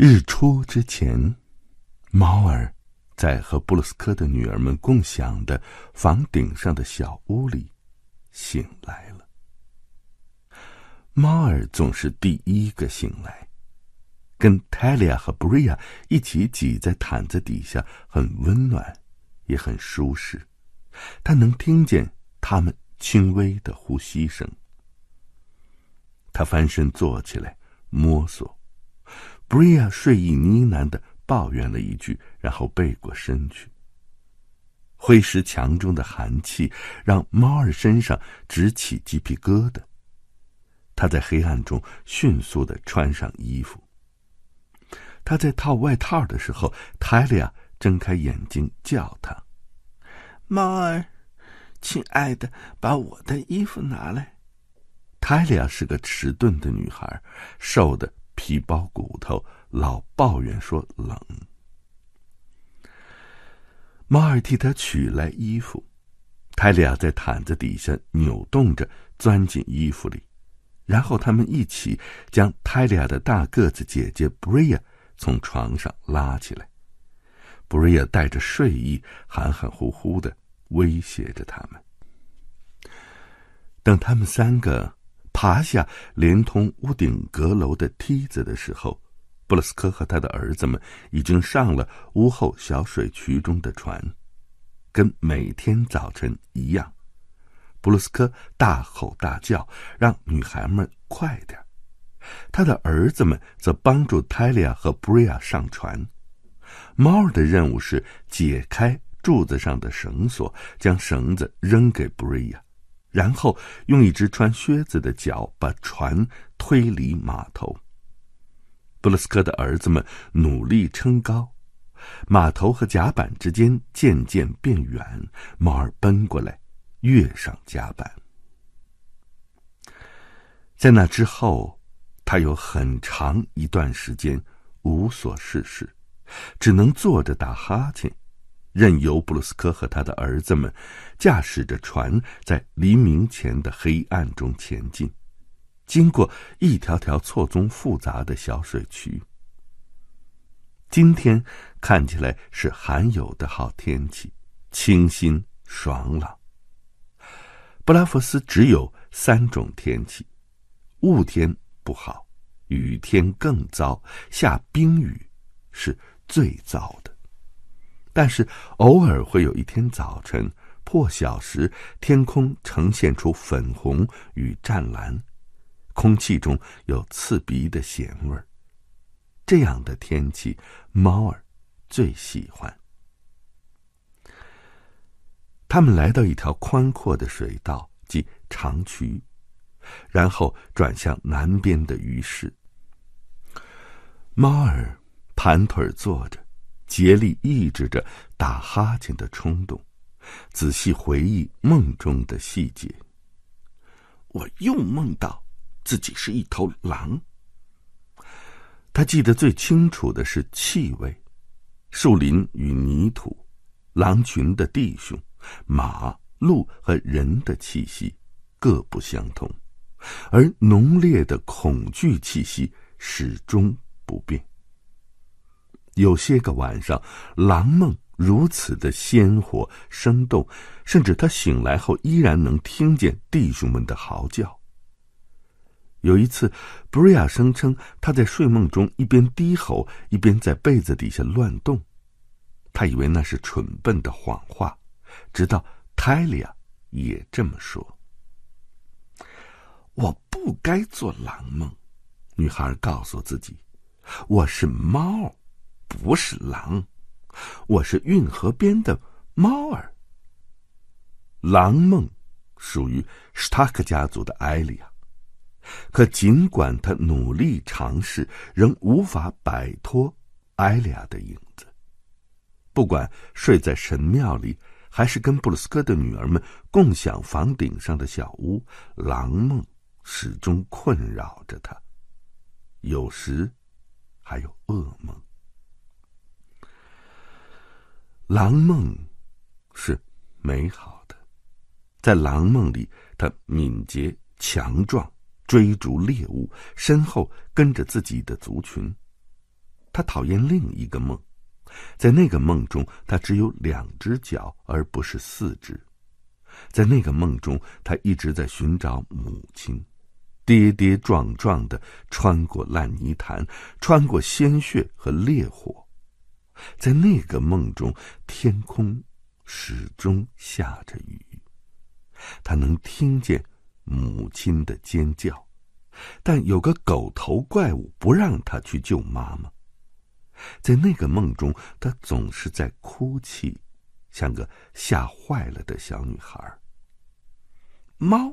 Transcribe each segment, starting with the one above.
日出之前，猫儿在和布鲁斯科的女儿们共享的房顶上的小屋里醒来了。猫儿总是第一个醒来，跟泰利亚和布瑞亚一起挤在毯子底下，很温暖，也很舒适。他能听见他们轻微的呼吸声。他翻身坐起来，摸索。布瑞亚睡意呢喃的抱怨了一句，然后背过身去。灰石墙中的寒气让猫儿身上直起鸡皮疙瘩。他在黑暗中迅速的穿上衣服。他在套外套的时候，泰利亚睁开眼睛叫他：“猫儿，亲爱的，把我的衣服拿来。”泰利亚是个迟钝的女孩，瘦的。皮包骨头，老抱怨说冷。马尔替他取来衣服，泰利亚在毯子底下扭动着，钻进衣服里，然后他们一起将泰利亚的大个子姐姐布瑞亚从床上拉起来。布瑞亚带着睡意，含含糊糊的威胁着他们。等他们三个。爬下连通屋顶阁楼的梯子的时候，布鲁斯科和他的儿子们已经上了屋后小水渠中的船，跟每天早晨一样。布鲁斯科大吼大叫，让女孩们快点。他的儿子们则帮助泰利亚和布瑞亚上船。猫儿的任务是解开柱子上的绳索，将绳子扔给布瑞亚。然后用一只穿靴子的脚把船推离码头。布勒斯科的儿子们努力撑高，码头和甲板之间渐渐变远。猫儿奔过来，跃上甲板。在那之后，他有很长一段时间无所事事，只能坐着打哈欠。任由布鲁斯科和他的儿子们驾驶着船，在黎明前的黑暗中前进，经过一条条错综复杂的小水渠。今天看起来是罕有的好天气，清新爽朗。布拉佛斯只有三种天气：雾天不好，雨天更糟，下冰雨是最糟的。但是偶尔会有一天早晨破晓时，天空呈现出粉红与湛蓝，空气中有刺鼻的咸味儿。这样的天气，猫儿最喜欢。他们来到一条宽阔的水道即长渠，然后转向南边的鱼市。猫儿盘腿坐着。竭力抑制着打哈欠的冲动，仔细回忆梦中的细节。我又梦到自己是一头狼。他记得最清楚的是气味：树林与泥土、狼群的弟兄、马、鹿和人的气息各不相同，而浓烈的恐惧气息始终不变。有些个晚上，狼梦如此的鲜活生动，甚至他醒来后依然能听见弟兄们的嚎叫。有一次，布瑞亚声称他在睡梦中一边低吼一边在被子底下乱动，他以为那是蠢笨的谎话，直到泰利亚也这么说。我不该做狼梦，女孩告诉自己，我是猫。不是狼，我是运河边的猫儿。狼梦属于史塔克家族的艾利亚，可尽管他努力尝试，仍无法摆脱艾利亚的影子。不管睡在神庙里，还是跟布鲁斯科的女儿们共享房顶上的小屋，狼梦始终困扰着他，有时还有噩梦。狼梦是美好的，在狼梦里，他敏捷、强壮，追逐猎物，身后跟着自己的族群。他讨厌另一个梦，在那个梦中，他只有两只脚而不是四只；在那个梦中，他一直在寻找母亲，跌跌撞撞的穿过烂泥潭，穿过鲜血和烈火。在那个梦中，天空始终下着雨。他能听见母亲的尖叫，但有个狗头怪物不让他去救妈妈。在那个梦中，他总是在哭泣，像个吓坏了的小女孩。猫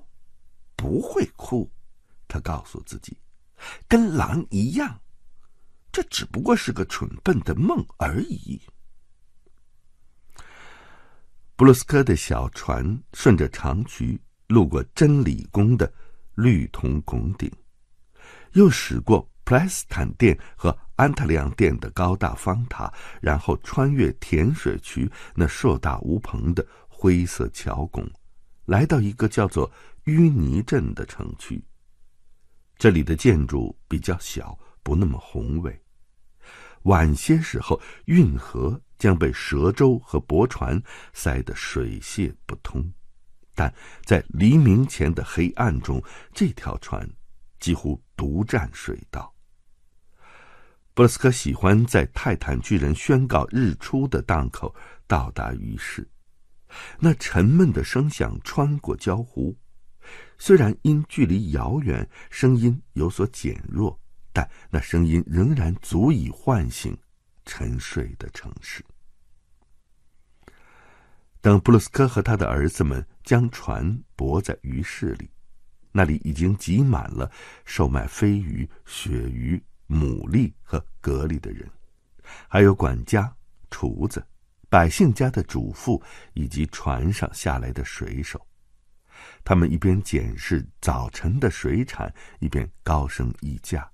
不会哭，他告诉自己，跟狼一样。这只不过是个蠢笨的梦而已。布鲁斯科的小船顺着长渠，路过真理宫的绿铜拱顶，又驶过普莱斯坦殿和安特良殿的高大方塔，然后穿越甜水渠那硕大无朋的灰色桥拱，来到一个叫做淤泥镇的城区。这里的建筑比较小，不那么宏伟。晚些时候，运河将被蛇舟和驳船塞得水泄不通，但在黎明前的黑暗中，这条船几乎独占水道。布斯科喜欢在泰坦巨人宣告日出的档口到达浴市，那沉闷的声响穿过礁湖，虽然因距离遥远，声音有所减弱。但那声音仍然足以唤醒沉睡的城市。等布鲁斯科和他的儿子们将船泊在鱼市里，那里已经挤满了售卖飞鱼、鳕鱼、牡蛎和蛤蜊的人，还有管家、厨子、百姓家的主妇以及船上下来的水手。他们一边检视早晨的水产，一边高声议价。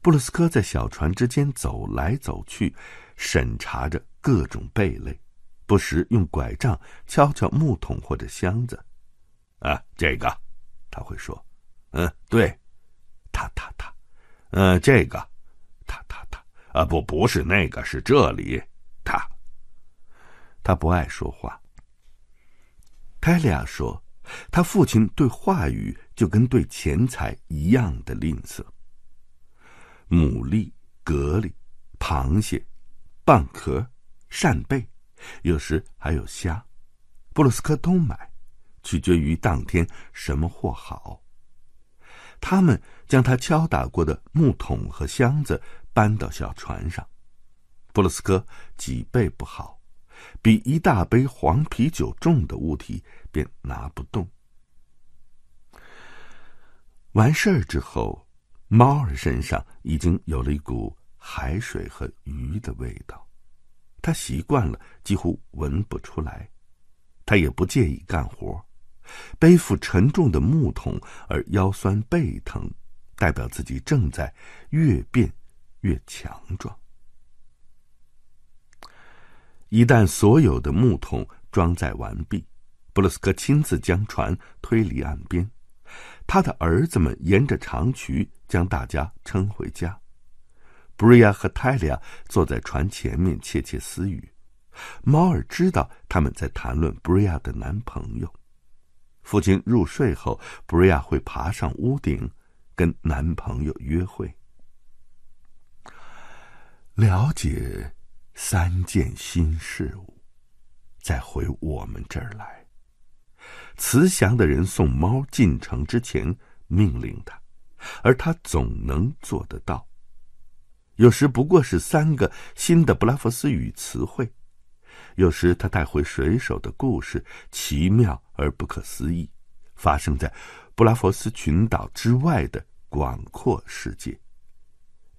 布鲁斯科在小船之间走来走去，审查着各种贝类，不时用拐杖敲敲木桶或者箱子。啊，这个，他会说：“嗯，对，他他他，嗯，这个，他他他，啊，不，不是那个，是这里，他。他不爱说话。泰利亚说：“他父亲对话语就跟对钱财一样的吝啬。”牡蛎、蛤蜊、螃蟹、蚌壳、扇贝，有时还有虾，布鲁斯科都买，取决于当天什么货好。他们将他敲打过的木桶和箱子搬到小船上，布鲁斯科脊背不好，比一大杯黄啤酒重的物体便拿不动。完事儿之后。猫儿身上已经有了一股海水和鱼的味道，它习惯了，几乎闻不出来。它也不介意干活，背负沉重的木桶而腰酸背疼，代表自己正在越变越强壮。一旦所有的木桶装载完毕，布鲁斯科亲自将船推离岸边。他的儿子们沿着长渠将大家撑回家。布瑞亚和泰利亚坐在船前面窃窃私语。猫儿知道他们在谈论布瑞亚的男朋友。父亲入睡后，布瑞亚会爬上屋顶跟男朋友约会。了解三件新事物，再回我们这儿来。慈祥的人送猫进城之前，命令他，而他总能做得到。有时不过是三个新的布拉佛斯语词汇；有时他带回水手的故事，奇妙而不可思议，发生在布拉佛斯群岛之外的广阔世界：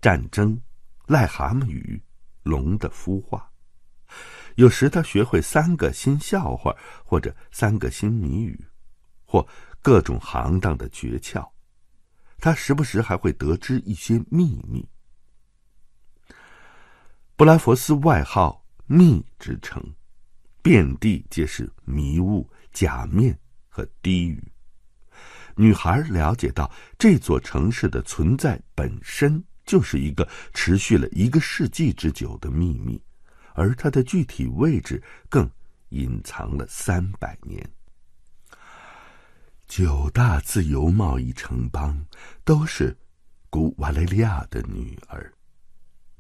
战争、癞蛤蟆与龙的孵化。有时他学会三个新笑话，或者三个新谜语，或各种行当的诀窍。他时不时还会得知一些秘密。布拉佛斯外号“密之城”，遍地皆是迷雾、假面和低语。女孩了解到这座城市的存在本身就是一个持续了一个世纪之久的秘密。而它的具体位置更隐藏了三百年。九大自由贸易城邦都是古瓦雷利亚的女儿，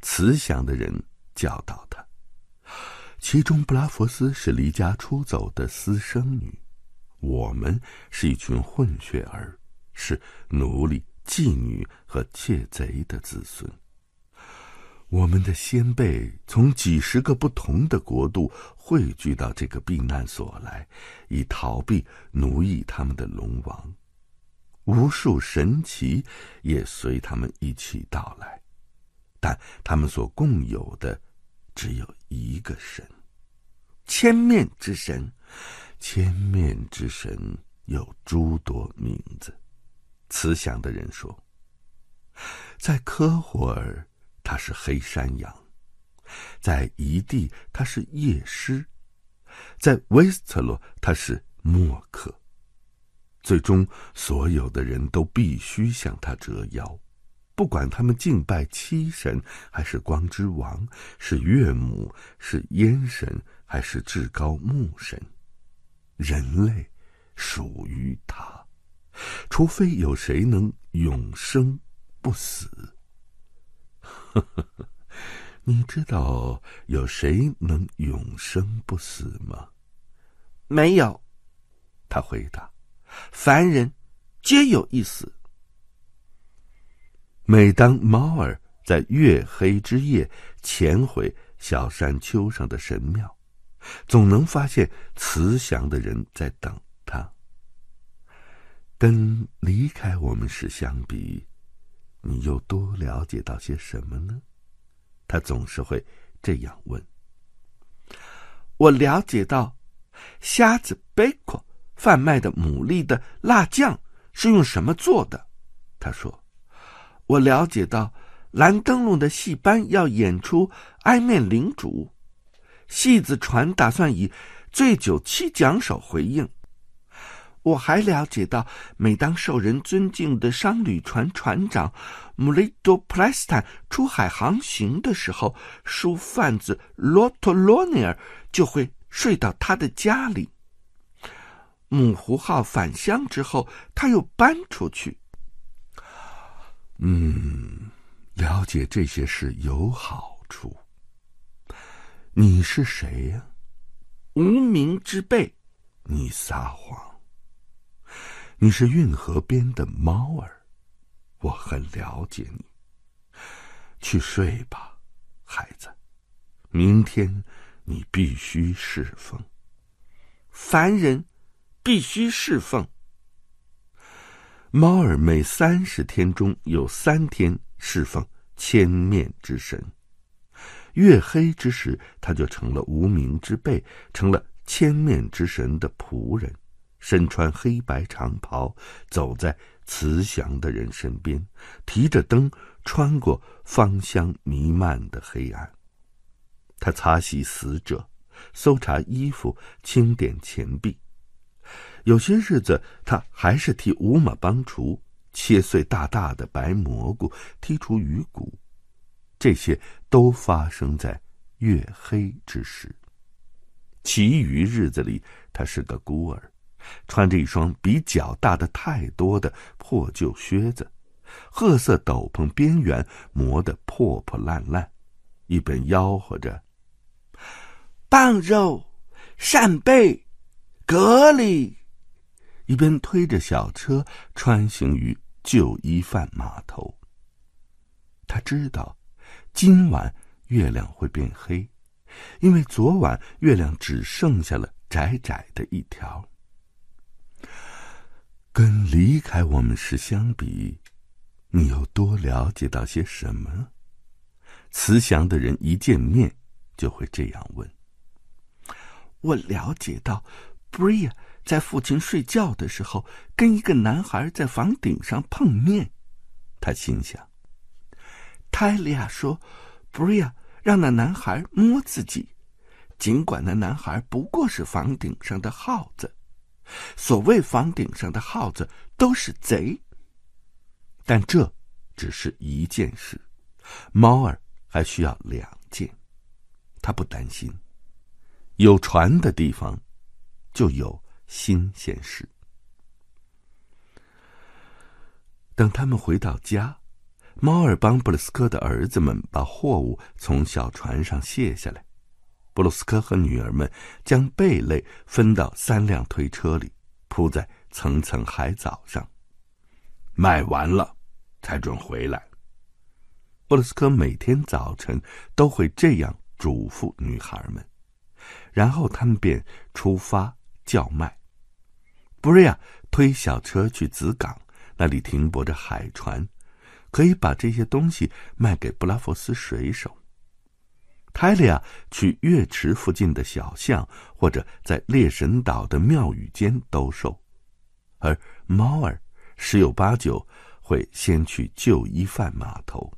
慈祥的人教导她。其中布拉佛斯是离家出走的私生女，我们是一群混血儿，是奴隶、妓女和窃贼的子孙。我们的先辈从几十个不同的国度汇聚到这个避难所来，以逃避奴役他们的龙王。无数神奇也随他们一起到来，但他们所共有的只有一个神——千面之神。千面之神有诸多名字，慈祥的人说：“在科霍尔。”他是黑山羊，在一地他是夜狮，在威斯特洛他是墨客，最终所有的人都必须向他折腰，不管他们敬拜七神还是光之王，是岳母是烟神还是至高木神，人类属于他，除非有谁能永生不死。呵呵呵，你知道有谁能永生不死吗？没有，他回答。凡人，皆有一死。每当猫儿在月黑之夜潜回小山丘上的神庙，总能发现慈祥的人在等他。跟离开我们时相比。你又多了解到些什么呢？他总是会这样问。我了解到，瞎子贝克贩卖的牡蛎的辣酱是用什么做的？他说。我了解到，蓝灯笼的戏班要演出《哀面领主》，戏子传打算以“醉酒七桨手”回应。我还了解到，每当受人尊敬的商旅船船长穆雷多普莱斯坦出海航行的时候，书贩子罗托罗尼尔就会睡到他的家里。母狐号返乡之后，他又搬出去。嗯，了解这些事有好处。你是谁呀？无名之辈，你撒谎。你是运河边的猫儿，我很了解你。去睡吧，孩子。明天你必须侍奉凡人，必须侍奉猫儿。每三十天中有三天侍奉千面之神。月黑之时，他就成了无名之辈，成了千面之神的仆人。身穿黑白长袍，走在慈祥的人身边，提着灯穿过芳香弥漫的黑暗。他擦洗死者，搜查衣服，清点钱币。有些日子，他还是替五马帮厨切碎大大的白蘑菇，剔除鱼骨。这些都发生在月黑之时。其余日子里，他是个孤儿。穿着一双比脚大的太多的破旧靴子，褐色斗篷边缘磨得破破烂烂，一边吆喝着：“蚌肉、扇贝、蛤蜊”，一边推着小车穿行于旧衣贩码头。他知道，今晚月亮会变黑，因为昨晚月亮只剩下了窄窄的一条。跟离开我们时相比，你又多了解到些什么？慈祥的人一见面就会这样问。我了解到，布瑞亚在父亲睡觉的时候跟一个男孩在房顶上碰面，他心想。泰利亚说，布瑞亚让那男孩摸自己，尽管那男孩不过是房顶上的耗子。所谓房顶上的耗子都是贼，但这只是一件事。猫儿还需要两件，他不担心。有船的地方，就有新鲜事。等他们回到家，猫儿帮布里斯科的儿子们把货物从小船上卸下来。布鲁斯科和女儿们将贝类分到三辆推车里，铺在层层海藻上，卖完了才准回来。布鲁斯科每天早晨都会这样嘱咐女孩们，然后他们便出发叫卖。布瑞亚推小车去子港，那里停泊着海船，可以把这些东西卖给布拉佛斯水手。泰利亚去月池附近的小巷，或者在猎神岛的庙宇间兜售；而猫儿十有八九会先去旧衣贩码头。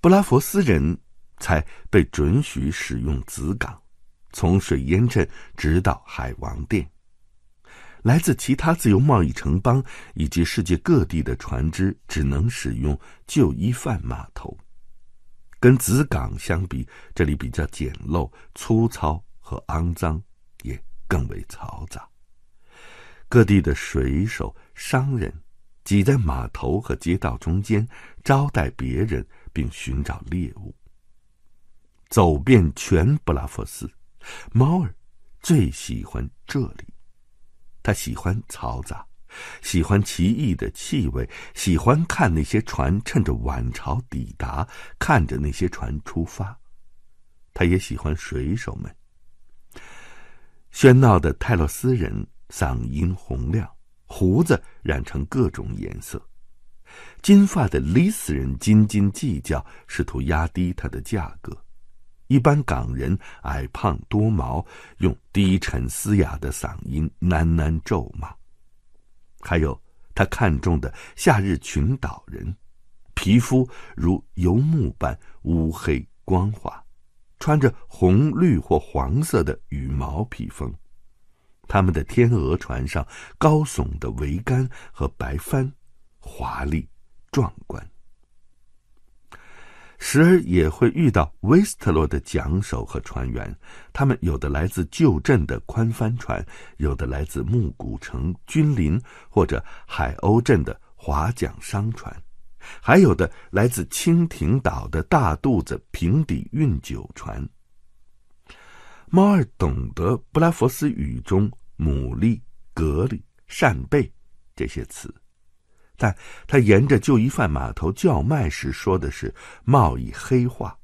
布拉佛斯人才被准许使用子港，从水淹镇直到海王殿。来自其他自由贸易城邦以及世界各地的船只只能使用旧衣贩码头。跟子港相比，这里比较简陋、粗糙和肮脏，也更为嘈杂。各地的水手、商人挤在码头和街道中间，招待别人并寻找猎物。走遍全布拉佛斯，猫儿最喜欢这里，它喜欢嘈杂。喜欢奇异的气味，喜欢看那些船趁着晚潮抵达，看着那些船出发。他也喜欢水手们。喧闹的泰洛斯人嗓音洪亮，胡子染成各种颜色；金发的里斯人斤斤计较，试图压低它的价格；一般港人矮胖多毛，用低沉嘶哑的嗓音喃喃咒骂。还有他看中的夏日群岛人，皮肤如油木般乌黑光滑，穿着红绿或黄色的羽毛披风，他们的天鹅船上高耸的桅杆和白帆，华丽壮观。时而也会遇到威斯特洛的桨手和船员，他们有的来自旧镇的宽帆船，有的来自木古城君临或者海鸥镇的划桨商船，还有的来自蜻蜓岛的大肚子平底运酒船。猫儿懂得布拉佛斯语中牡蛎、蛤蜊、扇贝这些词。但他沿着旧一饭码头叫卖时说的是贸易黑话，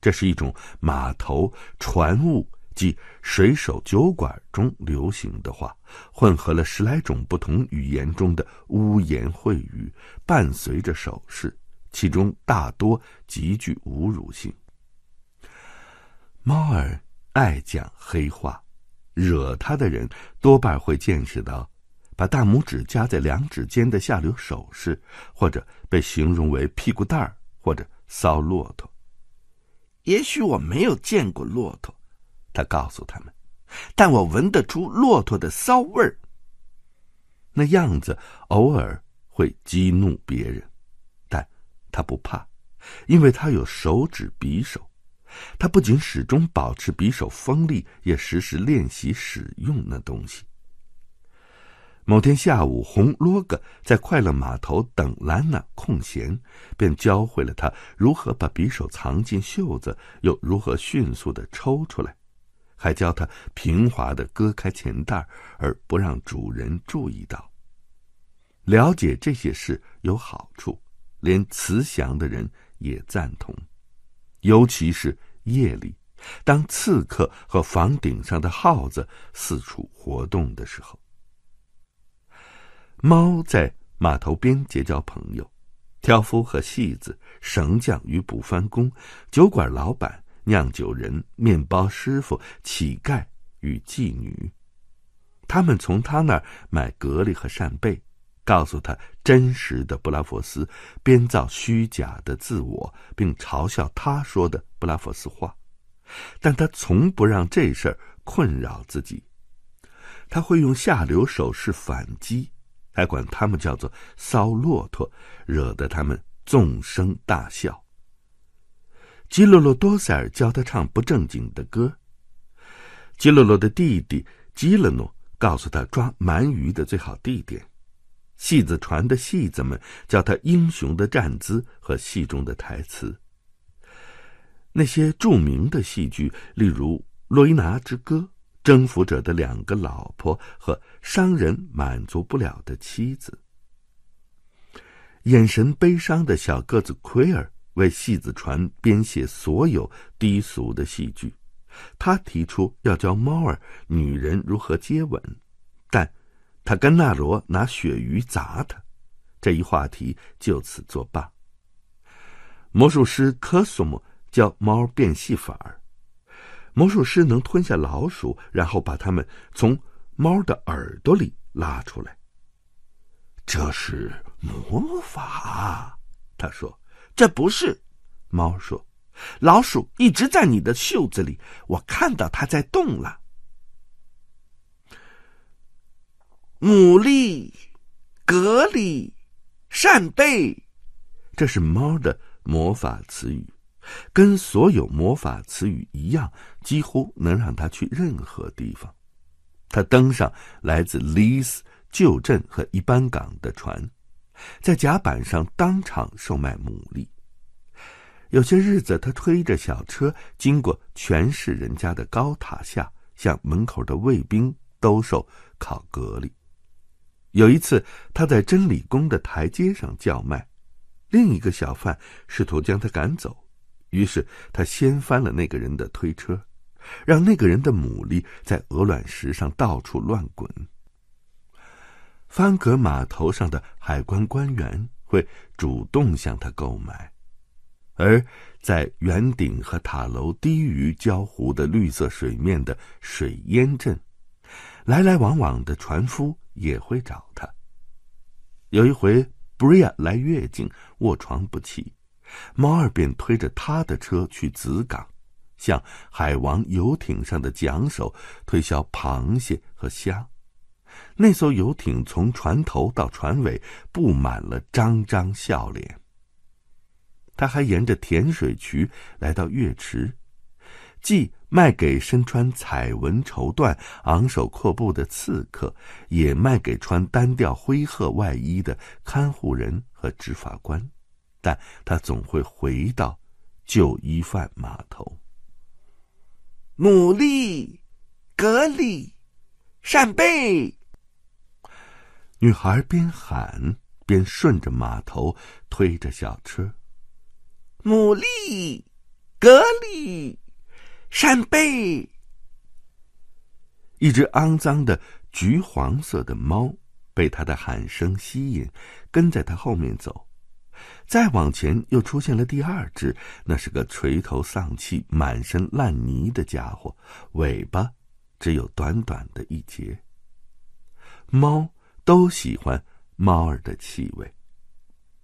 这是一种码头、船务及水手酒馆中流行的话，混合了十来种不同语言中的污言秽语，伴随着手势，其中大多极具侮辱性。猫儿爱讲黑话，惹他的人多半会见识到。把大拇指夹在两指间的下流手势，或者被形容为“屁股蛋儿”或者“骚骆驼”。也许我没有见过骆驼，他告诉他们，但我闻得出骆驼的骚味儿。那样子偶尔会激怒别人，但他不怕，因为他有手指匕首。他不仅始终保持匕首锋利，也时时练习使用那东西。某天下午，红罗格在快乐码头等兰娜空闲，便教会了他如何把匕首藏进袖子，又如何迅速的抽出来，还教他平滑的割开钱袋而不让主人注意到。了解这些事有好处，连慈祥的人也赞同，尤其是夜里，当刺客和房顶上的耗子四处活动的时候。猫在码头边结交朋友，挑夫和戏子、绳匠与补帆工、酒馆老板、酿酒人、面包师傅、乞丐与妓女，他们从他那儿买蛤蜊和扇贝，告诉他真实的布拉佛斯，编造虚假的自我，并嘲笑他说的布拉佛斯话，但他从不让这事儿困扰自己，他会用下流手势反击。还管他们叫做“骚骆驼”，惹得他们纵声大笑。基洛洛多塞尔教他唱不正经的歌。基洛洛的弟弟基勒诺告诉他抓鳗鱼的最好地点。戏子船的戏子们教他英雄的站姿和戏中的台词。那些著名的戏剧，例如《洛伊拿之歌》。征服者的两个老婆和商人满足不了的妻子，眼神悲伤的小个子奎尔为戏子船编写所有低俗的戏剧。他提出要教猫儿女人如何接吻，但他跟纳罗拿鳕鱼砸他，这一话题就此作罢。魔术师科索姆教猫变戏法儿。魔术师能吞下老鼠，然后把它们从猫的耳朵里拉出来。这是魔法，他说：“这不是。”猫说：“老鼠一直在你的袖子里，我看到它在动了。”牡蛎、蛤蜊、扇贝，这是猫的魔法词语。跟所有魔法词语一样，几乎能让他去任何地方。他登上来自里斯旧镇和一般港的船，在甲板上当场售卖牡蛎。有些日子，他推着小车经过全市人家的高塔下，向门口的卫兵兜售烤蛤蜊。有一次，他在真理宫的台阶上叫卖，另一个小贩试图将他赶走。于是他掀翻了那个人的推车，让那个人的牡蛎在鹅卵石上到处乱滚。翻格码头上的海关官员会主动向他购买，而在圆顶和塔楼低于礁湖的绿色水面的水淹镇，来来往往的船夫也会找他。有一回，布瑞亚来月经，卧床不起。猫儿便推着他的车去紫港，向海王游艇上的桨手推销螃蟹和虾。那艘游艇从船头到船尾布满了张张笑脸。他还沿着甜水渠来到月池，既卖给身穿彩纹绸缎、昂首阔步的刺客，也卖给穿单调灰褐外衣的看护人和执法官。但他总会回到旧衣贩码头。牡蛎、蛤蜊、扇贝，女孩边喊边顺着码头推着小车。牡蛎、蛤蜊、扇贝，一只肮脏的橘黄色的猫被他的喊声吸引，跟在他后面走。再往前，又出现了第二只，那是个垂头丧气、满身烂泥的家伙，尾巴只有短短的一截。猫都喜欢猫儿的气味，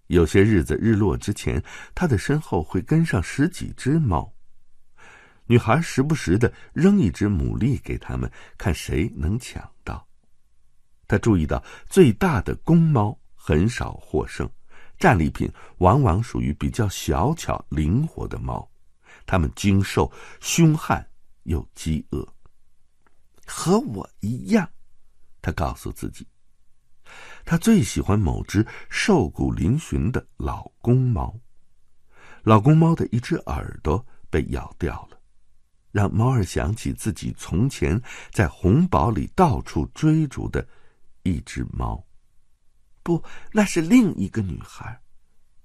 有些日子日落之前，它的身后会跟上十几只猫。女孩时不时的扔一只牡蛎给他们，看谁能抢到。她注意到最大的公猫很少获胜。战利品往往属于比较小巧灵活的猫，它们精瘦、凶悍又饥饿。和我一样，他告诉自己。他最喜欢某只瘦骨嶙峋的老公猫，老公猫的一只耳朵被咬掉了，让猫儿想起自己从前在红堡里到处追逐的一只猫。不，那是另一个女孩，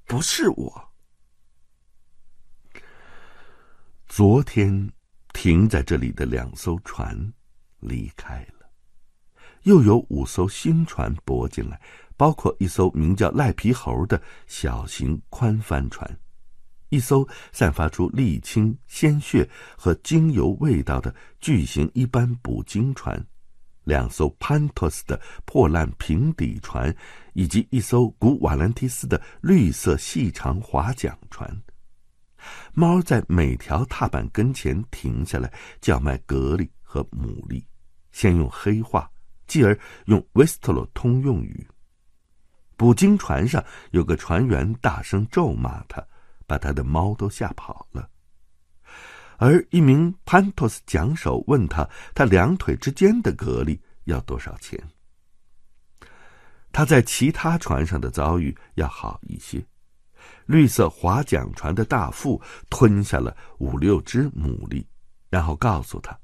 不是我。昨天停在这里的两艘船离开了，又有五艘新船泊进来，包括一艘名叫“赖皮猴”的小型宽帆船，一艘散发出沥青、鲜血和精油味道的巨型一般捕鲸船，两艘潘托斯的破烂平底船。以及一艘古瓦兰提斯的绿色细长划桨船。猫在每条踏板跟前停下来叫卖蛤蜊和牡蛎，先用黑话，继而用维斯特洛通用语。捕鲸船上有个船员大声咒骂他，把他的猫都吓跑了。而一名潘托斯桨手问他，他两腿之间的蛤蜊要多少钱。他在其他船上的遭遇要好一些。绿色划桨船的大副吞下了五六只牡蛎，然后告诉他，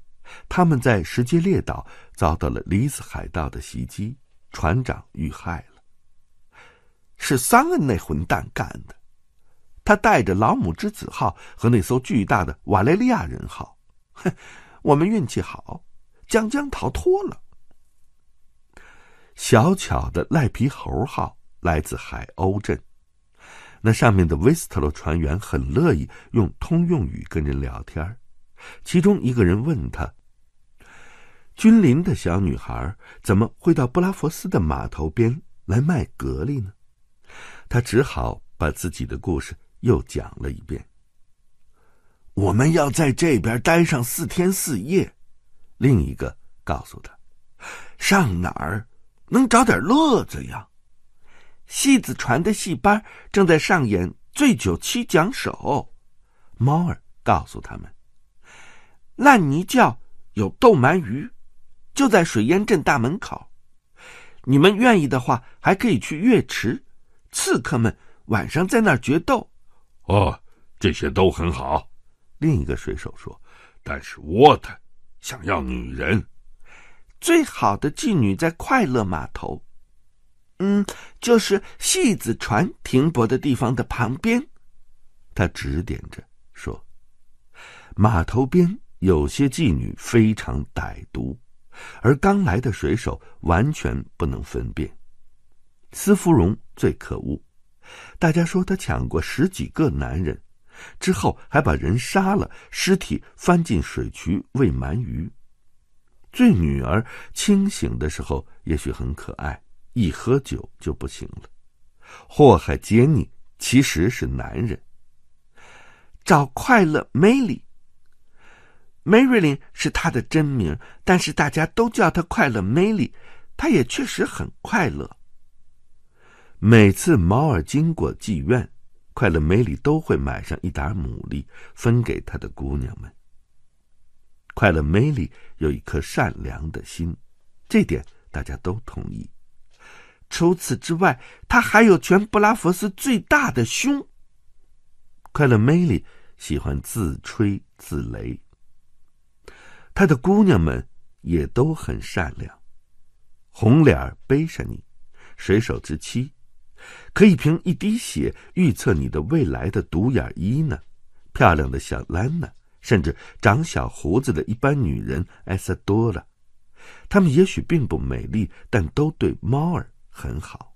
他们在石阶列岛遭到了离子海盗的袭击，船长遇害了，是桑恩那混蛋干的，他带着老母之子号和那艘巨大的瓦雷利亚人号。哼，我们运气好，将将逃脱了。小巧的赖皮猴号来自海鸥镇，那上面的威斯特洛船员很乐意用通用语跟人聊天其中一个人问他：“君临的小女孩怎么会到布拉佛斯的码头边来卖蛤蜊呢？”他只好把自己的故事又讲了一遍。“我们要在这边待上四天四夜。”另一个告诉他：“上哪儿？”能找点乐子呀！戏子船的戏班正在上演《醉酒七讲手》，猫儿告诉他们，烂泥窖有豆鳗鱼，就在水淹镇大门口。你们愿意的话，还可以去月池，刺客们晚上在那儿决斗。哦，这些都很好，另一个水手说。但是沃特想要女人。最好的妓女在快乐码头，嗯，就是戏子船停泊的地方的旁边。他指点着说：“码头边有些妓女非常歹毒，而刚来的水手完全不能分辨。司芙蓉最可恶，大家说他抢过十几个男人，之后还把人杀了，尸体翻进水渠喂鳗鱼。”最女儿清醒的时候也许很可爱，一喝酒就不行了。祸害杰尼其实是男人。找快乐梅丽，梅瑞林是他的真名，但是大家都叫他快乐梅丽，他也确实很快乐。每次毛尔经过妓院，快乐梅里都会买上一打牡蛎分给他的姑娘们。快乐梅里有一颗善良的心，这点大家都同意。除此之外，她还有全布拉佛斯最大的胸。快乐梅里喜欢自吹自擂，他的姑娘们也都很善良。红脸儿背上你，水手之妻，可以凭一滴血预测你的未来的独眼伊呢，漂亮的小兰呢。甚至长小胡子的一般女人，埃塞多了。她们也许并不美丽，但都对猫儿很好。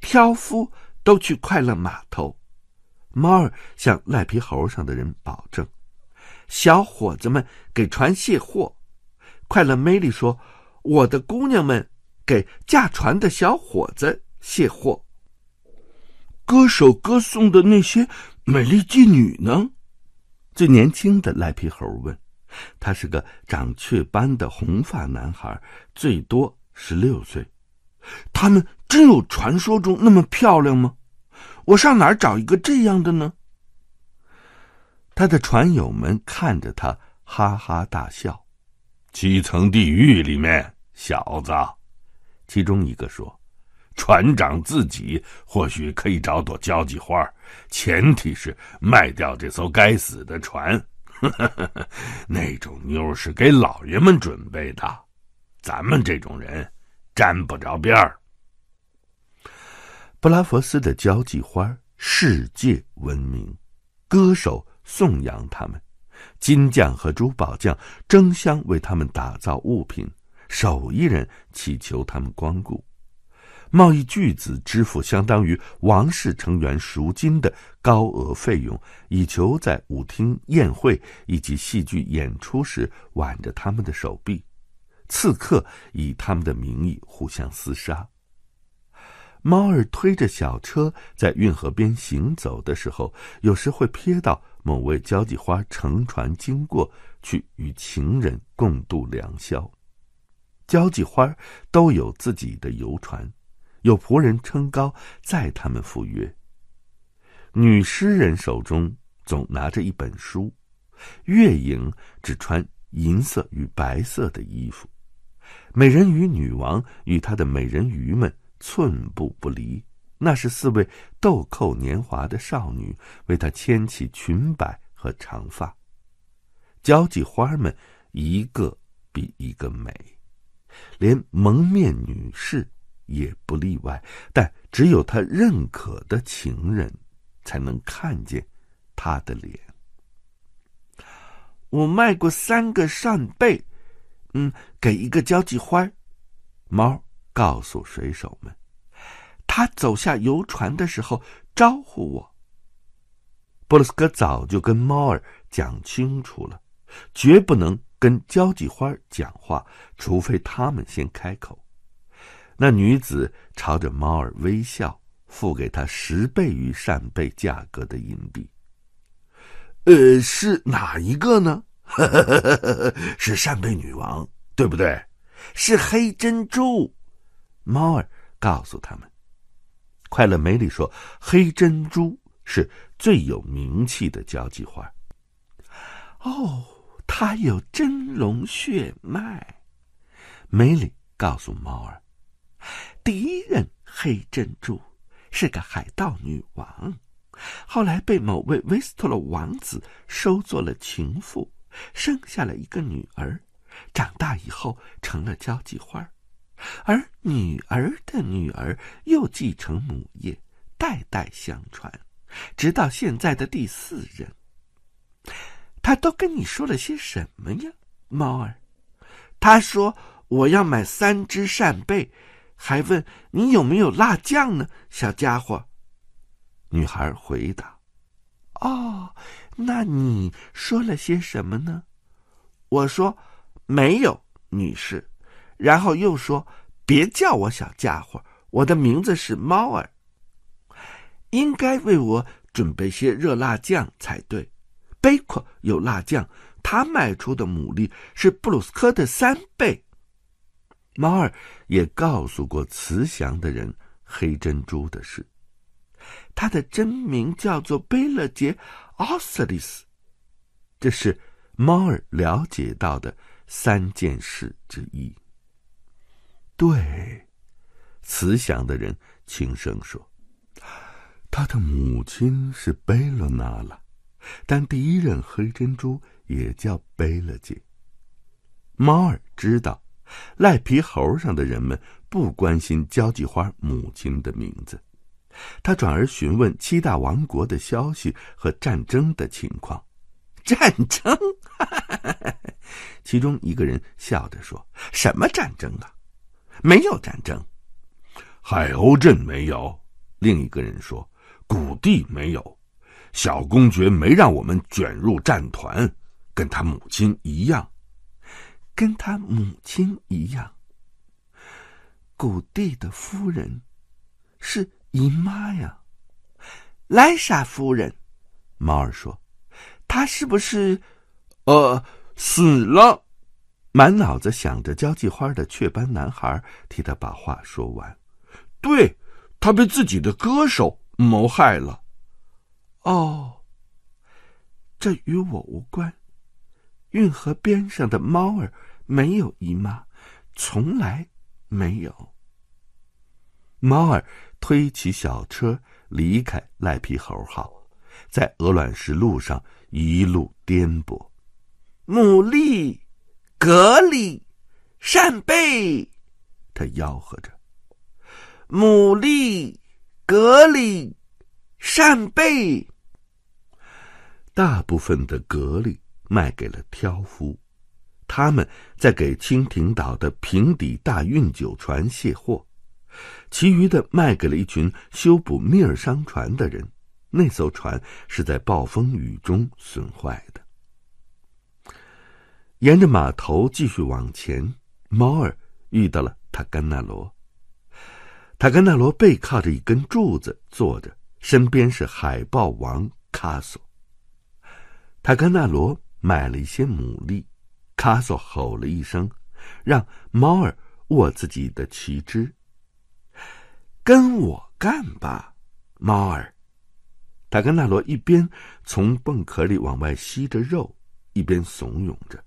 挑夫都去快乐码头。猫儿向赖皮猴上的人保证：小伙子们给船卸货。快乐梅丽说：“我的姑娘们，给驾船的小伙子卸货。”歌手歌颂的那些美丽妓女呢？最年轻的赖皮猴问：“他是个长雀斑的红发男孩，最多十六岁。他们真有传说中那么漂亮吗？我上哪儿找一个这样的呢？”他的船友们看着他，哈哈大笑。七层地狱里面，小子，其中一个说。船长自己或许可以找朵交际花，前提是卖掉这艘该死的船。那种妞是给老爷们准备的，咱们这种人沾不着边儿。布拉佛斯的交际花世界闻名，歌手颂扬他们，金匠和珠宝匠争相为他们打造物品，手艺人祈求他们光顾。贸易巨子支付相当于王室成员赎金的高额费用，以求在舞厅、宴会以及戏剧演出时挽着他们的手臂；刺客以他们的名义互相厮杀。猫儿推着小车在运河边行走的时候，有时会瞥到某位交际花乘船经过，去与情人共度良宵。交际花都有自己的游船。有仆人撑高载他们赴约。女诗人手中总拿着一本书，月影只穿银色与白色的衣服，美人鱼女王与她的美人鱼们寸步不离。那是四位豆蔻年华的少女为她牵起裙摆和长发，交际花们一个比一个美，连蒙面女士。也不例外，但只有他认可的情人才能看见他的脸。我卖过三个扇贝，嗯，给一个交际花猫告诉水手们，他走下游船的时候招呼我。布鲁斯哥早就跟猫儿讲清楚了，绝不能跟交际花讲话，除非他们先开口。那女子朝着猫儿微笑，付给他十倍于扇贝价格的银币。呃，是哪一个呢？是扇贝女王，对不对？是黑珍珠。猫儿告诉他们，快乐梅里说：“黑珍珠是最有名气的交际花。”哦，它有真龙血脉。梅里告诉猫儿。第一任黑珍珠是个海盗女王，后来被某位威斯特洛王子收做了情妇，生下了一个女儿。长大以后成了交际花，而女儿的女儿又继承母业，代代相传，直到现在的第四任。他都跟你说了些什么呀，猫儿？他说：“我要买三只扇贝。”还问你有没有辣酱呢，小家伙？女孩回答：“哦，那你说了些什么呢？”我说：“没有，女士。”然后又说：“别叫我小家伙，我的名字是猫儿。应该为我准备些热辣酱才对。贝克有辣酱，他卖出的牡蛎是布鲁斯科的三倍。”猫儿也告诉过慈祥的人黑珍珠的事，他的真名叫做贝勒杰·奥斯里斯，这是猫儿了解到的三件事之一。对，慈祥的人轻声说：“他的母亲是贝勒娜拉，但第一任黑珍珠也叫贝勒杰。”猫儿知道。赖皮猴上的人们不关心交际花母亲的名字，他转而询问七大王国的消息和战争的情况。战争？其中一个人笑着说：“什么战争啊？没有战争，海鸥镇没有。”另一个人说：“谷地没有，小公爵没让我们卷入战团，跟他母亲一样。”跟他母亲一样，谷地的夫人是姨妈呀，莱莎夫人。猫儿说：“她是不是呃死了？”满脑子想着交际花的雀斑男孩替他把话说完：“对，他被自己的歌手谋害了。”哦，这与我无关。运河边上的猫儿。没有姨妈，从来没有。猫儿推起小车离开赖皮猴号，在鹅卵石路上一路颠簸。牡蛎、蛤蜊、扇贝，他吆喝着：牡蛎、蛤蜊、扇贝。大部分的蛤蜊卖给了挑夫。他们在给蜻蜓岛的平底大运酒船卸货，其余的卖给了一群修补米尔商船的人。那艘船是在暴风雨中损坏的。沿着码头继续往前，猫儿遇到了塔甘纳罗。塔甘纳罗背靠着一根柱子坐着，身边是海豹王卡索。塔甘纳罗买了一些牡蛎。卡索吼了一声，让猫儿握自己的旗帜。跟我干吧，猫儿！塔格纳罗一边从泵壳里往外吸着肉，一边怂恿着。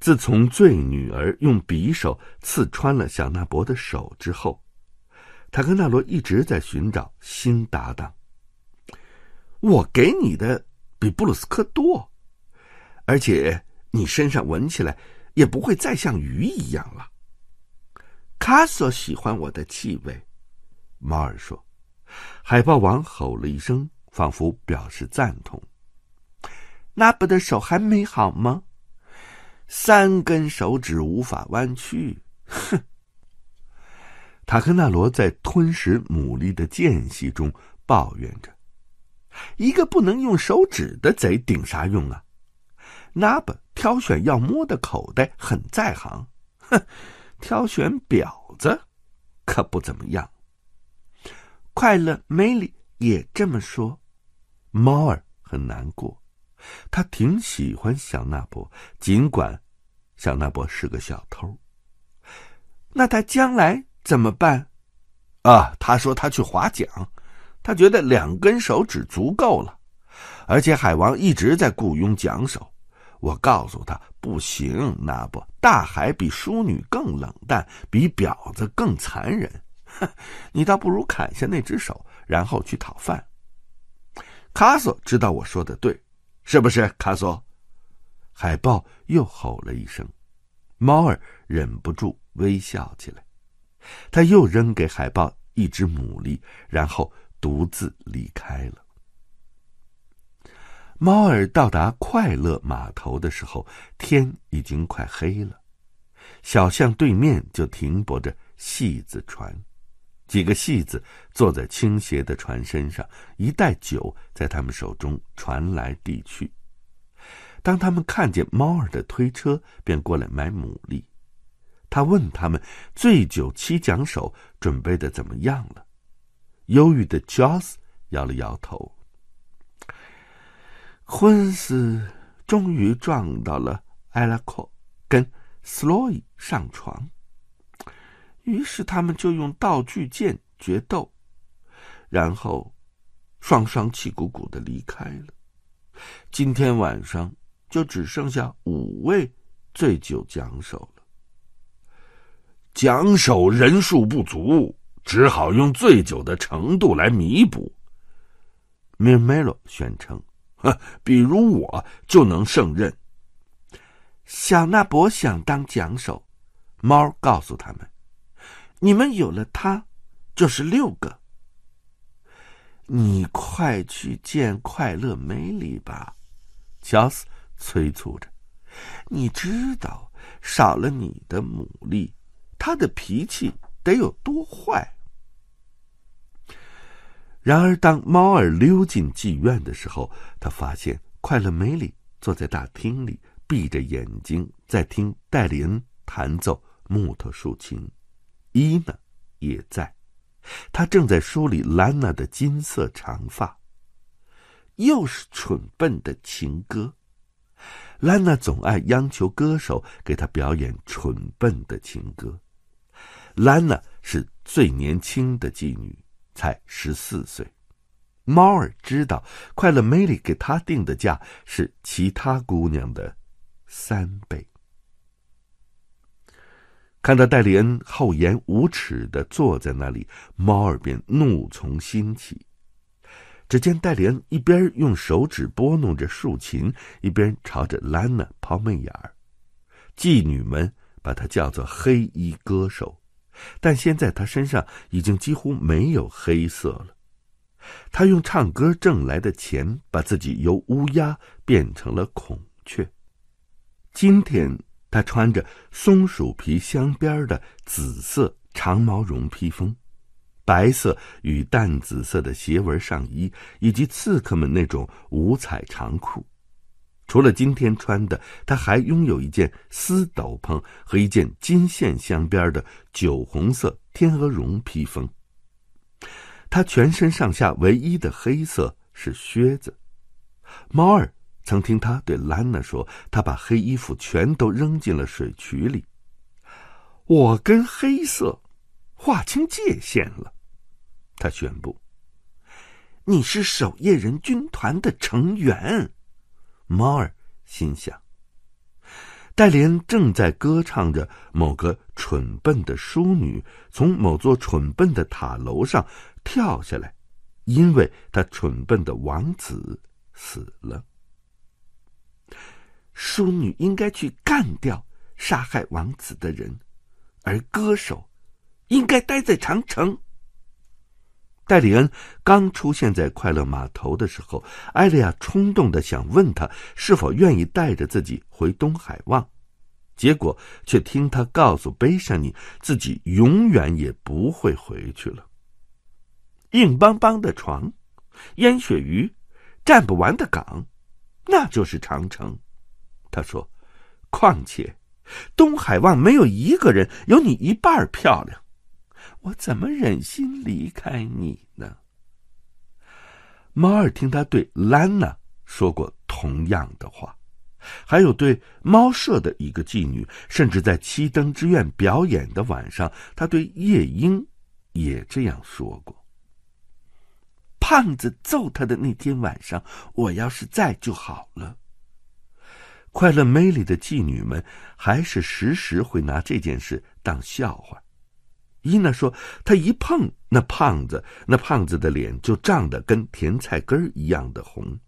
自从醉女儿用匕首刺穿了小纳博的手之后，塔格纳罗一直在寻找新搭档。我给你的比布鲁斯科多，而且。你身上闻起来也不会再像鱼一样了。卡索喜欢我的气味，猫尔说。海豹王吼了一声，仿佛表示赞同。那不的手还没好吗？三根手指无法弯曲。哼！塔克纳罗在吞食牡蛎的间隙中抱怨着：“一个不能用手指的贼，顶啥用啊？”纳 b 挑选要摸的口袋很在行，哼，挑选婊子，可不怎么样。快乐梅丽也这么说。猫儿很难过，他挺喜欢小纳博，尽管小纳博是个小偷。那他将来怎么办？啊，他说他去划桨，他觉得两根手指足够了，而且海王一直在雇佣桨手。我告诉他不行，那不大海比淑女更冷淡，比婊子更残忍。你倒不如砍下那只手，然后去讨饭。卡索知道我说的对，是不是？卡索，海豹又吼了一声，猫儿忍不住微笑起来。他又扔给海豹一只牡蛎，然后独自离开了。猫儿到达快乐码头的时候，天已经快黑了。小巷对面就停泊着戏子船，几个戏子坐在倾斜的船身上，一袋酒在他们手中传来递去。当他们看见猫儿的推车，便过来买牡蛎。他问他们：“醉酒七讲手准备的怎么样了？”忧郁的 Joss 摇了摇头。婚死终于撞到了艾拉克跟斯洛伊上床，于是他们就用道具剑决斗，然后双双气鼓鼓的离开了。今天晚上就只剩下五位醉酒讲手了，讲手人数不足，只好用醉酒的程度来弥补。米梅罗宣称。比如我就能胜任。小纳博想当桨手，猫告诉他们：“你们有了他，就是六个。”你快去见快乐梅里吧，乔斯催促着。你知道，少了你的努力，他的脾气得有多坏。然而，当猫儿溜进妓院的时候，他发现快乐梅里坐在大厅里，闭着眼睛在听戴琳弹奏木头竖琴；伊娜也在，她正在梳理兰娜的金色长发。又是蠢笨的情歌，兰娜总爱央求歌手给她表演蠢笨的情歌。兰娜是最年轻的妓女。才十四岁，猫儿知道，快乐梅丽给他定的价是其他姑娘的三倍。看到戴利恩厚颜无耻的坐在那里，猫儿便怒从心起。只见戴利恩一边用手指拨弄着竖琴，一边朝着兰娜抛媚眼儿。妓女们把他叫做黑衣歌手。但现在他身上已经几乎没有黑色了。他用唱歌挣来的钱，把自己由乌鸦变成了孔雀。今天他穿着松鼠皮镶边的紫色长毛绒披风，白色与淡紫色的斜纹上衣，以及刺客们那种五彩长裤。除了今天穿的，他还拥有一件丝斗篷和一件金线镶边的酒红色天鹅绒披风。他全身上下唯一的黑色是靴子。猫儿曾听他对兰娜说：“他把黑衣服全都扔进了水渠里。”我跟黑色划清界限了，他宣布。“你是守夜人军团的成员。”猫儿心想：戴莲正在歌唱着某个蠢笨的淑女从某座蠢笨的塔楼上跳下来，因为她蠢笨的王子死了。淑女应该去干掉杀害王子的人，而歌手应该待在长城。戴里恩刚出现在快乐码头的时候，艾利亚冲动的想问他是否愿意带着自己回东海望，结果却听他告诉贝尚尼，自己永远也不会回去了。硬邦邦的床，腌鳕鱼，站不完的岗，那就是长城。他说，况且东海望没有一个人有你一半漂亮。我怎么忍心离开你呢？猫儿听他对兰娜说过同样的话，还有对猫舍的一个妓女，甚至在七灯之院表演的晚上，他对夜莺也这样说过。胖子揍他的那天晚上，我要是在就好了。快乐美丽的妓女们还是时时会拿这件事当笑话。伊娜说：“他一碰那胖子，那胖子的脸就涨得跟甜菜根儿一样的红。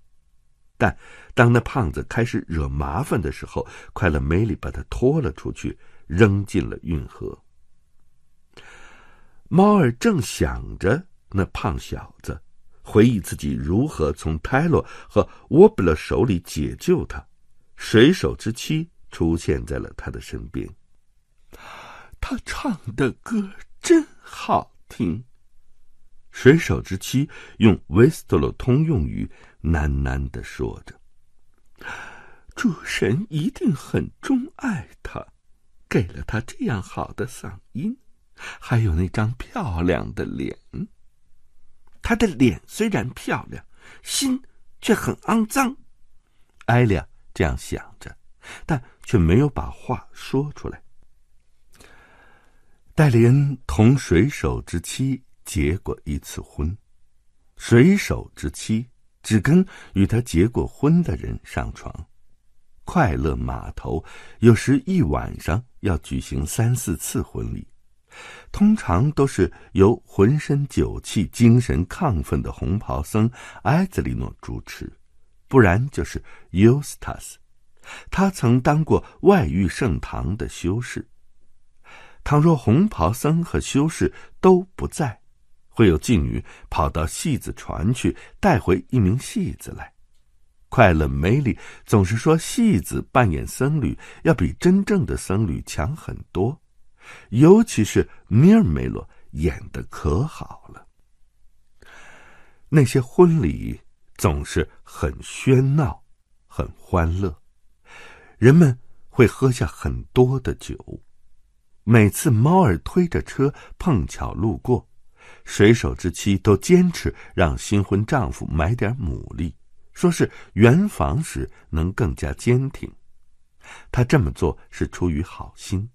但当那胖子开始惹麻烦的时候，快乐梅里把他拖了出去，扔进了运河。猫儿正想着那胖小子，回忆自己如何从泰罗和沃布勒手里解救他，水手之妻出现在了他的身边。他唱的歌。”真好听，水手之妻用维斯特洛通用语喃喃的说着：“主神一定很钟爱他，给了他这样好的嗓音，还有那张漂亮的脸。他的脸虽然漂亮，心却很肮脏。”艾丽这样想着，但却没有把话说出来。戴莲同水手之妻结过一次婚，水手之妻只跟与他结过婚的人上床。快乐码头有时一晚上要举行三四次婚礼，通常都是由浑身酒气、精神亢奋的红袍僧埃泽里诺主持，不然就是尤斯塔斯，他曾当过外域圣堂的修士。倘若红袍僧和修士都不在，会有妓女跑到戏子船去，带回一名戏子来。快乐梅里总是说，戏子扮演僧侣要比真正的僧侣强很多，尤其是米尔梅洛演的可好了。那些婚礼总是很喧闹，很欢乐，人们会喝下很多的酒。每次猫儿推着车碰巧路过，水手之妻都坚持让新婚丈夫买点牡蛎，说是圆房时能更加坚挺。他这么做是出于好心，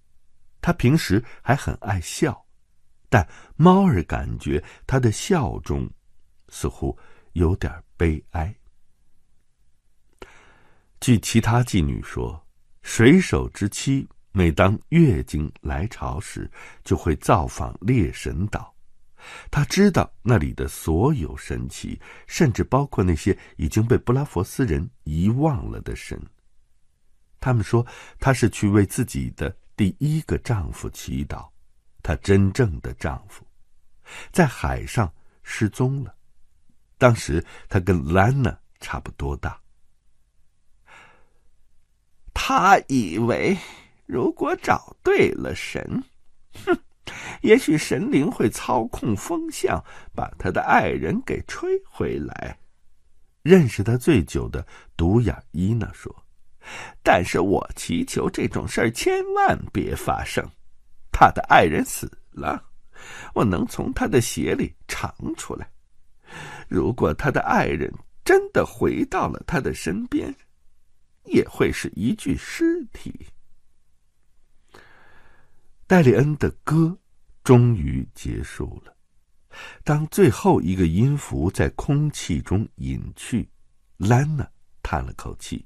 他平时还很爱笑，但猫儿感觉他的笑中似乎有点悲哀。据其他妓女说，水手之妻。每当月经来潮时，就会造访猎神岛。他知道那里的所有神奇，甚至包括那些已经被布拉佛斯人遗忘了的神。他们说，他是去为自己的第一个丈夫祈祷，他真正的丈夫，在海上失踪了。当时他跟兰娜差不多大。他以为。如果找对了神，哼，也许神灵会操控风向，把他的爱人给吹回来。认识他最久的独眼伊娜说：“但是我祈求这种事儿千万别发生。他的爱人死了，我能从他的血里尝出来。如果他的爱人真的回到了他的身边，也会是一具尸体。”戴利恩的歌终于结束了。当最后一个音符在空气中隐去，兰娜叹了口气。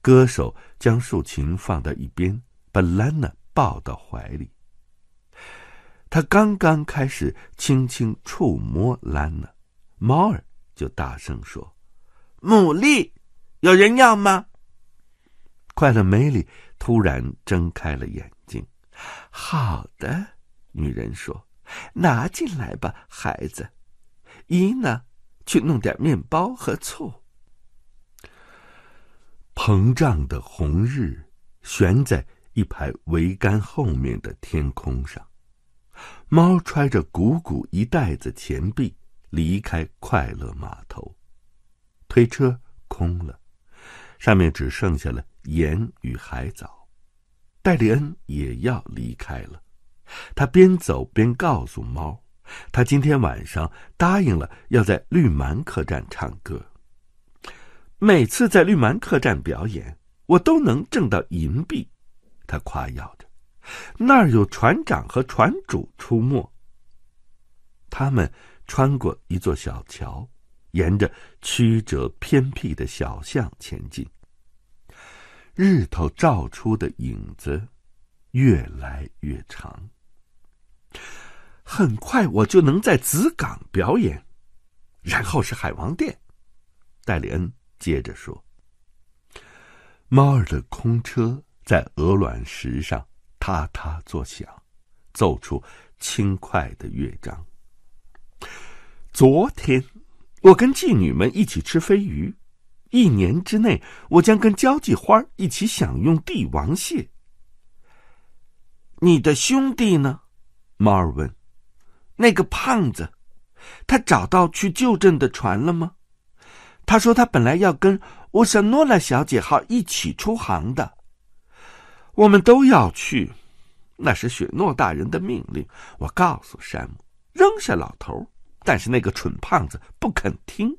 歌手将竖琴放到一边，把兰娜抱到怀里。他刚刚开始轻轻触摸兰娜，猫儿就大声说：“牡蛎，有人要吗？”快乐梅里突然睁开了眼。好的，女人说：“拿进来吧，孩子。”伊呢，去弄点面包和醋。膨胀的红日悬在一排桅杆后面的天空上。猫揣着鼓鼓一袋子钱币离开快乐码头，推车空了，上面只剩下了盐与海藻。戴利恩也要离开了，他边走边告诉猫：“他今天晚上答应了要在绿蛮客栈唱歌。每次在绿蛮客栈表演，我都能挣到银币。”他夸耀着，“那儿有船长和船主出没。”他们穿过一座小桥，沿着曲折偏僻的小巷前进。日头照出的影子越来越长，很快我就能在紫港表演，然后是海王殿。戴利恩接着说：“猫儿的空车在鹅卵石上踏踏作响，奏出轻快的乐章。昨天我跟妓女们一起吃飞鱼。”一年之内，我将跟交际花一起享用帝王蟹。你的兄弟呢，马尔文？那个胖子，他找到去旧镇的船了吗？他说他本来要跟乌什诺拉小姐号一起出航的。我们都要去，那是雪诺大人的命令。我告诉山姆扔下老头，但是那个蠢胖子不肯听。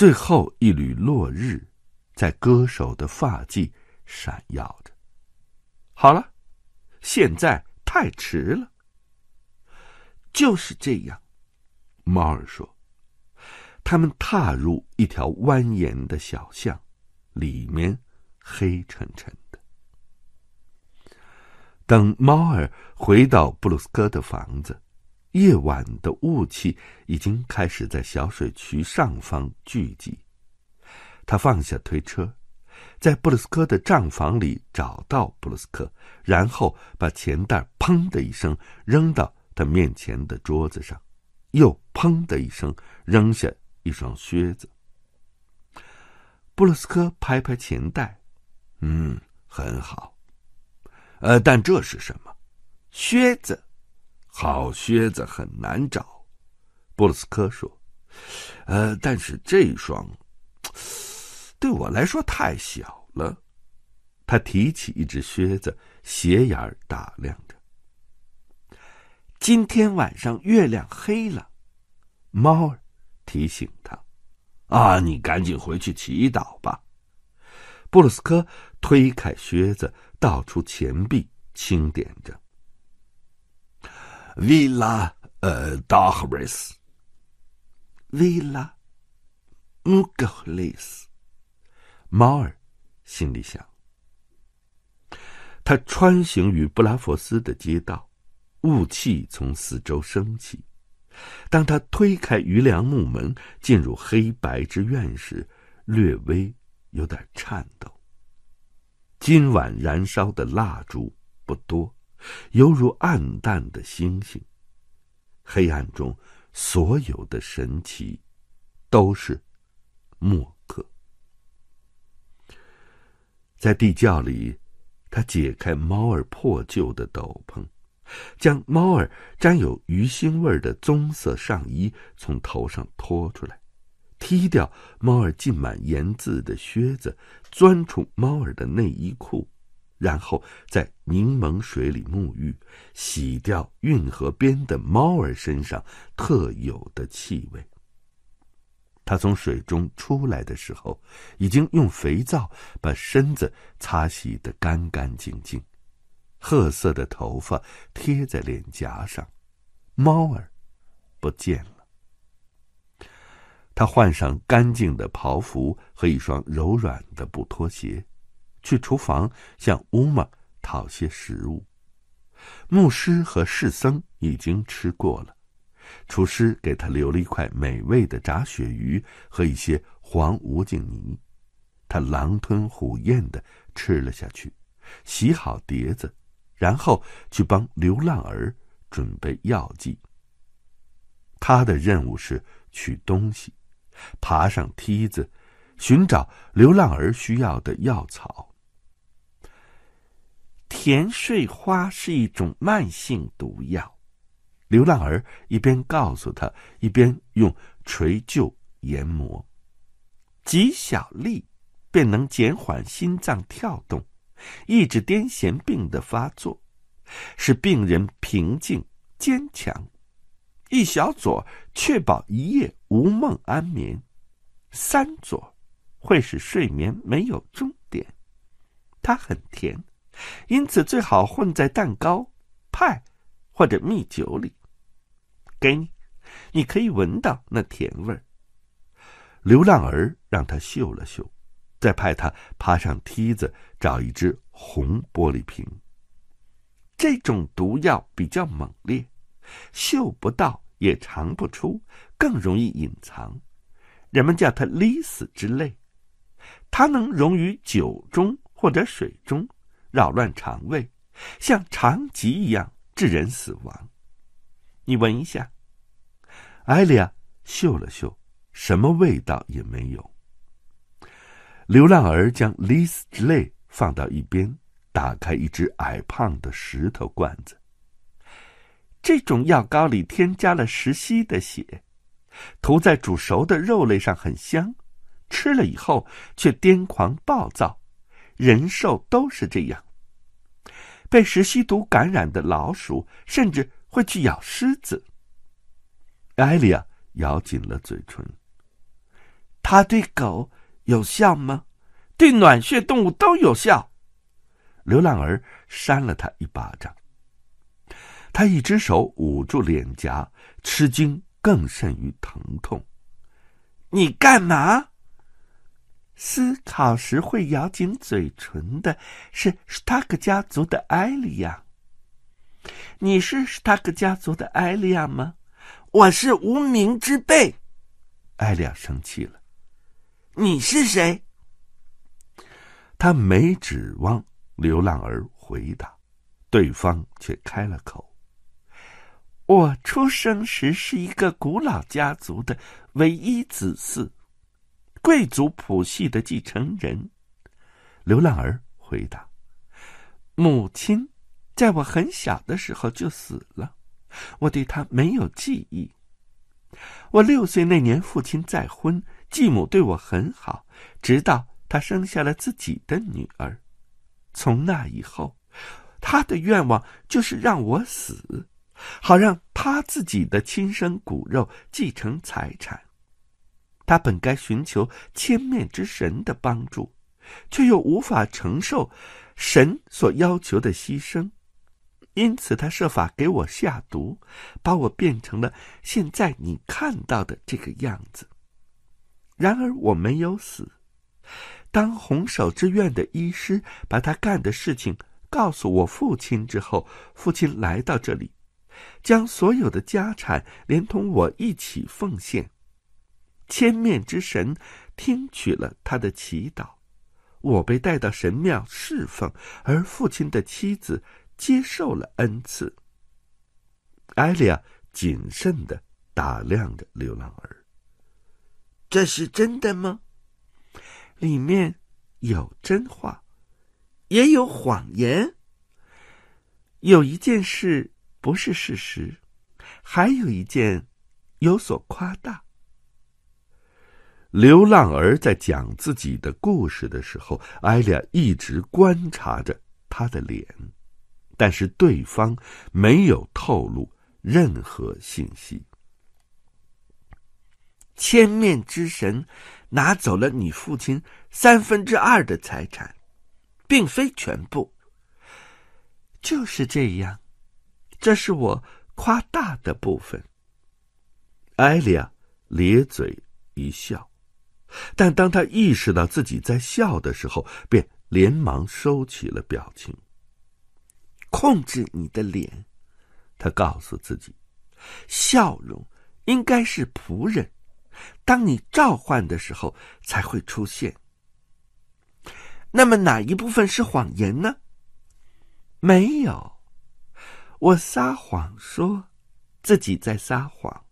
最后一缕落日，在歌手的发髻闪耀着。好了，现在太迟了。就是这样，猫儿说。他们踏入一条蜿蜒的小巷，里面黑沉沉的。等猫儿回到布鲁斯科的房子。夜晚的雾气已经开始在小水渠上方聚集。他放下推车，在布鲁斯科的账房里找到布鲁斯科，然后把钱袋“砰”的一声扔到他面前的桌子上，又“砰”的一声扔下一双靴子。布鲁斯科拍拍钱袋，“嗯，很好。呃，但这是什么？靴子。”好靴子很难找，布鲁斯科说：“呃，但是这双对我来说太小了。”他提起一只靴子，斜眼打量着。今天晚上月亮黑了，猫儿提醒他：“啊，你赶紧回去祈祷吧。”布鲁斯科推开靴子，倒出钱币，清点着。Villa Dachris，Villa m g g h l e s 猫儿心里想。他穿行于布拉佛斯的街道，雾气从四周升起。当他推开余梁木门，进入黑白之院时，略微有点颤抖。今晚燃烧的蜡烛不多。犹如暗淡的星星，黑暗中所有的神奇，都是莫克。在地窖里，他解开猫儿破旧的斗篷，将猫儿沾有鱼腥味的棕色上衣从头上脱出来，踢掉猫儿浸满盐渍的靴子，钻出猫儿的内衣裤。然后在柠檬水里沐浴，洗掉运河边的猫儿身上特有的气味。他从水中出来的时候，已经用肥皂把身子擦洗得干干净净，褐色的头发贴在脸颊上，猫儿不见了。他换上干净的袍服和一双柔软的布拖鞋。去厨房向乌玛讨些食物。牧师和侍僧已经吃过了，厨师给他留了一块美味的炸鳕鱼和一些黄无尽泥，他狼吞虎咽的吃了下去，洗好碟子，然后去帮流浪儿准备药剂。他的任务是取东西，爬上梯子，寻找流浪儿需要的药草。甜睡花是一种慢性毒药，流浪儿一边告诉他，一边用锤臼研磨，极小粒便能减缓心脏跳动，抑制癫痫病的发作，使病人平静坚强。一小撮确保一夜无梦安眠，三撮会使睡眠没有终点。它很甜。因此，最好混在蛋糕、派或者蜜酒里。给你，你可以闻到那甜味儿。流浪儿让他嗅了嗅，再派他爬上梯子找一只红玻璃瓶。这种毒药比较猛烈，嗅不到也尝不出，更容易隐藏。人们叫它“勒死之泪”，它能溶于酒中或者水中。扰乱肠胃，像肠疾一样致人死亡。你闻一下。艾利亚嗅了嗅，什么味道也没有。流浪儿将 l s 丝 t 泪放到一边，打开一只矮胖的石头罐子。这种药膏里添加了石犀的血，涂在煮熟的肉类上很香，吃了以后却癫狂暴躁，人兽都是这样。被石吸毒感染的老鼠，甚至会去咬狮子。艾莉亚咬紧了嘴唇。它对狗有效吗？对暖血动物都有效。流浪儿扇了他一巴掌。他一只手捂住脸颊，吃惊更甚于疼痛。你干嘛？思考时会咬紧嘴唇的是史塔克家族的艾莉亚。你是史塔克家族的艾莉亚吗？我是无名之辈。艾莉亚生气了。你是谁？他没指望流浪儿回答，对方却开了口：“我出生时是一个古老家族的唯一子嗣。”贵族谱系的继承人，流浪儿回答：“母亲，在我很小的时候就死了，我对她没有记忆。我六岁那年，父亲再婚，继母对我很好，直到她生下了自己的女儿。从那以后，她的愿望就是让我死，好让她自己的亲生骨肉继承财产。”他本该寻求千面之神的帮助，却又无法承受神所要求的牺牲，因此他设法给我下毒，把我变成了现在你看到的这个样子。然而我没有死。当红手之院的医师把他干的事情告诉我父亲之后，父亲来到这里，将所有的家产连同我一起奉献。千面之神听取了他的祈祷，我被带到神庙侍奉，而父亲的妻子接受了恩赐。艾利亚谨慎的打量着流浪儿：“这是真的吗？里面有真话，也有谎言。有一件事不是事实，还有一件有所夸大。”流浪儿在讲自己的故事的时候，艾利亚一直观察着他的脸，但是对方没有透露任何信息。千面之神拿走了你父亲三分之二的财产，并非全部。就是这样，这是我夸大的部分。艾利亚咧嘴一笑。但当他意识到自己在笑的时候，便连忙收起了表情。控制你的脸，他告诉自己，笑容应该是仆人，当你召唤的时候才会出现。那么哪一部分是谎言呢？没有，我撒谎说，自己在撒谎，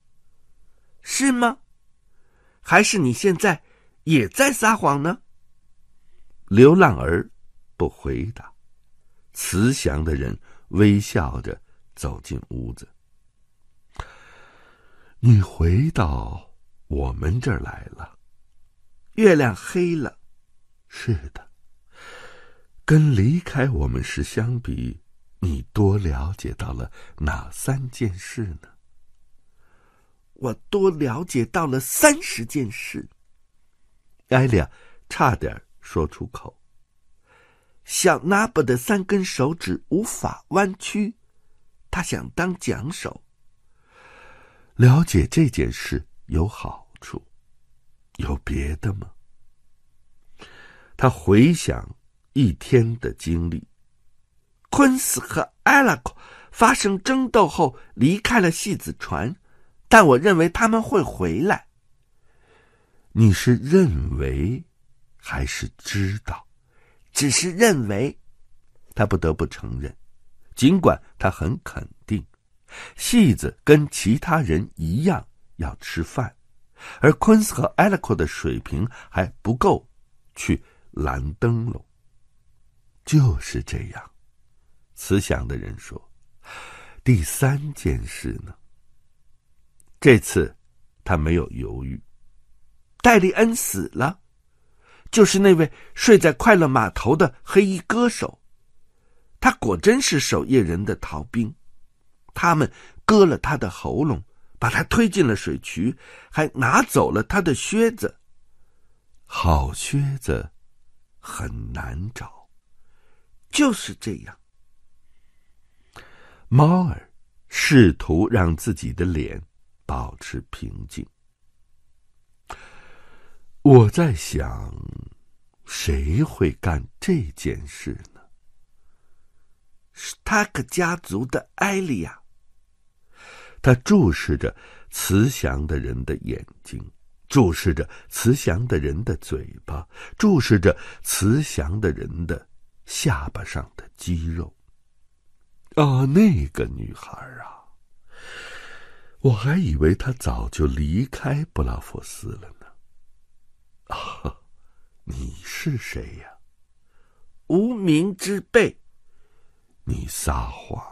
是吗？还是你现在？也在撒谎呢。流浪儿不回答。慈祥的人微笑着走进屋子。你回到我们这儿来了。月亮黑了。是的。跟离开我们时相比，你多了解到了哪三件事呢？我多了解到了三十件事。艾利亚差点说出口：“小纳布的三根手指无法弯曲，他想当桨手。了解这件事有好处，有别的吗？”他回想一天的经历：昆斯和艾拉克发生争斗后离开了戏子船，但我认为他们会回来。你是认为，还是知道？只是认为，他不得不承认。尽管他很肯定，戏子跟其他人一样要吃饭，而昆斯和艾利克的水平还不够，去蓝灯笼。就是这样，慈祥的人说：“第三件事呢？”这次，他没有犹豫。戴利恩死了，就是那位睡在快乐码头的黑衣歌手。他果真是守夜人的逃兵，他们割了他的喉咙，把他推进了水渠，还拿走了他的靴子。好靴子很难找，就是这样。猫儿试图让自己的脸保持平静。我在想，谁会干这件事呢？是塔克家族的艾利亚。他注视着慈祥的人的眼睛，注视着慈祥的人的嘴巴，注视着慈祥的人的下巴上的肌肉。啊，那个女孩啊，我还以为她早就离开布拉佛斯了。啊，你是谁呀？无名之辈。你撒谎。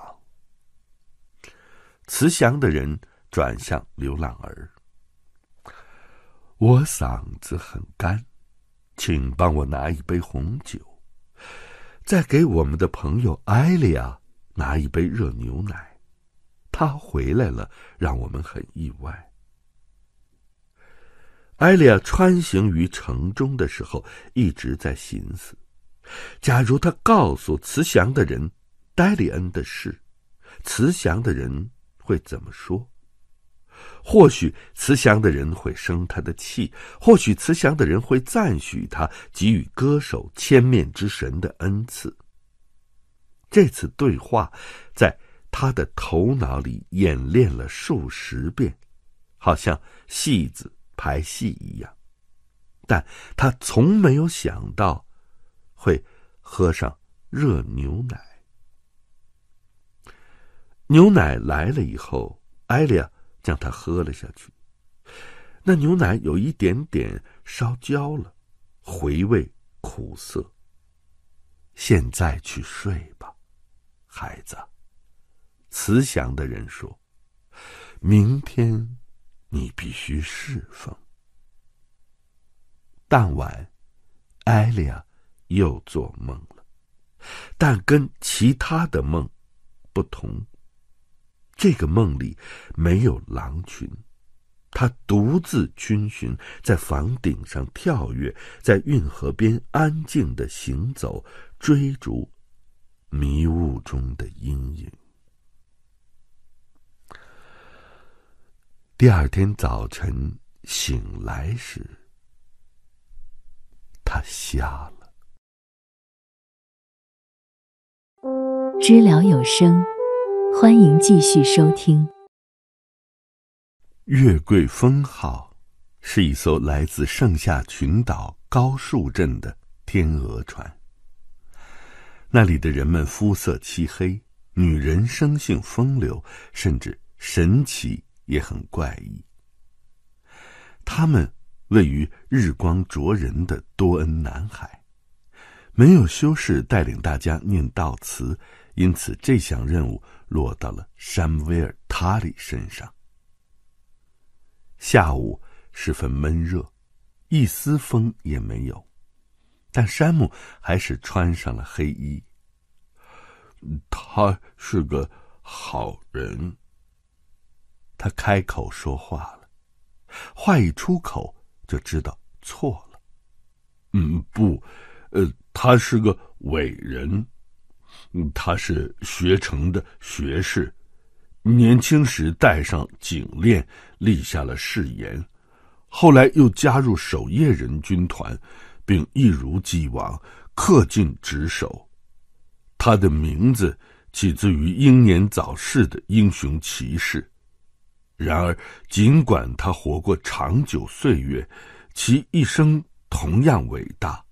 慈祥的人转向流浪儿。我嗓子很干，请帮我拿一杯红酒。再给我们的朋友艾利亚拿一杯热牛奶。他回来了，让我们很意外。艾丽亚穿行于城中的时候，一直在寻思：假如他告诉慈祥的人戴利恩的事，慈祥的人会怎么说？或许慈祥的人会生他的气，或许慈祥的人会赞许他给予歌手千面之神的恩赐。这次对话，在他的头脑里演练了数十遍，好像戏子。排戏一样，但他从没有想到会喝上热牛奶。牛奶来了以后，艾利亚将它喝了下去。那牛奶有一点点烧焦了，回味苦涩。现在去睡吧，孩子，慈祥的人说：“明天。”你必须侍奉。当晚，艾利亚又做梦了，但跟其他的梦不同。这个梦里没有狼群，他独自逡巡，在房顶上跳跃，在运河边安静的行走，追逐迷雾中的阴影。第二天早晨醒来时，他瞎了。知了有声，欢迎继续收听。月桂风号是一艘来自盛夏群岛高树镇的天鹅船。那里的人们肤色漆黑，女人生性风流，甚至神奇。也很怪异。他们位于日光灼人的多恩南海，没有修士带领大家念悼词，因此这项任务落到了山威尔塔里身上。下午十分闷热，一丝风也没有，但山姆还是穿上了黑衣。他是个好人。他开口说话了，话一出口就知道错了。嗯，不，呃，他是个伟人，他是学成的学士，年轻时戴上颈链立下了誓言，后来又加入守夜人军团，并一如既往恪尽职守。他的名字起自于英年早逝的英雄骑士。然而，尽管他活过长久岁月，其一生同样伟大。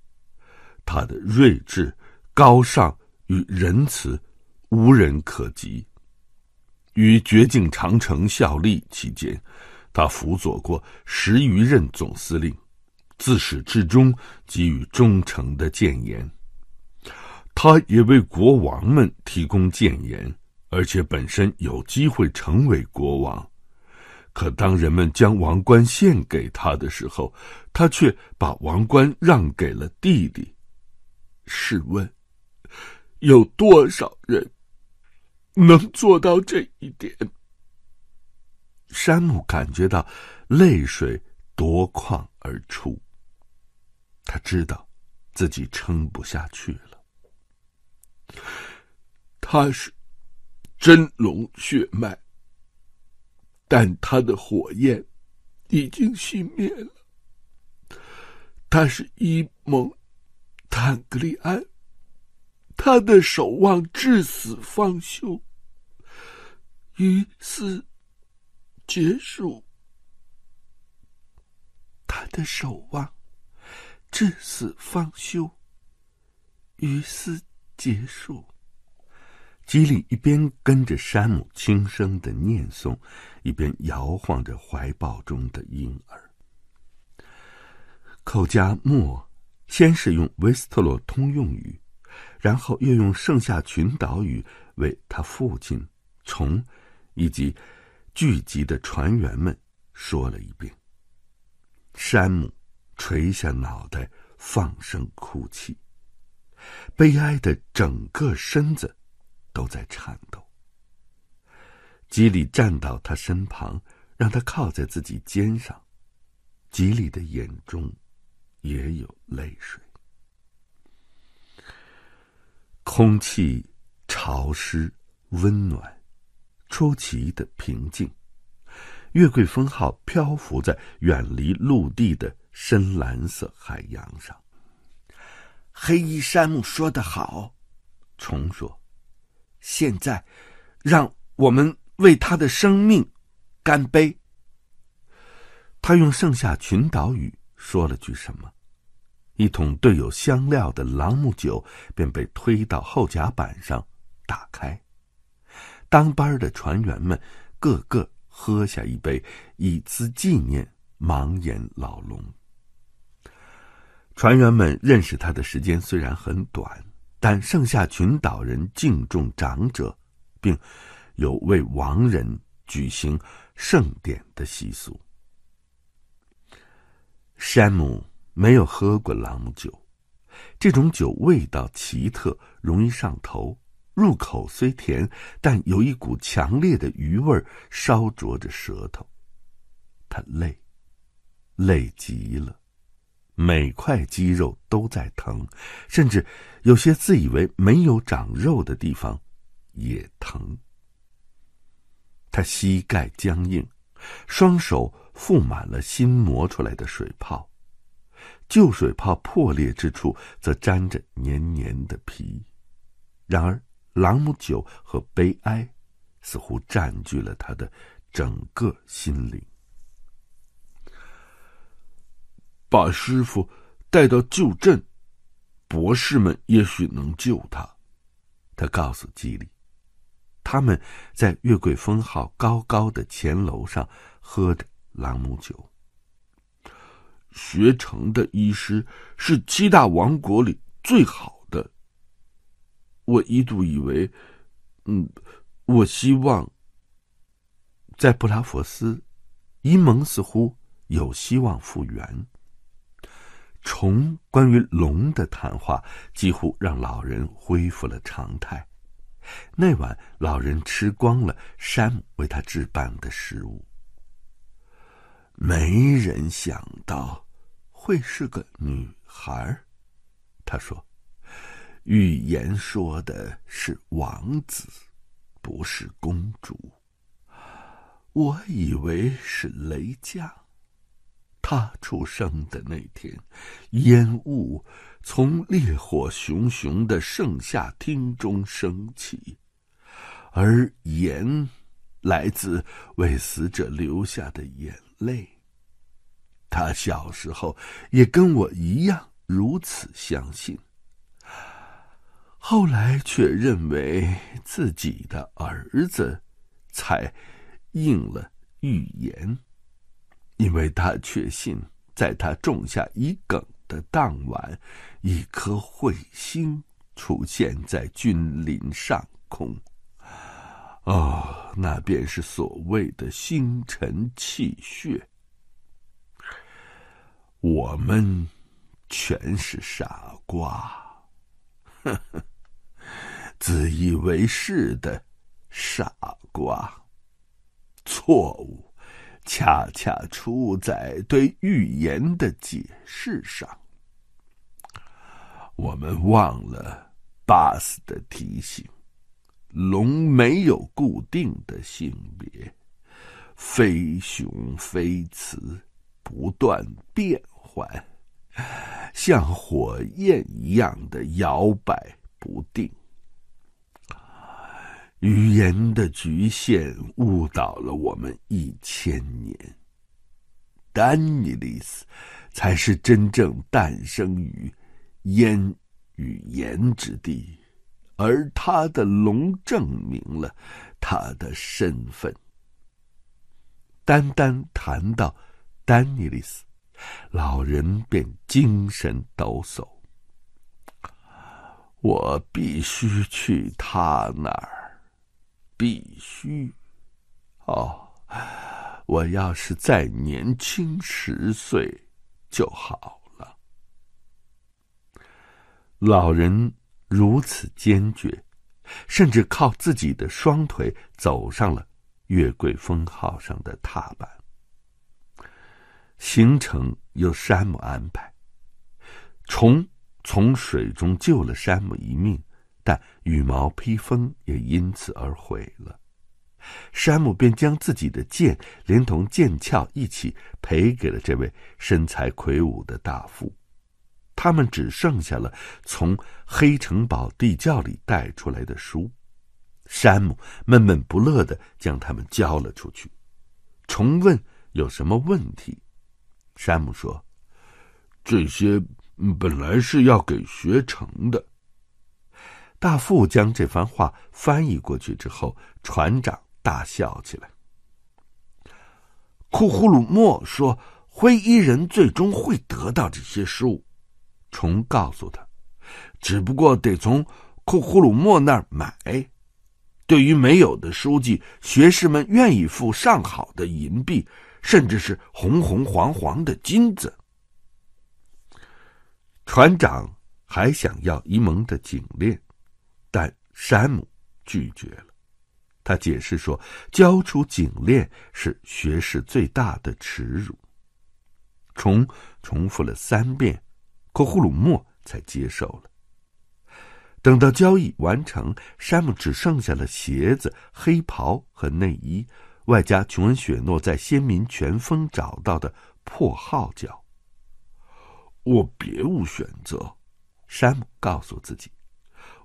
他的睿智、高尚与仁慈，无人可及。于绝境长城效力期间，他辅佐过十余任总司令，自始至终给予忠诚的谏言。他也为国王们提供谏言，而且本身有机会成为国王。可当人们将王冠献给他的时候，他却把王冠让给了弟弟。试问，有多少人能做到这一点？山姆感觉到泪水夺眶而出，他知道自己撑不下去了。他是真龙血脉。但他的火焰已经熄灭了。他是伊蒙·坦格利安，他的守望至死方休，于斯结束。他的守望至死方休，于斯结束。基莉一边跟着山姆轻声的念诵，一边摇晃着怀抱中的婴儿。寇加莫先是用维斯特洛通用语，然后又用圣夏群岛语为他父亲、从以及聚集的船员们说了一遍。山姆垂下脑袋，放声哭泣，悲哀的整个身子。都在颤抖。吉里站到他身旁，让他靠在自己肩上。吉里的眼中也有泪水。空气潮湿、温暖，出奇的平静。月桂风号漂浮在远离陆地的深蓝色海洋上。黑衣山木说得好，重说。现在，让我们为他的生命干杯。他用盛夏群岛语说了句什么？一桶兑有香料的朗姆酒便被推到后甲板上，打开。当班的船员们个个喝下一杯，以资纪念盲眼老龙。船员们认识他的时间虽然很短。但圣下群岛人敬重长者，并有为亡人举行盛典的习俗。山姆没有喝过朗姆酒，这种酒味道奇特，容易上头。入口虽甜，但有一股强烈的鱼味，烧灼着舌头。他累，累极了。每块肌肉都在疼，甚至有些自以为没有长肉的地方，也疼。他膝盖僵硬，双手覆满了新磨出来的水泡，旧水泡破裂之处则粘着黏黏的皮。然而，朗姆酒和悲哀似乎占据了他的整个心灵。把师傅带到旧镇，博士们也许能救他。他告诉基里，他们在月桂峰号高高的前楼上喝的朗姆酒。学成的医师是七大王国里最好的。我一度以为，嗯，我希望在布拉佛斯，伊蒙似乎有希望复原。虫关于龙的谈话几乎让老人恢复了常态。那晚，老人吃光了山姆为他置办的食物。没人想到，会是个女孩儿。他说：“预言说的是王子，不是公主。我以为是雷加。”他出生的那天，烟雾从烈火熊熊的盛夏厅中升起，而盐来自为死者流下的眼泪。他小时候也跟我一样如此相信，后来却认为自己的儿子才应了预言。因为他确信，在他种下一梗的当晚，一颗彗星出现在君临上空。哦，那便是所谓的星辰气血。我们全是傻瓜，呵呵，自以为是的傻瓜，错误。恰恰出在对预言的解释上，我们忘了巴斯的提醒：龙没有固定的性别，非雄非雌，不断变换，像火焰一样的摇摆不定。语言的局限误导了我们一千年。丹尼利斯，才是真正诞生于烟语言之地，而他的龙证明了他的身份。单单谈到丹尼利斯，老人便精神抖擞。我必须去他那儿。必须！哦，我要是再年轻十岁就好了。老人如此坚决，甚至靠自己的双腿走上了月桂风号上的踏板。行程由山姆安排。虫从水中救了山姆一命。但羽毛披风也因此而毁了，山姆便将自己的剑连同剑鞘一起赔给了这位身材魁梧的大夫。他们只剩下了从黑城堡地窖里带出来的书，山姆闷闷不乐的将他们交了出去。重问有什么问题？山姆说：“这些本来是要给学成的。”大副将这番话翻译过去之后，船长大笑起来。库库鲁莫说：“灰衣人最终会得到这些书。”虫告诉他：“只不过得从库库鲁莫那儿买。”对于没有的书籍，学士们愿意付上好的银币，甚至是红红黄黄的金子。船长还想要伊蒙的颈链。但山姆拒绝了。他解释说：“交出颈链是学士最大的耻辱。”重重复了三遍，可呼鲁莫才接受了。等到交易完成，山姆只剩下了鞋子、黑袍和内衣，外加琼恩·雪诺在先民全峰找到的破号角。我别无选择，山姆告诉自己。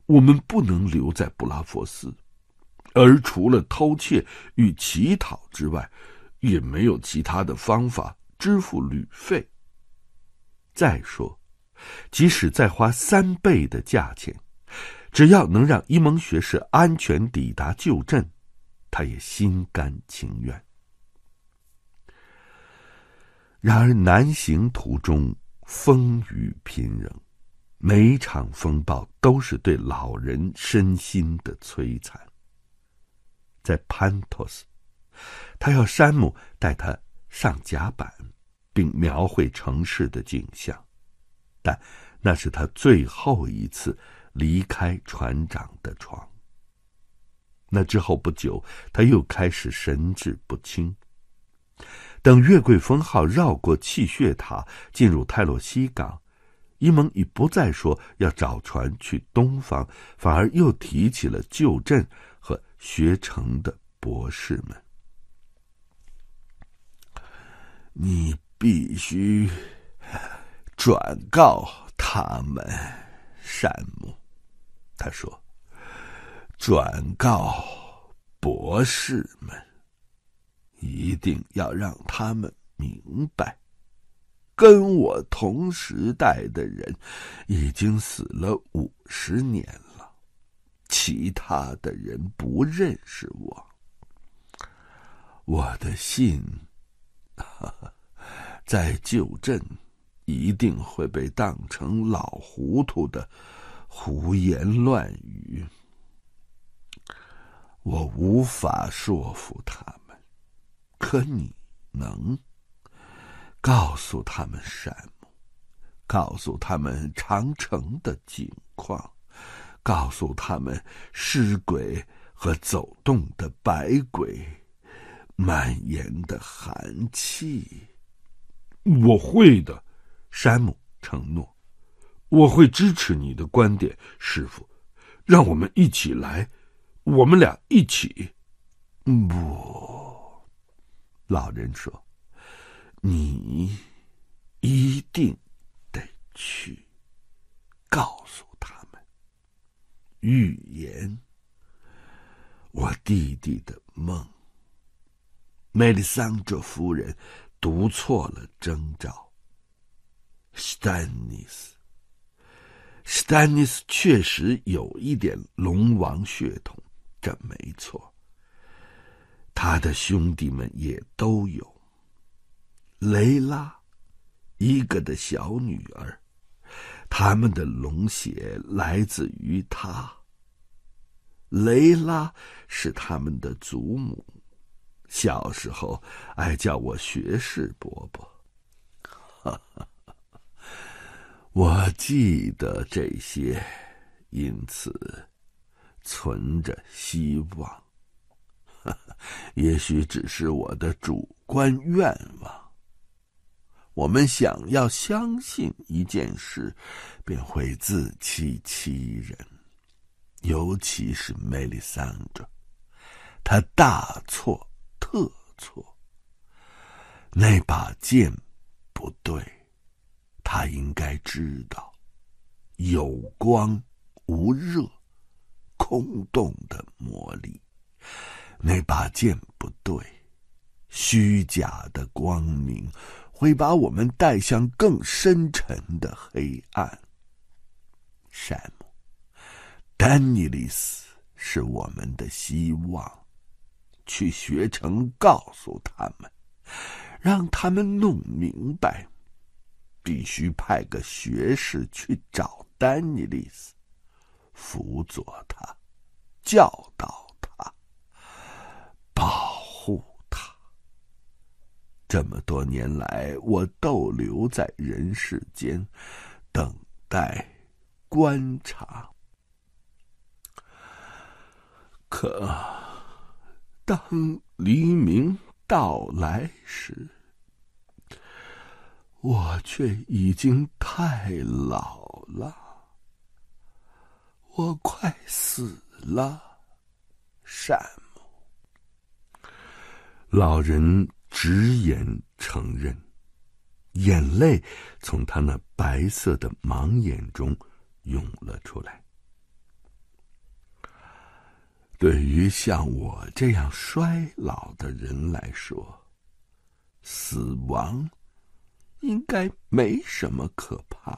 我们不能留在布拉佛斯，而除了偷窃与乞讨之外，也没有其他的方法支付旅费。再说，即使再花三倍的价钱，只要能让伊蒙学士安全抵达旧镇，他也心甘情愿。然而，南行途中风雨频仍。每场风暴都是对老人身心的摧残。在潘托斯，他要山姆带他上甲板，并描绘城市的景象，但那是他最后一次离开船长的床。那之后不久，他又开始神志不清。等月桂风号绕过气血塔，进入泰洛西港。伊蒙已不再说要找船去东方，反而又提起了旧镇和学成的博士们。你必须转告他们，善姆，他说：“转告博士们，一定要让他们明白。”跟我同时代的人已经死了五十年了，其他的人不认识我。我的信在旧镇一定会被当成老糊涂的胡言乱语，我无法说服他们，可你能。告诉他们，山姆，告诉他们长城的景况，告诉他们尸鬼和走动的白鬼，蔓延的寒气。我会的，山姆承诺，我会支持你的观点，师傅。让我们一起来，我们俩一起。不，老人说。你一定得去告诉他们预言。我弟弟的梦，梅丽桑卓夫人读错了征兆。s t a n 史 i s s t a n i s 确实有一点龙王血统，这没错。他的兄弟们也都有。雷拉，一个的小女儿，他们的龙血来自于她。雷拉是他们的祖母，小时候爱叫我学士伯伯。我记得这些，因此存着希望。也许只是我的主观愿望。我们想要相信一件事，便会自欺欺人，尤其是梅丽桑德，他大错特错。那把剑不对，他应该知道，有光无热，空洞的魔力。那把剑不对，虚假的光明。会把我们带向更深沉的黑暗。山姆，丹尼利斯是我们的希望。去学城告诉他们，让他们弄明白，必须派个学士去找丹尼利斯，辅佐他，教导他，保。这么多年来，我逗留在人世间，等待、观察。可当黎明到来时，我却已经太老了，我快死了，善老人。直言承认，眼泪从他那白色的盲眼中涌了出来。对于像我这样衰老的人来说，死亡应该没什么可怕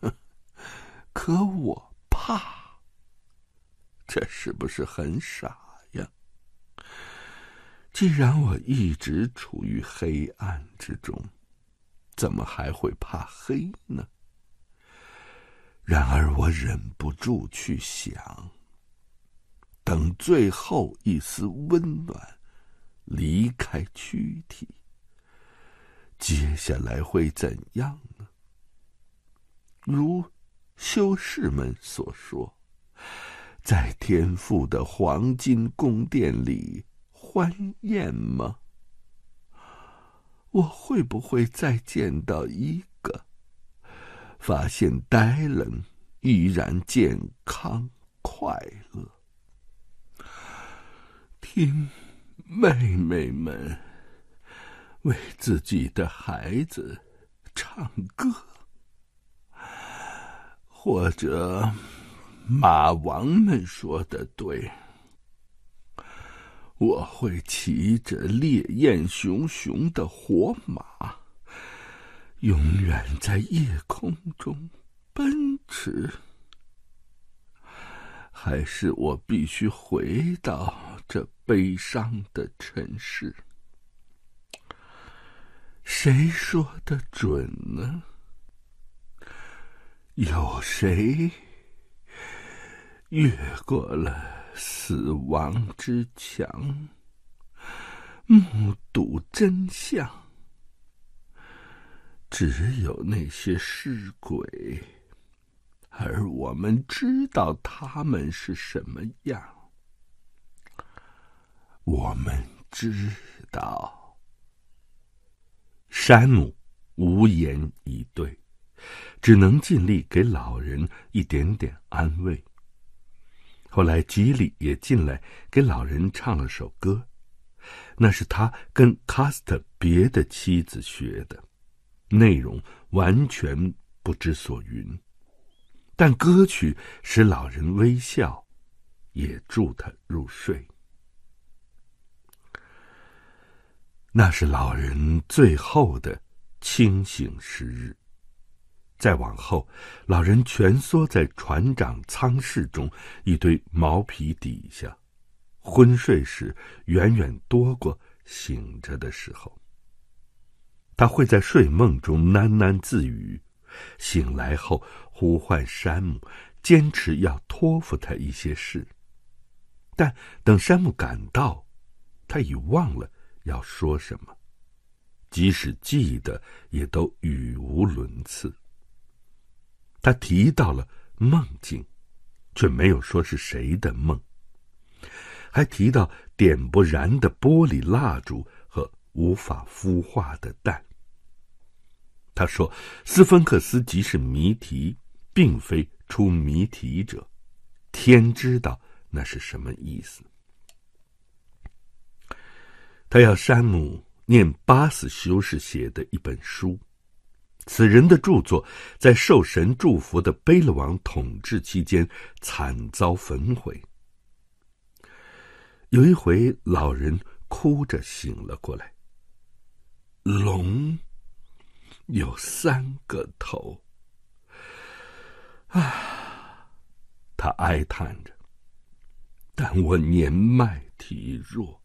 的。可我怕，这是不是很傻？既然我一直处于黑暗之中，怎么还会怕黑呢？然而我忍不住去想：等最后一丝温暖离开躯体，接下来会怎样呢？如修士们所说，在天父的黄金宫殿里。欢宴吗？我会不会再见到一个发现呆愣依然健康快乐？听妹妹们为自己的孩子唱歌，或者马王们说的对。我会骑着烈焰熊熊的火马，永远在夜空中奔驰，还是我必须回到这悲伤的城市？谁说的准呢？有谁越过了？死亡之墙。目睹真相，只有那些尸鬼，而我们知道他们是什么样。我们知道。山姆无言以对，只能尽力给老人一点点安慰。后来，吉利也进来给老人唱了首歌，那是他跟卡斯特别的妻子学的，内容完全不知所云，但歌曲使老人微笑，也助他入睡。那是老人最后的清醒时日。再往后，老人蜷缩在船长舱室中一堆毛皮底下，昏睡时远远多过醒着的时候。他会在睡梦中喃喃自语，醒来后呼唤山姆，坚持要托付他一些事。但等山姆赶到，他已忘了要说什么，即使记得，也都语无伦次。他提到了梦境，却没有说是谁的梦。还提到点不燃的玻璃蜡烛和无法孵化的蛋。他说：“斯芬克斯即是谜题，并非出谜题者。天知道那是什么意思。”他要山姆念巴斯修士写的一本书。此人的著作，在受神祝福的卑勒王统治期间惨遭焚毁。有一回，老人哭着醒了过来。龙有三个头。啊，他哀叹着，但我年迈体弱，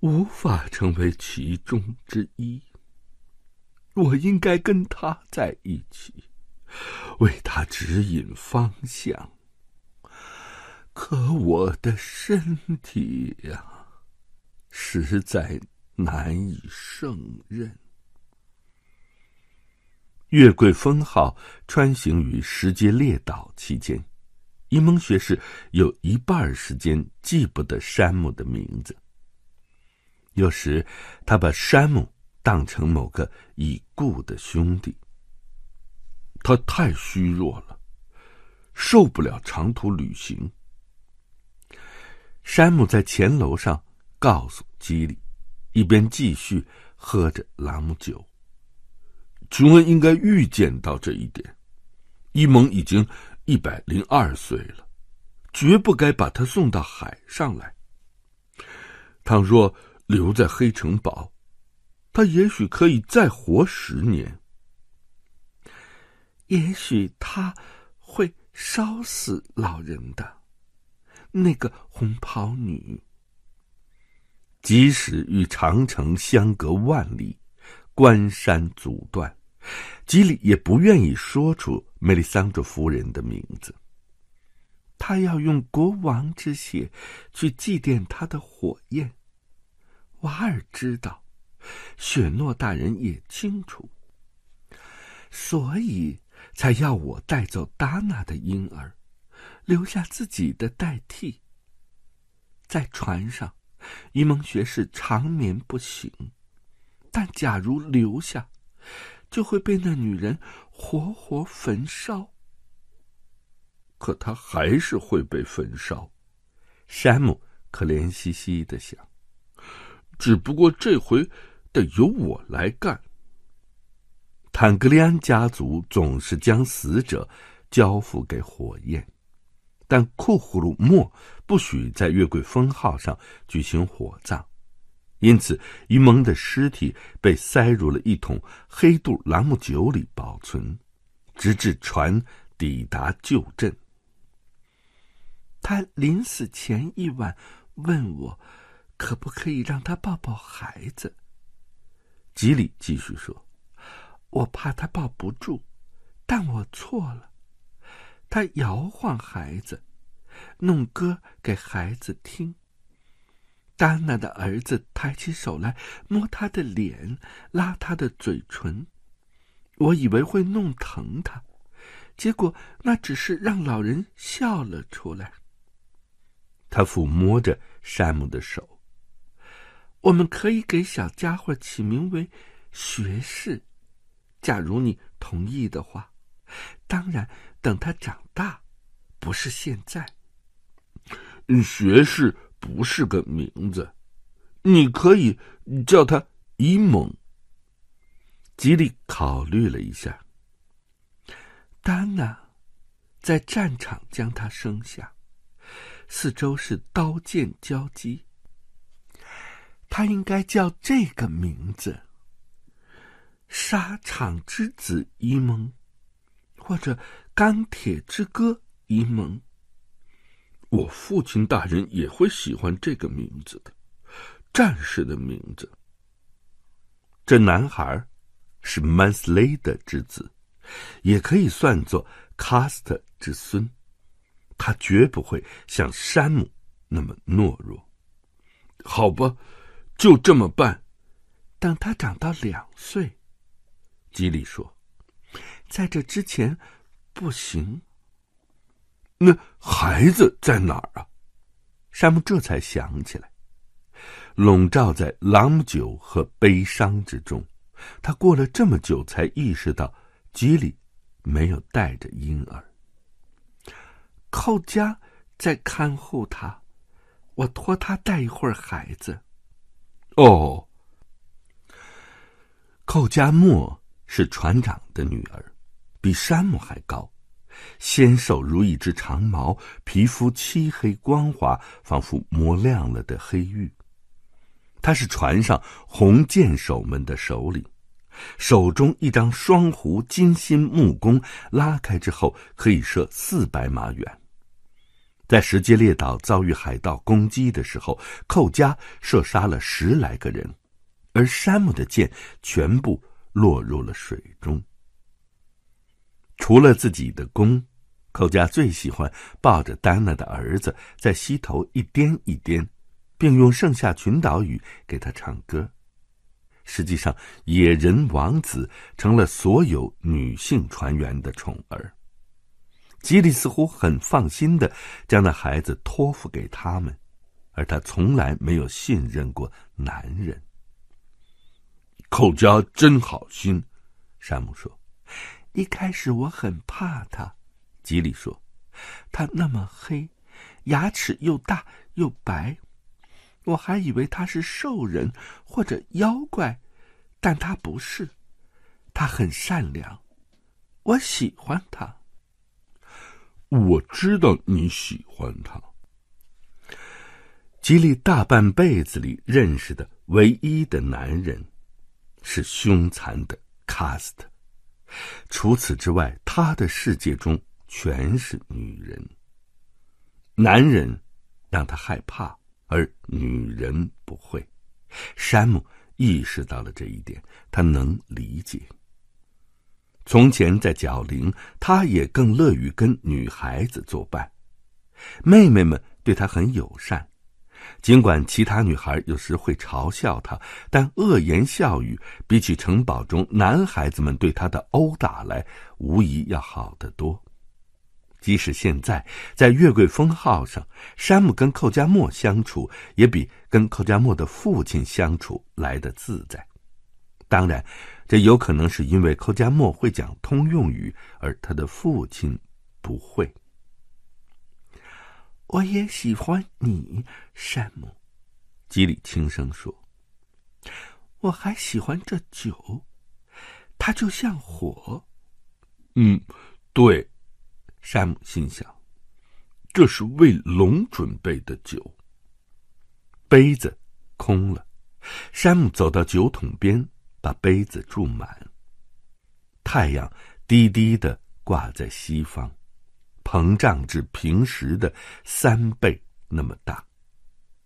无法成为其中之一。我应该跟他在一起，为他指引方向。可我的身体呀，实在难以胜任。月桂封号穿行于十阶列岛期间，伊蒙学士有一半时间记不得山姆的名字。有时，他把山姆。当成某个已故的兄弟，他太虚弱了，受不了长途旅行。山姆在前楼上告诉基里，一边继续喝着朗姆酒。琼恩应该预见到这一点。伊蒙已经一百零二岁了，绝不该把他送到海上来。倘若留在黑城堡。他也许可以再活十年，也许他会烧死老人的，那个红袍女。即使与长城相隔万里，关山阻断，吉里也不愿意说出梅丽桑卓夫人的名字。他要用国王之血去祭奠他的火焰。瓦尔知道。雪诺大人也清楚，所以才要我带走达娜的婴儿，留下自己的代替。在船上，伊蒙学士长眠不醒，但假如留下，就会被那女人活活焚烧。可他还是会被焚烧，山姆可怜兮兮的想，只不过这回。得由我来干。坦格利安家族总是将死者交付给火焰，但库胡鲁莫不许在月桂封号上举行火葬，因此于蒙的尸体被塞入了一桶黑杜朗木酒里保存，直至船抵达旧镇。他临死前一晚问我，可不可以让他抱抱孩子？吉里继续说：“我怕他抱不住，但我错了。他摇晃孩子，弄歌给孩子听。丹娜的儿子抬起手来摸他的脸，拉他的嘴唇。我以为会弄疼他，结果那只是让老人笑了出来。他抚摸着山姆的手。”我们可以给小家伙起名为学士，假如你同意的话。当然，等他长大，不是现在。学士不是个名字，你可以叫他伊蒙。极力考虑了一下，丹娜在战场将他生下，四周是刀剑交击。他应该叫这个名字，《沙场之子伊蒙》，或者《钢铁之歌伊蒙》。我父亲大人也会喜欢这个名字的，战士的名字。这男孩是曼斯雷的之子，也可以算作卡斯特之孙。他绝不会像山姆那么懦弱，好吧。就这么办，等他长到两岁，吉里说：“在这之前，不行。”那孩子在哪儿啊？山姆这才想起来。笼罩在朗姆酒和悲伤之中，他过了这么久才意识到，吉里没有带着婴儿。靠家在看护他，我托他带一会儿孩子。哦，寇加莫是船长的女儿，比山姆还高，纤瘦如一只长矛，皮肤漆黑光滑，仿佛磨亮了的黑玉。她是船上红箭手们的首领，手中一张双弧金心木弓，拉开之后可以射四百码远。在石阶列岛遭遇海盗攻击的时候，寇家射杀了十来个人，而山姆的箭全部落入了水中。除了自己的弓，寇家最喜欢抱着丹娜的儿子在溪头一颠一颠，并用盛夏群岛语给他唱歌。实际上，野人王子成了所有女性船员的宠儿。吉利似乎很放心的将那孩子托付给他们，而他从来没有信任过男人。寇家真好心，山姆说：“一开始我很怕他。”吉利说：“他那么黑，牙齿又大又白，我还以为他是兽人或者妖怪，但他不是，他很善良，我喜欢他。”我知道你喜欢他。吉利大半辈子里认识的唯一的男人，是凶残的卡斯特。除此之外，他的世界中全是女人。男人让他害怕，而女人不会。山姆意识到了这一点，他能理解。从前在角灵，他也更乐于跟女孩子作伴，妹妹们对他很友善，尽管其他女孩有时会嘲笑他，但恶言笑语比起城堡中男孩子们对他的殴打来，无疑要好得多。即使现在在月桂封号上，山姆跟寇加莫相处也比跟寇加莫的父亲相处来得自在。当然。这有可能是因为寇加莫会讲通用语，而他的父亲不会。我也喜欢你，山姆，吉里轻声说。我还喜欢这酒，它就像火。嗯，对，山姆心想，这是为龙准备的酒。杯子空了，山姆走到酒桶边。把杯子注满。太阳低低的挂在西方，膨胀至平时的三倍那么大，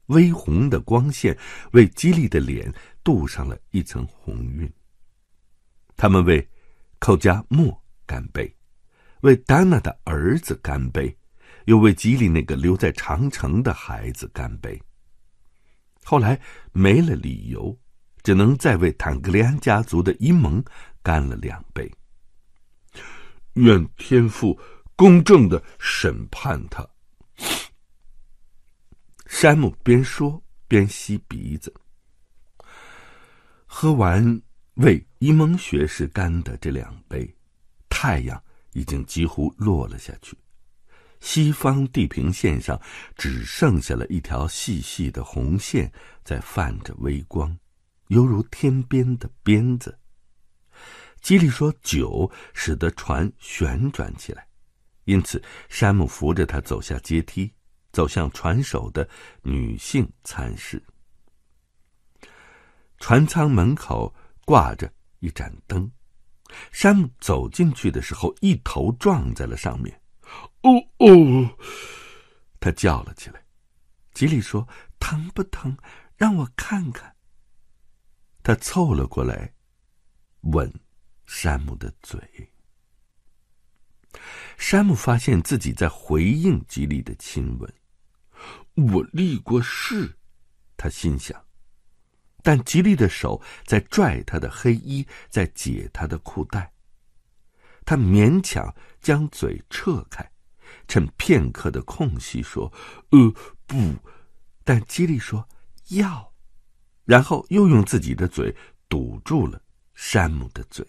微红的光线为吉利的脸镀上了一层红晕。他们为寇加莫干杯，为丹娜的儿子干杯，又为吉利那个留在长城的孩子干杯。后来没了理由。只能再为坦格利安家族的伊蒙干了两杯，愿天父公正的审判他。山姆边说边吸鼻子，喝完为伊蒙学士干的这两杯，太阳已经几乎落了下去，西方地平线上只剩下了一条细细的红线在泛着微光。犹如天边的鞭子。吉利说：“酒使得船旋转起来，因此山姆扶着他走下阶梯，走向船首的女性餐室。船舱门口挂着一盏灯，山姆走进去的时候，一头撞在了上面。哦哦，他叫了起来。吉利说：‘疼不疼？让我看看。’”他凑了过来，吻山姆的嘴。山姆发现自己在回应吉利的亲吻，我立过誓，他心想。但吉利的手在拽他的黑衣，在解他的裤带。他勉强将嘴撤开，趁片刻的空隙说：“呃，不。”但吉利说：“要。”然后又用自己的嘴堵住了山姆的嘴。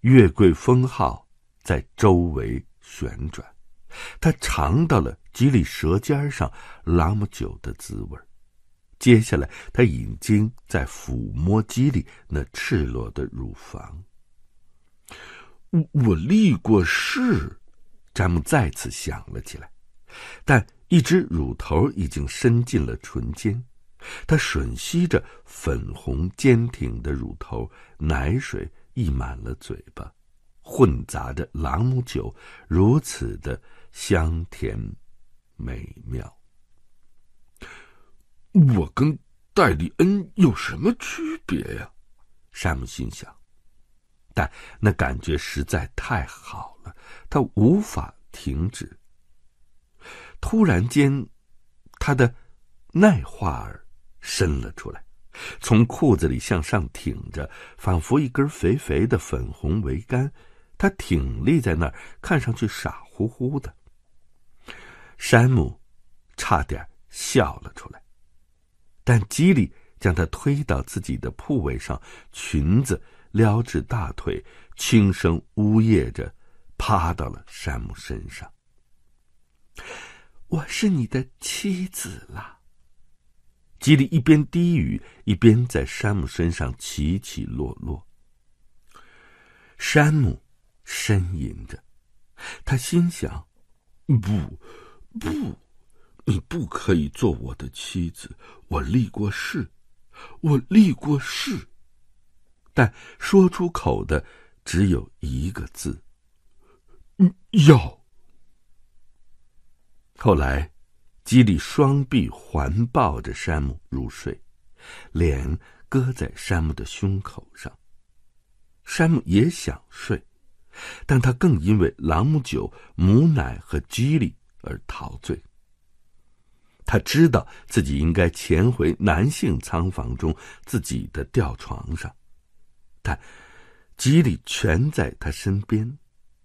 月桂封号在周围旋转，他尝到了吉里舌尖上朗姆酒的滋味。接下来，他已经在抚摸吉里那赤裸的乳房。我我立过誓，詹姆再次想了起来，但一只乳头已经伸进了唇间。他吮吸着粉红坚挺的乳头，奶水溢满了嘴巴，混杂着朗姆酒，如此的香甜美妙。我跟戴利恩有什么区别呀？山姆心想，但那感觉实在太好了，他无法停止。突然间，他的奈化尔。伸了出来，从裤子里向上挺着，仿佛一根肥肥的粉红桅杆。他挺立在那儿，看上去傻乎乎的。山姆差点笑了出来，但基里将他推到自己的铺位上，裙子撩至大腿，轻声呜咽着，趴到了山姆身上。我是你的妻子了。吉利一边低语，一边在山姆身上起起落落。山姆呻吟着，他心想：“不，不，你不可以做我的妻子，我立过誓，我立过誓。”但说出口的只有一个字：“要。”后来。吉里双臂环抱着山姆入睡，脸搁在山姆的胸口上。山姆也想睡，但他更因为朗姆酒、母奶和吉里而陶醉。他知道自己应该潜回男性仓房中自己的吊床上，但吉里全在他身边，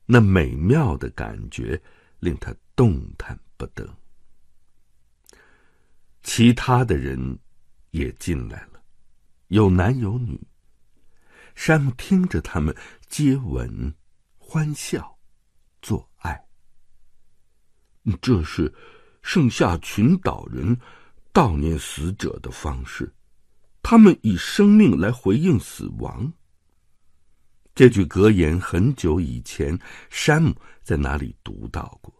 那美妙的感觉令他动弹不得。其他的人也进来了，有男有女。山姆听着他们接吻、欢笑、做爱。这是盛夏群岛人悼念死者的方式，他们以生命来回应死亡。这句格言很久以前，山姆在哪里读到过？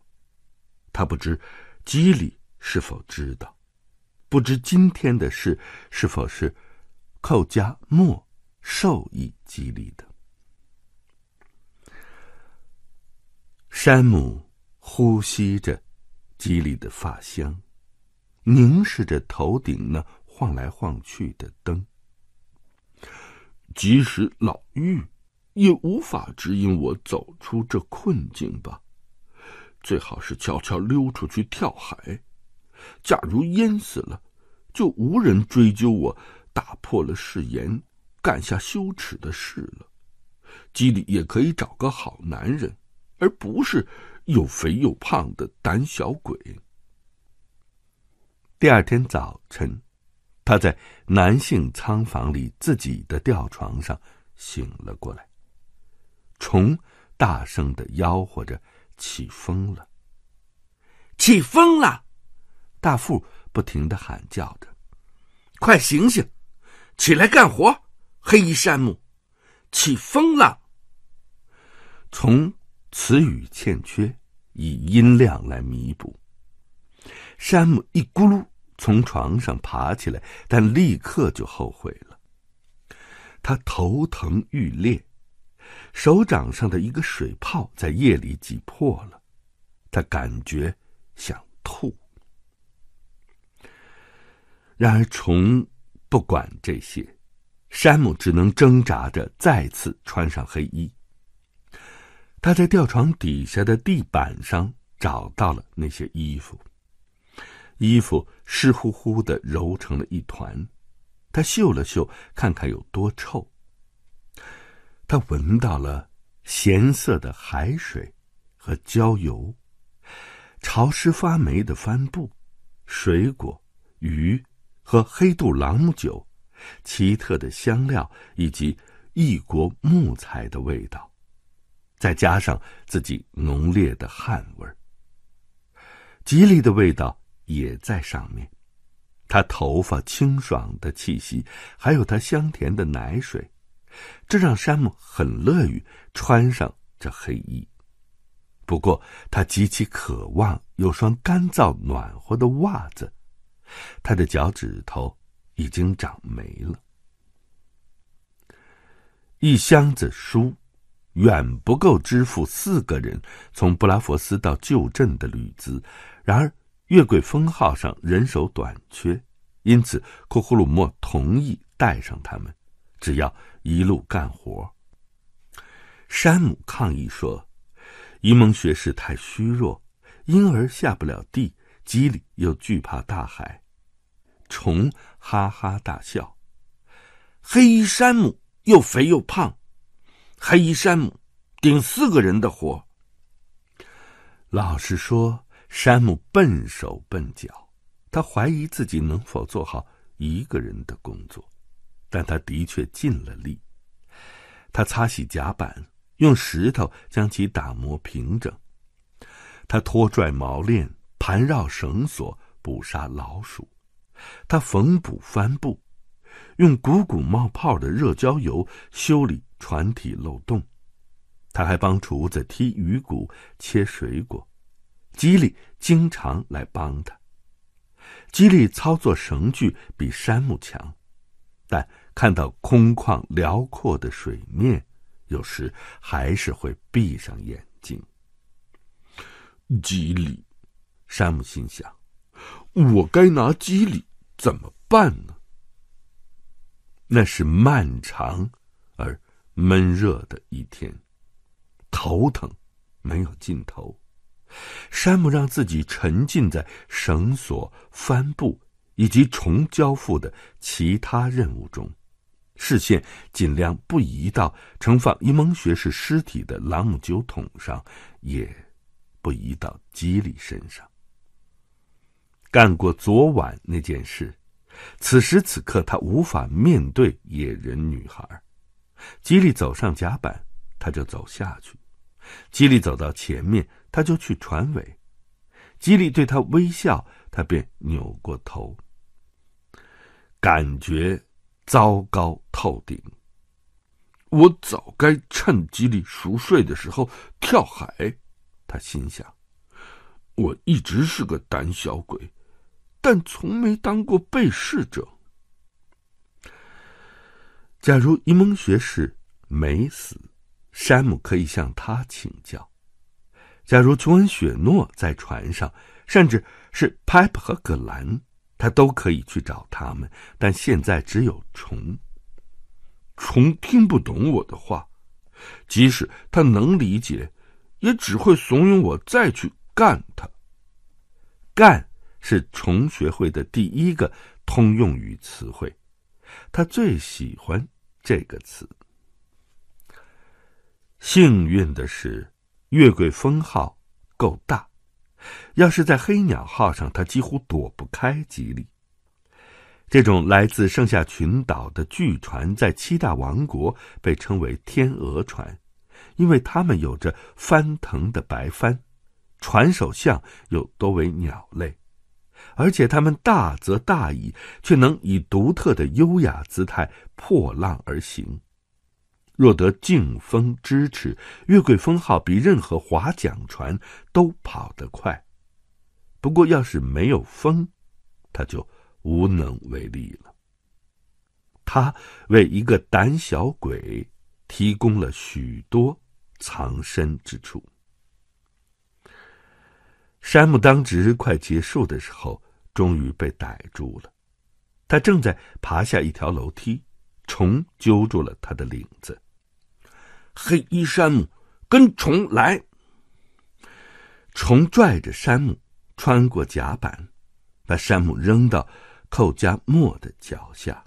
他不知基里是否知道。不知今天的事是否是寇加莫授意激励的？山姆呼吸着激励的发香，凝视着头顶那晃来晃去的灯。即使老妪也无法指引我走出这困境吧？最好是悄悄溜出去跳海。假如淹死了，就无人追究我打破了誓言，干下羞耻的事了。基里也可以找个好男人，而不是又肥又胖的胆小鬼。第二天早晨，他在男性仓房里自己的吊床上醒了过来。虫大声的吆喝着：“起风了！起风了！”大富不停的喊叫着：“快醒醒，起来干活！”黑衣山姆，起风了。从词语欠缺以音量来弥补。山姆一咕噜从床上爬起来，但立刻就后悔了。他头疼欲裂，手掌上的一个水泡在夜里挤破了，他感觉想吐。然而，虫不管这些，山姆只能挣扎着再次穿上黑衣。他在吊床底下的地板上找到了那些衣服，衣服湿乎乎的，揉成了一团。他嗅了嗅，看看有多臭。他闻到了咸涩的海水和焦油，潮湿发霉的帆布、水果、鱼。和黑度朗姆酒、奇特的香料以及异国木材的味道，再加上自己浓烈的汗味吉利的味道也在上面。他头发清爽的气息，还有他香甜的奶水，这让山姆很乐于穿上这黑衣。不过，他极其渴望有双干燥暖和的袜子。他的脚趾头已经长没了。一箱子书，远不够支付四个人从布拉佛斯到旧镇的旅资。然而，月桂封号上人手短缺，因此库库鲁莫同意带上他们，只要一路干活。山姆抗议说：“伊蒙学士太虚弱，婴儿下不了地。”机里又惧怕大海，虫哈哈大笑。黑衣山姆又肥又胖，黑衣山姆顶四个人的活。老实说，山姆笨手笨脚，他怀疑自己能否做好一个人的工作，但他的确尽了力。他擦洗甲板，用石头将其打磨平整。他拖拽锚链。缠绕绳索捕杀老鼠，他缝补帆布，用鼓鼓冒泡的热胶油修理船体漏洞。他还帮厨子剔鱼骨、切水果。吉利经常来帮他。吉利操作绳具比山木强，但看到空旷辽阔的水面，有时还是会闭上眼睛。吉利。山姆心想：“我该拿基里怎么办呢？”那是漫长而闷热的一天，头疼，没有尽头。山姆让自己沉浸在绳索、帆布以及重交付的其他任务中，视线尽量不移到盛放伊蒙学士尸体的朗姆酒桶上，也不移到基里身上。干过昨晚那件事，此时此刻他无法面对野人女孩。基利走上甲板，他就走下去；基利走到前面，他就去船尾；基利对他微笑，他便扭过头。感觉糟糕透顶。我早该趁基利熟睡的时候跳海，他心想。我一直是个胆小鬼。但从没当过被试者。假如伊蒙学士没死，山姆可以向他请教；假如琼恩·雪诺在船上，甚至是派普和葛兰，他都可以去找他们。但现在只有虫，虫听不懂我的话，即使他能理解，也只会怂恿我再去干他，干。是重学会的第一个通用语词汇，他最喜欢这个词。幸运的是，月桂封号够大，要是在黑鸟号上，他几乎躲不开吉利。这种来自盛夏群岛的巨船，在七大王国被称为“天鹅船”，因为它们有着翻腾的白帆，船首像又多为鸟类。而且他们大则大矣，却能以独特的优雅姿态破浪而行。若得劲风支持，月桂风号比任何划桨船都跑得快。不过，要是没有风，他就无能为力了。他为一个胆小鬼提供了许多藏身之处。山姆当值快结束的时候。终于被逮住了，他正在爬下一条楼梯，虫揪住了他的领子。黑衣山姆跟虫来，虫拽着山姆穿过甲板，把山姆扔到寇加莫的脚下。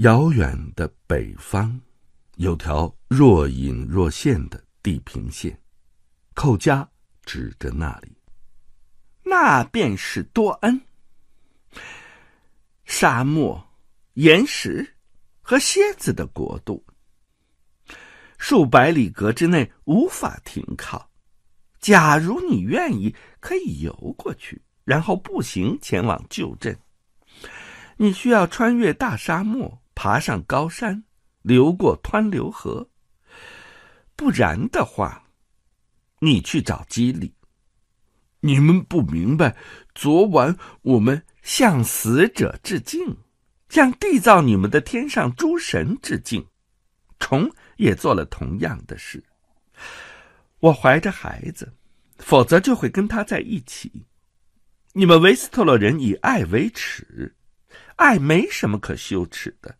遥远的北方，有条若隐若现的地平线，寇加指着那里。那便是多恩，沙漠、岩石和蝎子的国度。数百里格之内无法停靠。假如你愿意，可以游过去，然后步行前往旧镇。你需要穿越大沙漠，爬上高山，流过湍流河。不然的话，你去找基里。你们不明白，昨晚我们向死者致敬，向缔造你们的天上诸神致敬。虫也做了同样的事。我怀着孩子，否则就会跟他在一起。你们维斯特洛人以爱为耻，爱没什么可羞耻的。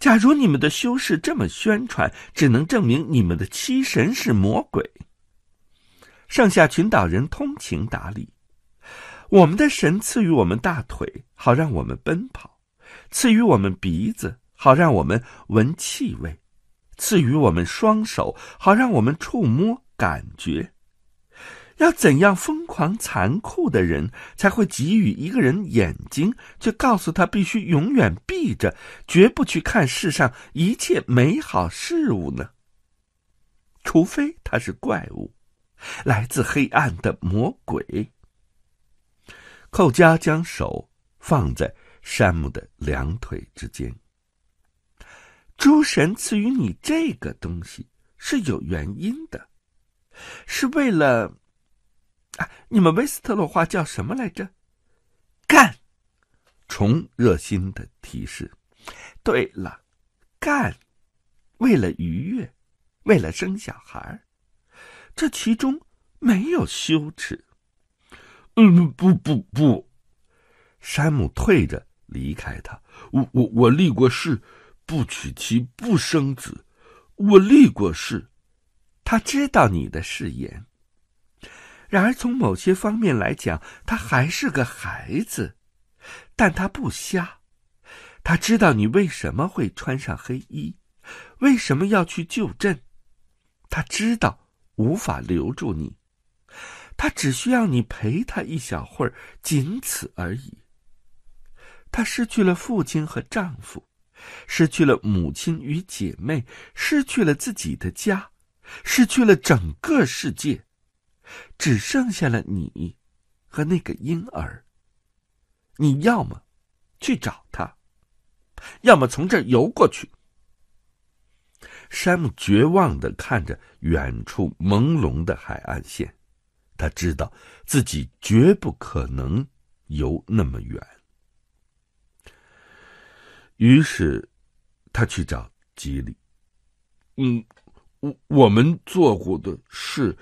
假如你们的修士这么宣传，只能证明你们的七神是魔鬼。上下群岛人通情达理，我们的神赐予我们大腿，好让我们奔跑；赐予我们鼻子，好让我们闻气味；赐予我们双手，好让我们触摸、感觉。要怎样疯狂残酷的人，才会给予一个人眼睛，却告诉他必须永远闭着，绝不去看世上一切美好事物呢？除非他是怪物。来自黑暗的魔鬼。寇家将手放在山姆的两腿之间。诸神赐予你这个东西是有原因的，是为了……啊，你们威斯特洛话叫什么来着？干！虫热心的提示。对了，干！为了愉悦，为了生小孩儿。这其中没有羞耻。嗯，不不不，山姆退着离开他。我我我立过誓，不娶妻不生子。我立过誓。他知道你的誓言。然而从某些方面来讲，他还是个孩子，但他不瞎，他知道你为什么会穿上黑衣，为什么要去救朕。他知道。无法留住你，他只需要你陪他一小会儿，仅此而已。他失去了父亲和丈夫，失去了母亲与姐妹，失去了自己的家，失去了整个世界，只剩下了你和那个婴儿。你要么去找他，要么从这儿游过去。山姆绝望的看着远处朦胧的海岸线，他知道自己绝不可能游那么远。于是，他去找吉里。嗯，我我们做过的事。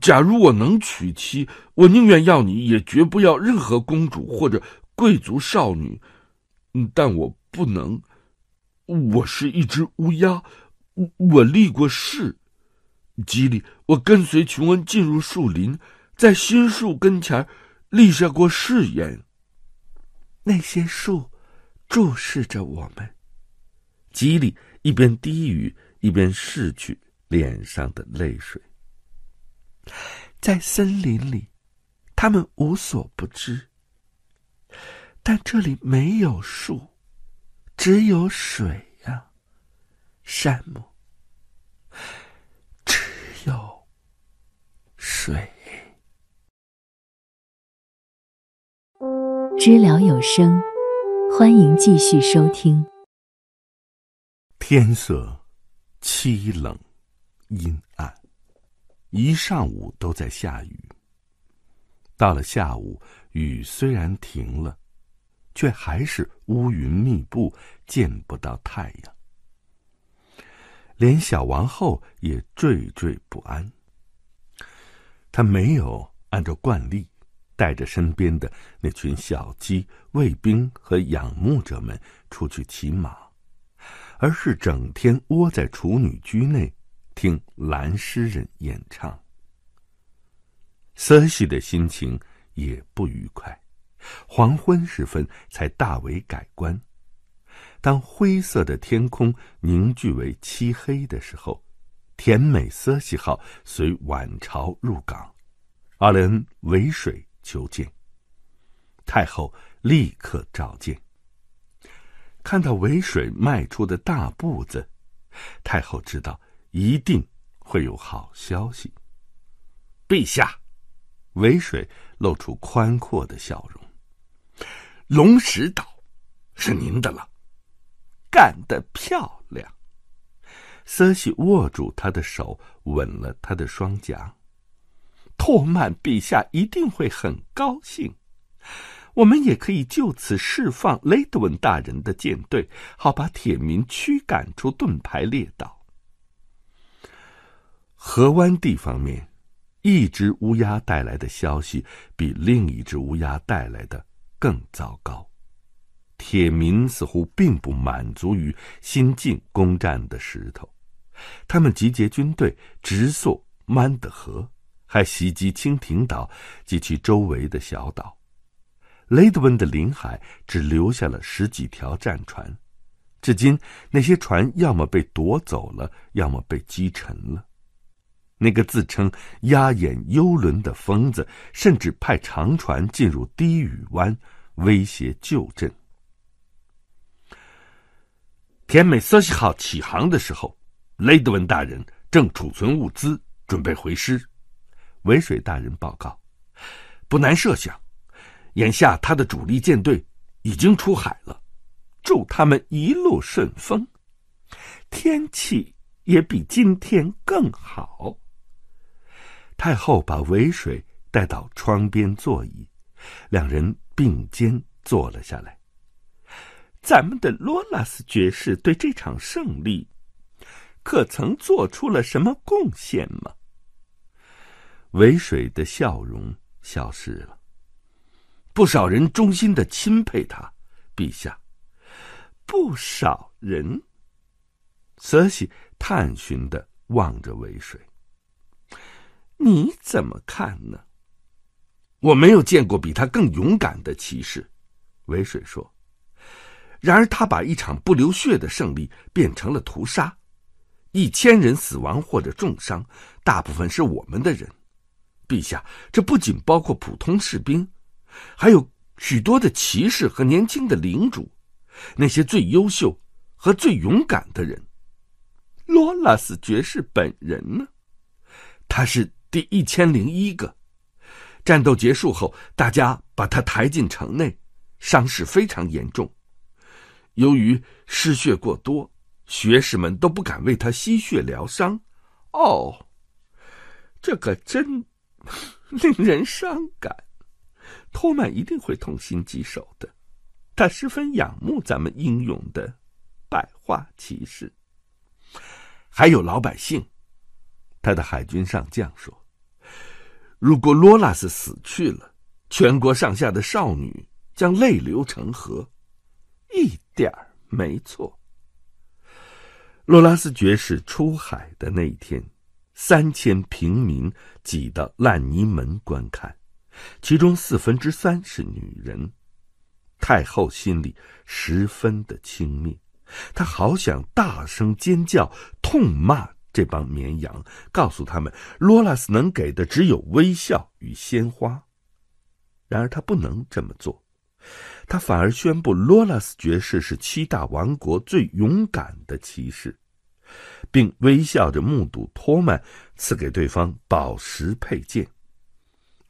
假如我能娶妻，我宁愿要你也绝不要任何公主或者贵族少女。嗯，但我不能。我是一只乌鸦，我立过誓，吉里，我跟随琼恩进入树林，在新树跟前立下过誓言。那些树注视着我们，吉里一边低语，一边拭去脸上的泪水。在森林里，他们无所不知，但这里没有树。只有水呀，山姆。只有水。知了有声，欢迎继续收听。天色凄冷阴暗，一上午都在下雨。到了下午，雨虽然停了。却还是乌云密布，见不到太阳。连小王后也惴惴不安。他没有按照惯例，带着身边的那群小鸡、卫兵和仰慕者们出去骑马，而是整天窝在处女居内，听蓝诗人演唱。瑟西的心情也不愉快。黄昏时分才大为改观。当灰色的天空凝聚为漆黑的时候，甜美瑟西号随晚潮入港。阿雷恩尾水求见，太后立刻召见。看到尾水迈出的大步子，太后知道一定会有好消息。陛下，尾水露出宽阔的笑容。龙石岛是您的了，干得漂亮！瑟西握住他的手，吻了他的双颊。托曼陛下一定会很高兴。我们也可以就此释放雷德文大人的舰队，好把铁民驱赶出盾牌列岛。河湾地方面，一只乌鸦带来的消息比另一只乌鸦带来的。更糟糕，铁民似乎并不满足于新进攻占的石头，他们集结军队直溯曼德河，还袭击蜻蜓岛及其周围的小岛。雷德温的领海只留下了十几条战船，至今那些船要么被夺走了，要么被击沉了。那个自称“压眼幽轮”的疯子，甚至派长船进入低雨湾，威胁旧镇。甜美瑟西号起航的时候，雷德文大人正储存物资，准备回师。文水大人报告，不难设想，眼下他的主力舰队已经出海了。祝他们一路顺风，天气也比今天更好。太后把韦水带到窗边座椅，两人并肩坐了下来。咱们的罗拉斯爵士对这场胜利，可曾做出了什么贡献吗？韦水的笑容消失了。不少人衷心的钦佩他，陛下。不少人，慈禧探寻的望着韦水。你怎么看呢？我没有见过比他更勇敢的骑士，韦水说。然而，他把一场不流血的胜利变成了屠杀，一千人死亡或者重伤，大部分是我们的人。陛下，这不仅包括普通士兵，还有许多的骑士和年轻的领主，那些最优秀和最勇敢的人。罗拉斯爵士本人呢？他是。第一千零一个，战斗结束后，大家把他抬进城内，伤势非常严重。由于失血过多，学士们都不敢为他吸血疗伤。哦，这可真令人伤感。托曼一定会痛心疾首的。他十分仰慕咱们英勇的百花骑士，还有老百姓。他的海军上将说。如果罗拉斯死去了，全国上下的少女将泪流成河，一点没错。洛拉斯爵士出海的那一天，三千平民挤到烂泥门观看，其中四分之三是女人。太后心里十分的轻蔑，她好想大声尖叫，痛骂。这帮绵羊告诉他们，罗拉斯能给的只有微笑与鲜花。然而他不能这么做，他反而宣布罗拉斯爵士是七大王国最勇敢的骑士，并微笑着目睹托曼赐给对方宝石佩剑。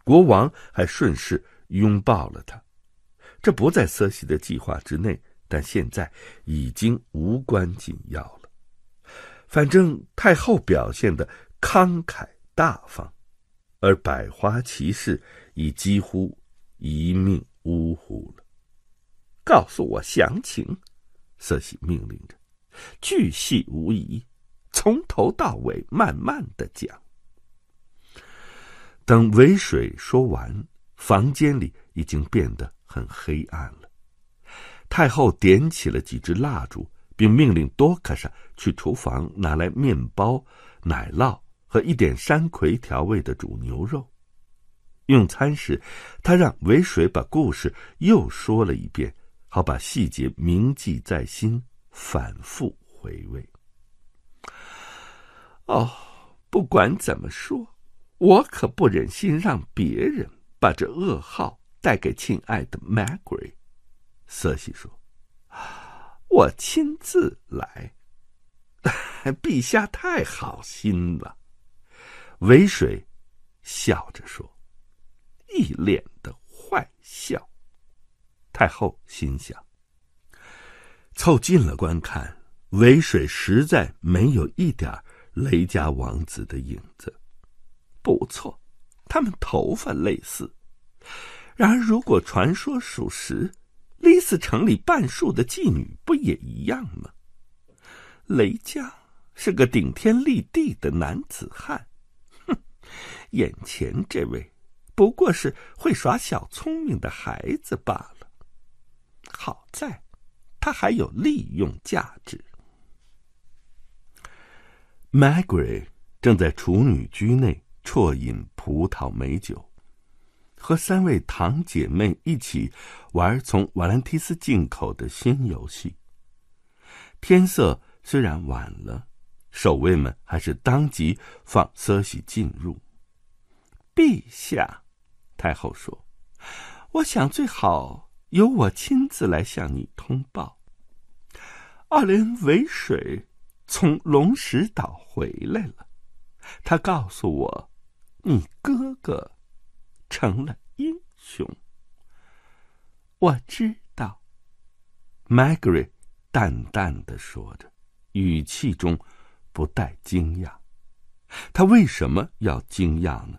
国王还顺势拥抱了他，这不在瑟西的计划之内，但现在已经无关紧要。反正太后表现的慷慨大方，而百花骑士已几乎一命呜呼了。告诉我详情，瑟曦命令着。巨细无遗，从头到尾慢慢的讲。等尾水说完，房间里已经变得很黑暗了。太后点起了几支蜡烛。并命令多克莎去厨房拿来面包、奶酪和一点山葵调味的煮牛肉。用餐时，他让韦水把故事又说了一遍，好把细节铭记在心，反复回味。哦，不管怎么说，我可不忍心让别人把这噩耗带给亲爱的 Maggie。瑟西说。我亲自来，陛下太好心了。”韦水笑着说，一脸的坏笑。太后心想，凑近了观看，韦水实在没有一点雷家王子的影子。不错，他们头发类似，然而如果传说属实。黑斯城里半数的妓女不也一样吗？雷家是个顶天立地的男子汉，哼！眼前这位不过是会耍小聪明的孩子罢了。好在，他还有利用价值。Magri 正在处女居内啜饮葡萄美酒。和三位堂姐妹一起玩从瓦兰提斯进口的新游戏。天色虽然晚了，守卫们还是当即放瑟西进入。陛下，太后说：“我想最好由我亲自来向你通报。奥林维水从龙石岛回来了，他告诉我，你哥哥。”成了英雄，我知道 m a r g r y 淡淡的说着，语气中不带惊讶。他为什么要惊讶呢？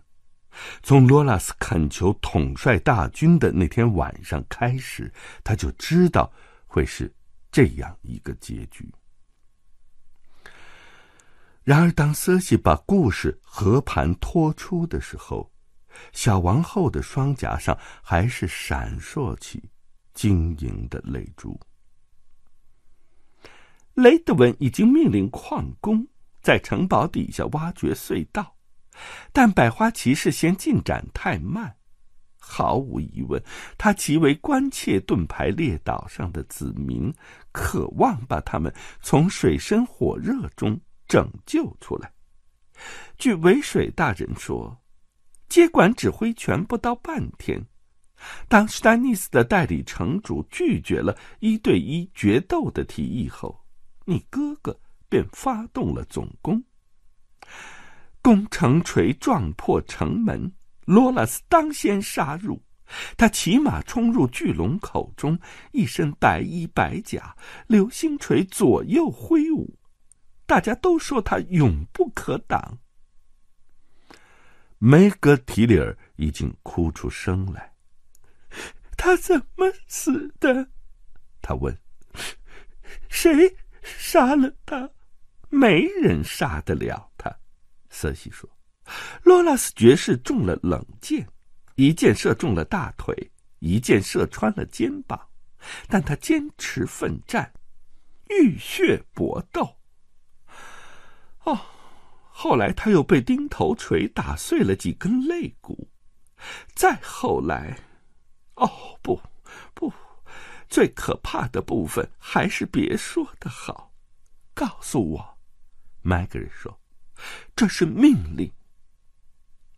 从罗拉斯恳求统帅大军的那天晚上开始，他就知道会是这样一个结局。然而，当瑟西把故事和盘托出的时候，小王后的双颊上还是闪烁起晶莹的泪珠。雷德文已经命令矿工在城堡底下挖掘隧道，但百花骑士嫌进展太慢。毫无疑问，他极为关切盾牌列岛上的子民，渴望把他们从水深火热中拯救出来。据尾水大人说。接管指挥权不到半天，当史丹尼斯的代理城主拒绝了一对一决斗的提议后，你哥哥便发动了总攻。攻城锤撞破城门，罗拉斯当先杀入，他骑马冲入巨龙口中，一身白衣白甲，流星锤左右挥舞，大家都说他永不可挡。梅格提里尔已经哭出声来。他怎么死的？他问。谁杀了他？没人杀得了他。瑟西说：“罗拉斯爵士中了冷箭，一箭射中了大腿，一箭射穿了肩膀，但他坚持奋战，浴血搏斗。”哦。后来他又被钉头锤打碎了几根肋骨，再后来，哦不，不，最可怕的部分还是别说的好。告诉我，迈克尔说，这是命令。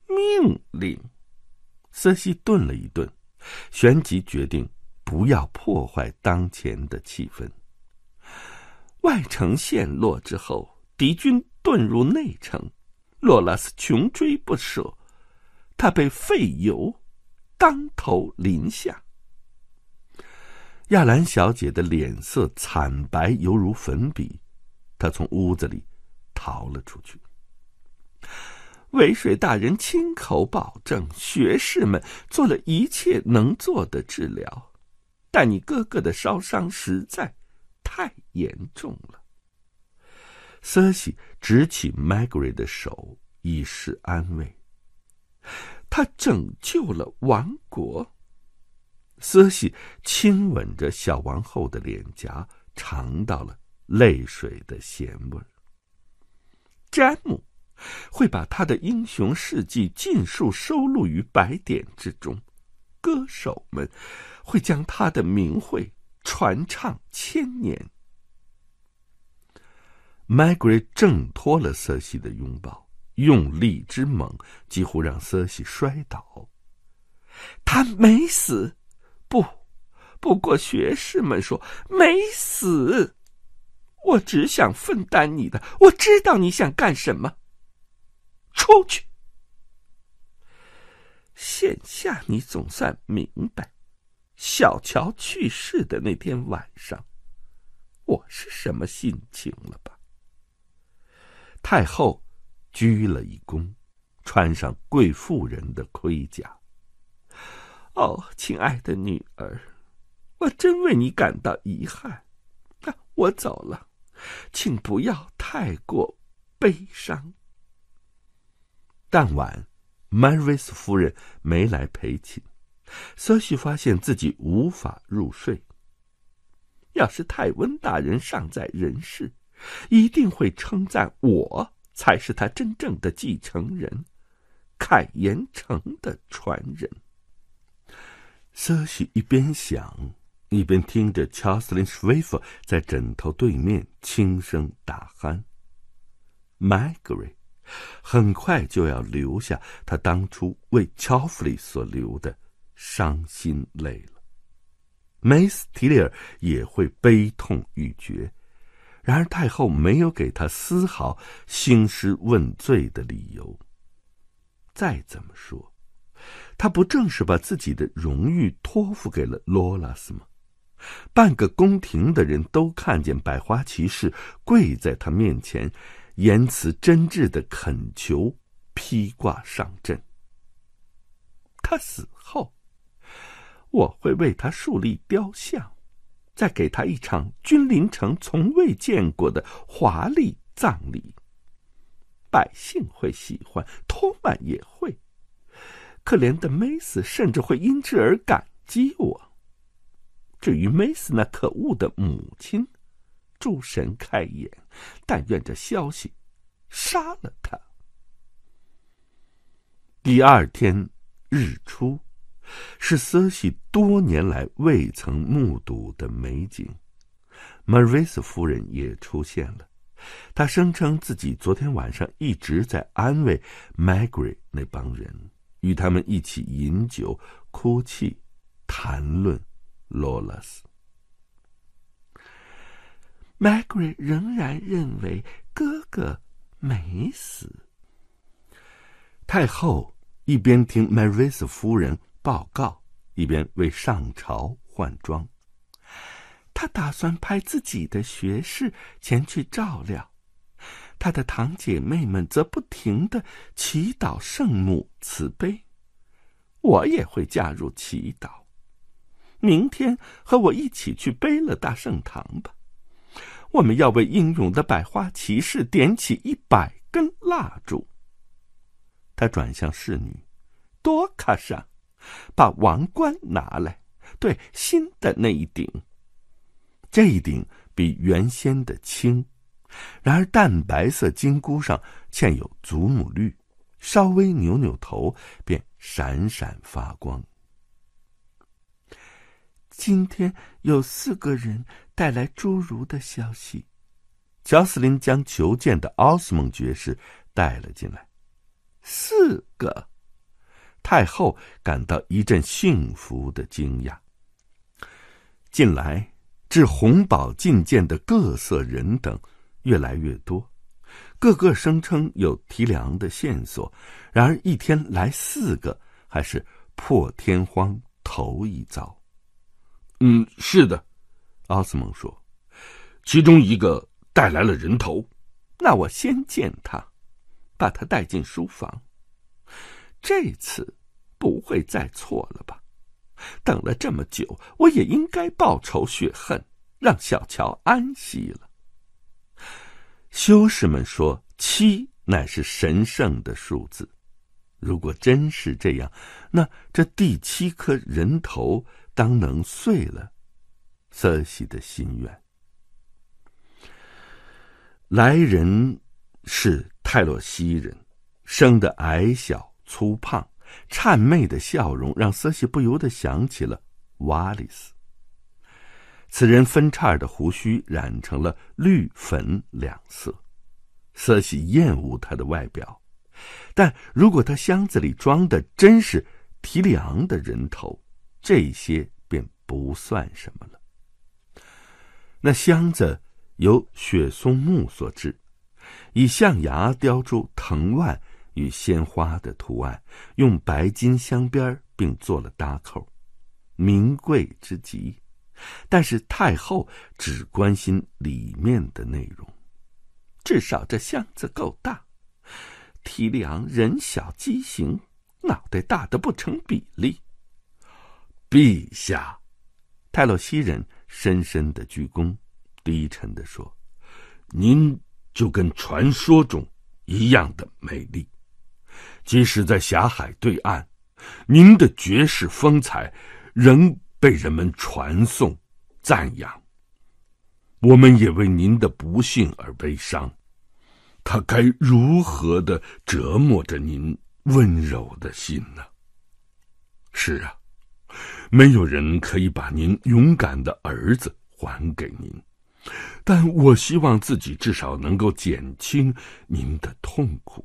命令。瑟西顿了一顿，旋即决定不要破坏当前的气氛。外城陷落之后，敌军。遁入内城，洛拉斯穷追不舍，他被废油当头淋下。亚兰小姐的脸色惨白，犹如粉笔。她从屋子里逃了出去。尾水大人亲口保证，学士们做了一切能做的治疗，但你哥哥的烧伤实在太严重了，瑟西。执起 Margery 的手，以示安慰。他拯救了王国。瑟西亲吻着小王后的脸颊，尝到了泪水的咸味。詹姆会把他的英雄事迹尽数收录于白点之中，歌手们会将他的名讳传唱千年。Margery 挣脱了瑟西的拥抱，用力之猛，几乎让瑟西摔倒。他没死，不，不过学士们说没死。我只想分担你的，我知道你想干什么。出去。现下你总算明白，小乔去世的那天晚上，我是什么心情了吧？太后鞠了一躬，穿上贵妇人的盔甲。哦，亲爱的女儿，我真为你感到遗憾。啊，我走了，请不要太过悲伤。当晚 m a r y 夫人没来陪寝 s 旭发现自己无法入睡。要是泰温大人尚在人世，一定会称赞我才是他真正的继承人，凯延城的传人。瑟西一边想，一边听着乔斯林·史威夫在枕头对面轻声打鼾。m a 玛 r e 很快就要流下他当初为乔弗里所流的伤心泪了，梅斯提利尔也会悲痛欲绝。然而太后没有给他丝毫兴师问罪的理由。再怎么说，他不正是把自己的荣誉托付给了罗拉斯吗？半个宫廷的人都看见百花骑士跪在他面前，言辞真挚的恳求披挂上阵。他死后，我会为他树立雕像。再给他一场君临城从未见过的华丽葬礼，百姓会喜欢，托曼也会，可怜的梅斯甚至会因之而感激我。至于梅斯那可恶的母亲，诸神开眼，但愿这消息杀了他。第二天，日出。是瑟西多年来未曾目睹的美景。玛瑞斯夫人也出现了，她声称自己昨天晚上一直在安慰 m a g r 丽那帮人，与他们一起饮酒、哭泣、谈论 Lawless。拉 a g r 丽仍然认为哥哥没死。太后一边听玛瑞斯夫人。报告一边为上朝换装，他打算派自己的学士前去照料，他的堂姐妹们则不停的祈祷圣母慈悲，我也会加入祈祷，明天和我一起去背了大圣堂吧，我们要为英勇的百花骑士点起一百根蜡烛。他转向侍女，多卡上。把王冠拿来，对，新的那一顶。这一顶比原先的轻，然而淡白色金箍上嵌有祖母绿，稍微扭扭头便闪闪发光。今天有四个人带来侏儒的消息。乔斯林将求见的奥斯蒙爵士带了进来。四个。太后感到一阵幸福的惊讶。近来至红宝觐见的各色人等越来越多，个个声称有提粮的线索，然而一天来四个还是破天荒头一遭。嗯，是的，奥斯蒙说，其中一个带来了人头，那我先见他，把他带进书房。这次不会再错了吧？等了这么久，我也应该报仇雪恨，让小乔安息了。修士们说，七乃是神圣的数字。如果真是这样，那这第七颗人头当能碎了瑟西的心愿。来人是泰洛西人，生的矮小。粗胖、谄媚的笑容让瑟西不由得想起了瓦里斯。此人分叉的胡须染成了绿粉两色，瑟西厌恶他的外表，但如果他箱子里装的真是提里昂的人头，这些便不算什么了。那箱子由雪松木所制，以象牙雕出藤蔓。与鲜花的图案用白金镶边，并做了搭扣，名贵之极。但是太后只关心里面的内容，至少这箱子够大。提里昂人小畸形，脑袋大的不成比例。陛下，泰洛西人深深的鞠躬，低沉的说：“您就跟传说中一样的美丽。”即使在峡海对岸，您的绝世风采仍被人们传颂、赞扬。我们也为您的不幸而悲伤。他该如何的折磨着您温柔的心呢？是啊，没有人可以把您勇敢的儿子还给您，但我希望自己至少能够减轻您的痛苦。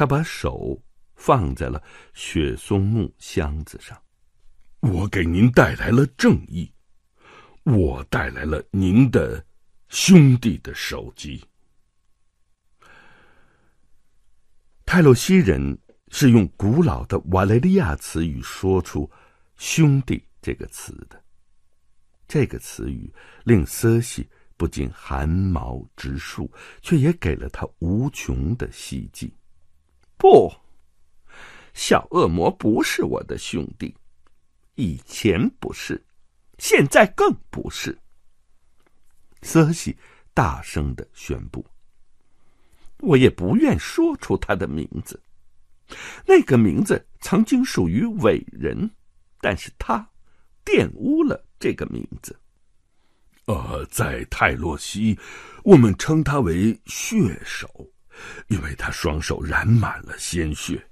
他把手放在了雪松木箱子上。我给您带来了正义，我带来了您的兄弟的手机。泰洛西人是用古老的瓦雷利亚词语说出“兄弟”这个词的。这个词语令瑟西不禁寒毛直竖，却也给了他无穷的希冀。不，小恶魔不是我的兄弟，以前不是，现在更不是。瑟西大声的宣布。我也不愿说出他的名字，那个名字曾经属于伟人，但是他玷污了这个名字。呃，在泰洛西，我们称他为血手。因为他双手染满了鲜血，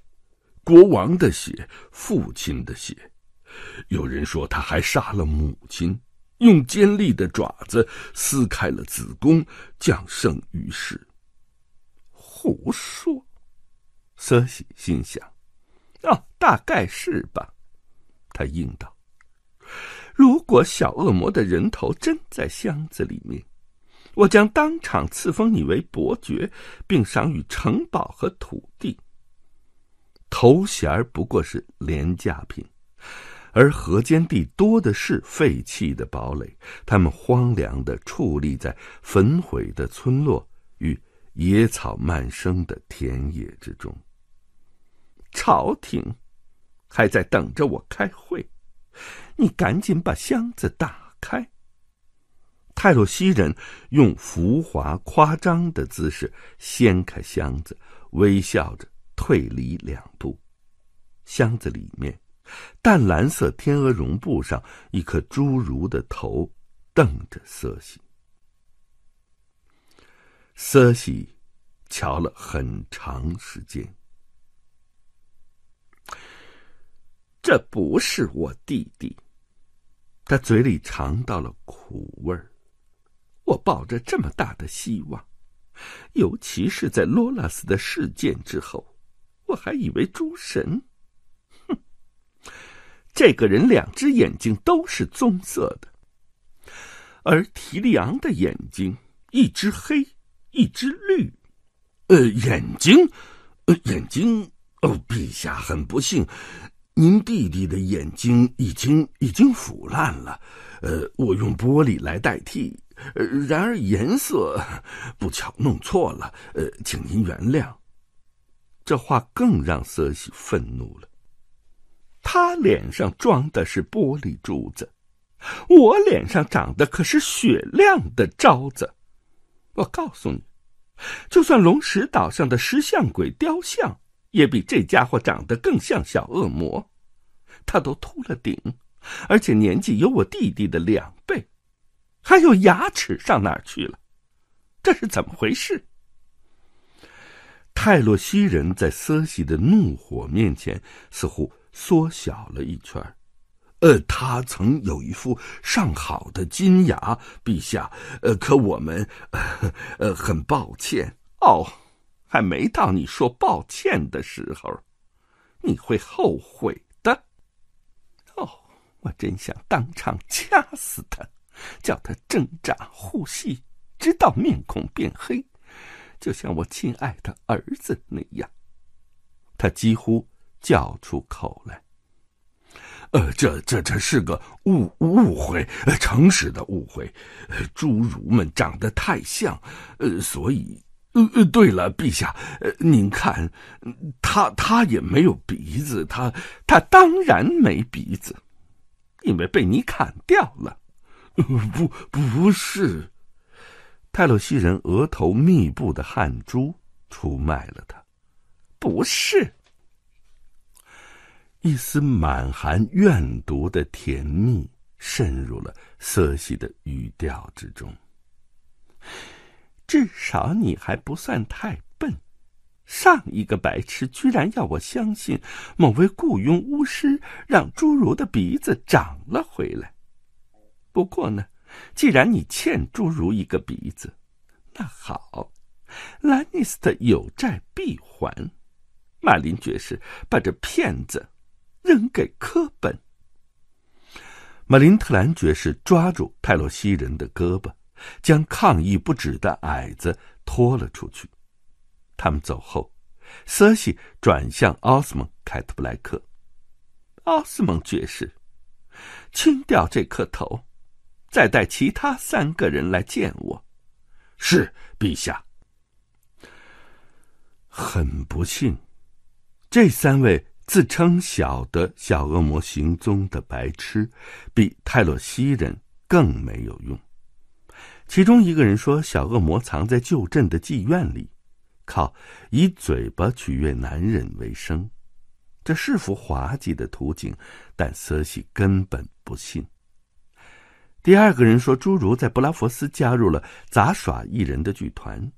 国王的血，父亲的血。有人说他还杀了母亲，用尖利的爪子撕开了子宫，降生于世。胡说，瑟西心想。哦，大概是吧，他应道。如果小恶魔的人头真在箱子里面。我将当场赐封你为伯爵，并赏予城堡和土地。头衔不过是廉价品，而河间地多的是废弃的堡垒，他们荒凉的矗立在焚毁的村落与野草蔓生的田野之中。朝廷还在等着我开会，你赶紧把箱子打开。泰洛西人用浮华夸张的姿势掀开箱子，微笑着退离两步。箱子里面，淡蓝色天鹅绒布上，一颗侏儒的头瞪着瑟西。瑟西瞧了很长时间，这不是我弟弟。他嘴里尝到了苦味儿。我抱着这么大的希望，尤其是在罗拉斯的事件之后，我还以为诸神，哼。这个人两只眼睛都是棕色的，而提利昂的眼睛一只黑，一只绿。呃，眼睛，呃，眼睛。哦，陛下，很不幸，您弟弟的眼睛已经已经腐烂了。呃，我用玻璃来代替。然而颜色不巧弄错了，呃，请您原谅。这话更让瑟西愤怒了。他脸上装的是玻璃珠子，我脸上长的可是雪亮的招子。我告诉你，就算龙石岛上的石像鬼雕像，也比这家伙长得更像小恶魔。他都秃了顶，而且年纪有我弟弟的两。还有牙齿上哪儿去了？这是怎么回事？泰洛西人在瑟西的怒火面前似乎缩小了一圈。呃，他曾有一副上好的金牙，陛下。呃，可我们，呃，很抱歉哦，还没到你说抱歉的时候，你会后悔的。哦，我真想当场掐死他。叫他挣扎呼吸，直到面孔变黑，就像我亲爱的儿子那样。他几乎叫出口来。呃，这这这是个误误会，诚实的误会。侏儒们长得太像，呃，所以，呃呃，对了，陛下，呃，您看，他他也没有鼻子，他他当然没鼻子，因为被你砍掉了。不，不是。泰洛西人额头密布的汗珠出卖了他，不是。一丝满含怨毒的甜蜜渗入了瑟西的语调之中。至少你还不算太笨，上一个白痴居然要我相信某位雇佣巫师让侏儒的鼻子长了回来。不过呢，既然你欠侏儒一个鼻子，那好，兰尼斯特有债必还。马林爵士把这骗子扔给科本。马林特兰爵士抓住泰洛西人的胳膊，将抗议不止的矮子拖了出去。他们走后，瑟西转向奥斯蒙·凯特布莱克，奥斯蒙爵士，清掉这颗头。再带其他三个人来见我，是陛下。很不幸，这三位自称晓得小恶魔行踪的白痴，比泰洛西人更没有用。其中一个人说，小恶魔藏在旧镇的妓院里，靠以嘴巴取悦男人为生。这是幅滑稽的图景，但瑟西根本不信。第二个人说：“侏儒在布拉佛斯加入了杂耍艺人的剧团。”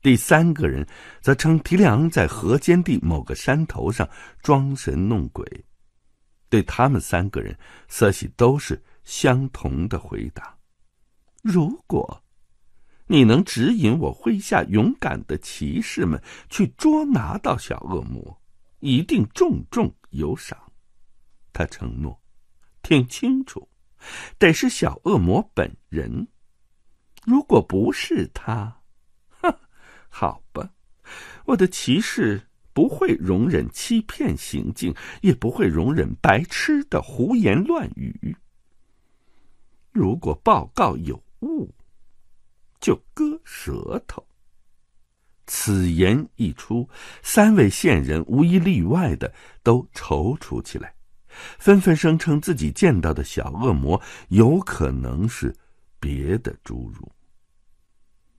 第三个人则称提里昂在河间地某个山头上装神弄鬼。对他们三个人，瑟西都是相同的回答：“如果你能指引我麾下勇敢的骑士们去捉拿到小恶魔，一定重重有赏。”他承诺：“听清楚。”得是小恶魔本人，如果不是他，哼，好吧，我的骑士不会容忍欺骗行径，也不会容忍白痴的胡言乱语。如果报告有误，就割舌头。此言一出，三位线人无一例外的都踌躇起来。纷纷声称自己见到的小恶魔有可能是别的侏儒。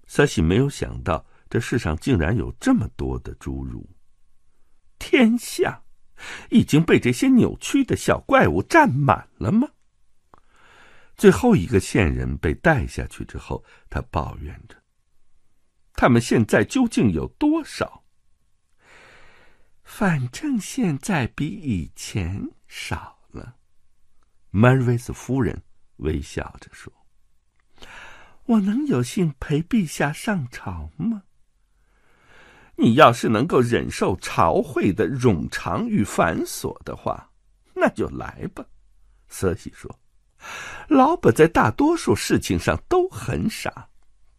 萨西没有想到，这世上竟然有这么多的侏儒，天下已经被这些扭曲的小怪物占满了吗？最后一个线人被带下去之后，他抱怨着：“他们现在究竟有多少？反正现在比以前……”少了，马瑞斯夫人微笑着说：“我能有幸陪陛下上朝吗？你要是能够忍受朝会的冗长与繁琐的话，那就来吧。”瑟西说：“老伯在大多数事情上都很傻，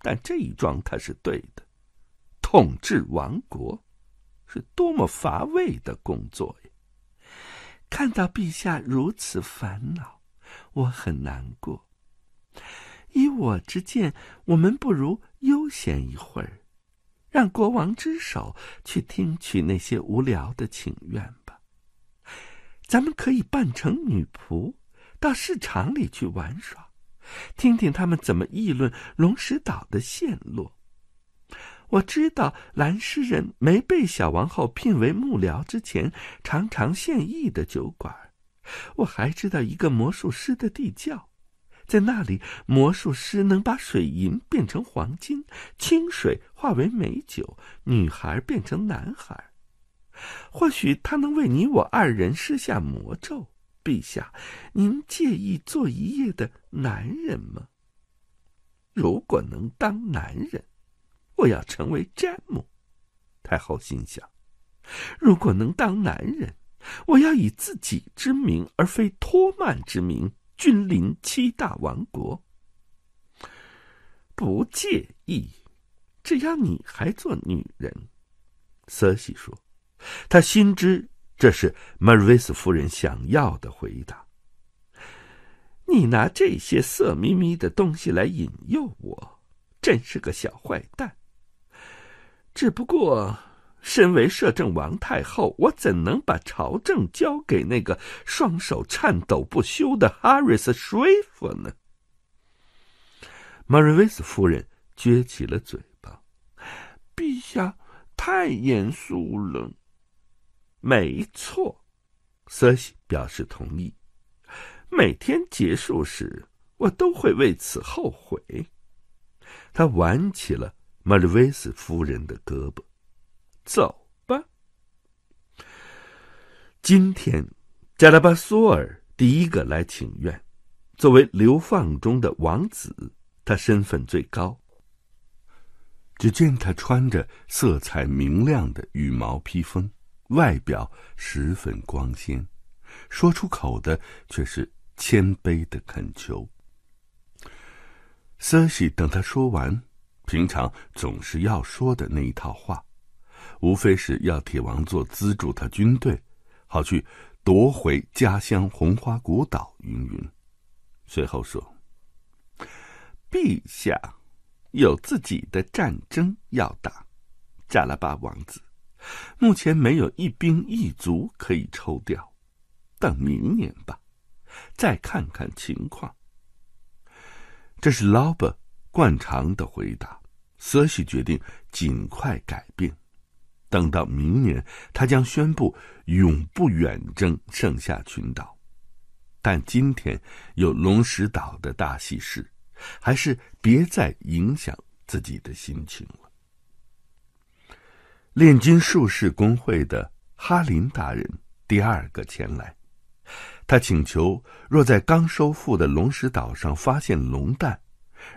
但这一桩他是对的。统治王国，是多么乏味的工作呀！”看到陛下如此烦恼，我很难过。依我之见，我们不如悠闲一会儿，让国王之手去听取那些无聊的请愿吧。咱们可以扮成女仆，到市场里去玩耍，听听他们怎么议论龙石岛的陷落。我知道蓝诗人没被小王后聘为幕僚之前常常献艺的酒馆，我还知道一个魔术师的地窖，在那里魔术师能把水银变成黄金，清水化为美酒，女孩变成男孩。或许他能为你我二人施下魔咒，陛下，您介意做一夜的男人吗？如果能当男人。我要成为詹姆，太后心想：如果能当男人，我要以自己之名而非托曼之名君临七大王国。不介意，只要你还做女人。”瑟西说，她心知这是玛瑞斯夫人想要的回答。你拿这些色眯眯的东西来引诱我，真是个小坏蛋！只不过，身为摄政王太后，我怎能把朝政交给那个双手颤抖不休的哈瑞斯·瑞夫呢？马瑞维斯夫人撅起了嘴巴：“陛下太严肃了。”“没错。”瑟西表示同意。“每天结束时，我都会为此后悔。”他玩起了。马尔维斯夫人的胳膊，走吧。今天加拉巴索尔第一个来请愿，作为流放中的王子，他身份最高。只见他穿着色彩明亮的羽毛披风，外表十分光鲜，说出口的却是谦卑的恳求。瑟西等他说完。平常总是要说的那一套话，无非是要替王座资助他军队，好去夺回家乡红花谷岛云云。随后说：“陛下，有自己的战争要打，加拉巴王子目前没有一兵一卒可以抽调，等明年吧，再看看情况。”这是劳伯惯常的回答，瑟西决定尽快改变。等到明年，他将宣布永不远征盛夏群岛。但今天有龙石岛的大喜事，还是别再影响自己的心情了。炼金术士工会的哈林大人第二个前来，他请求若在刚收复的龙石岛上发现龙蛋。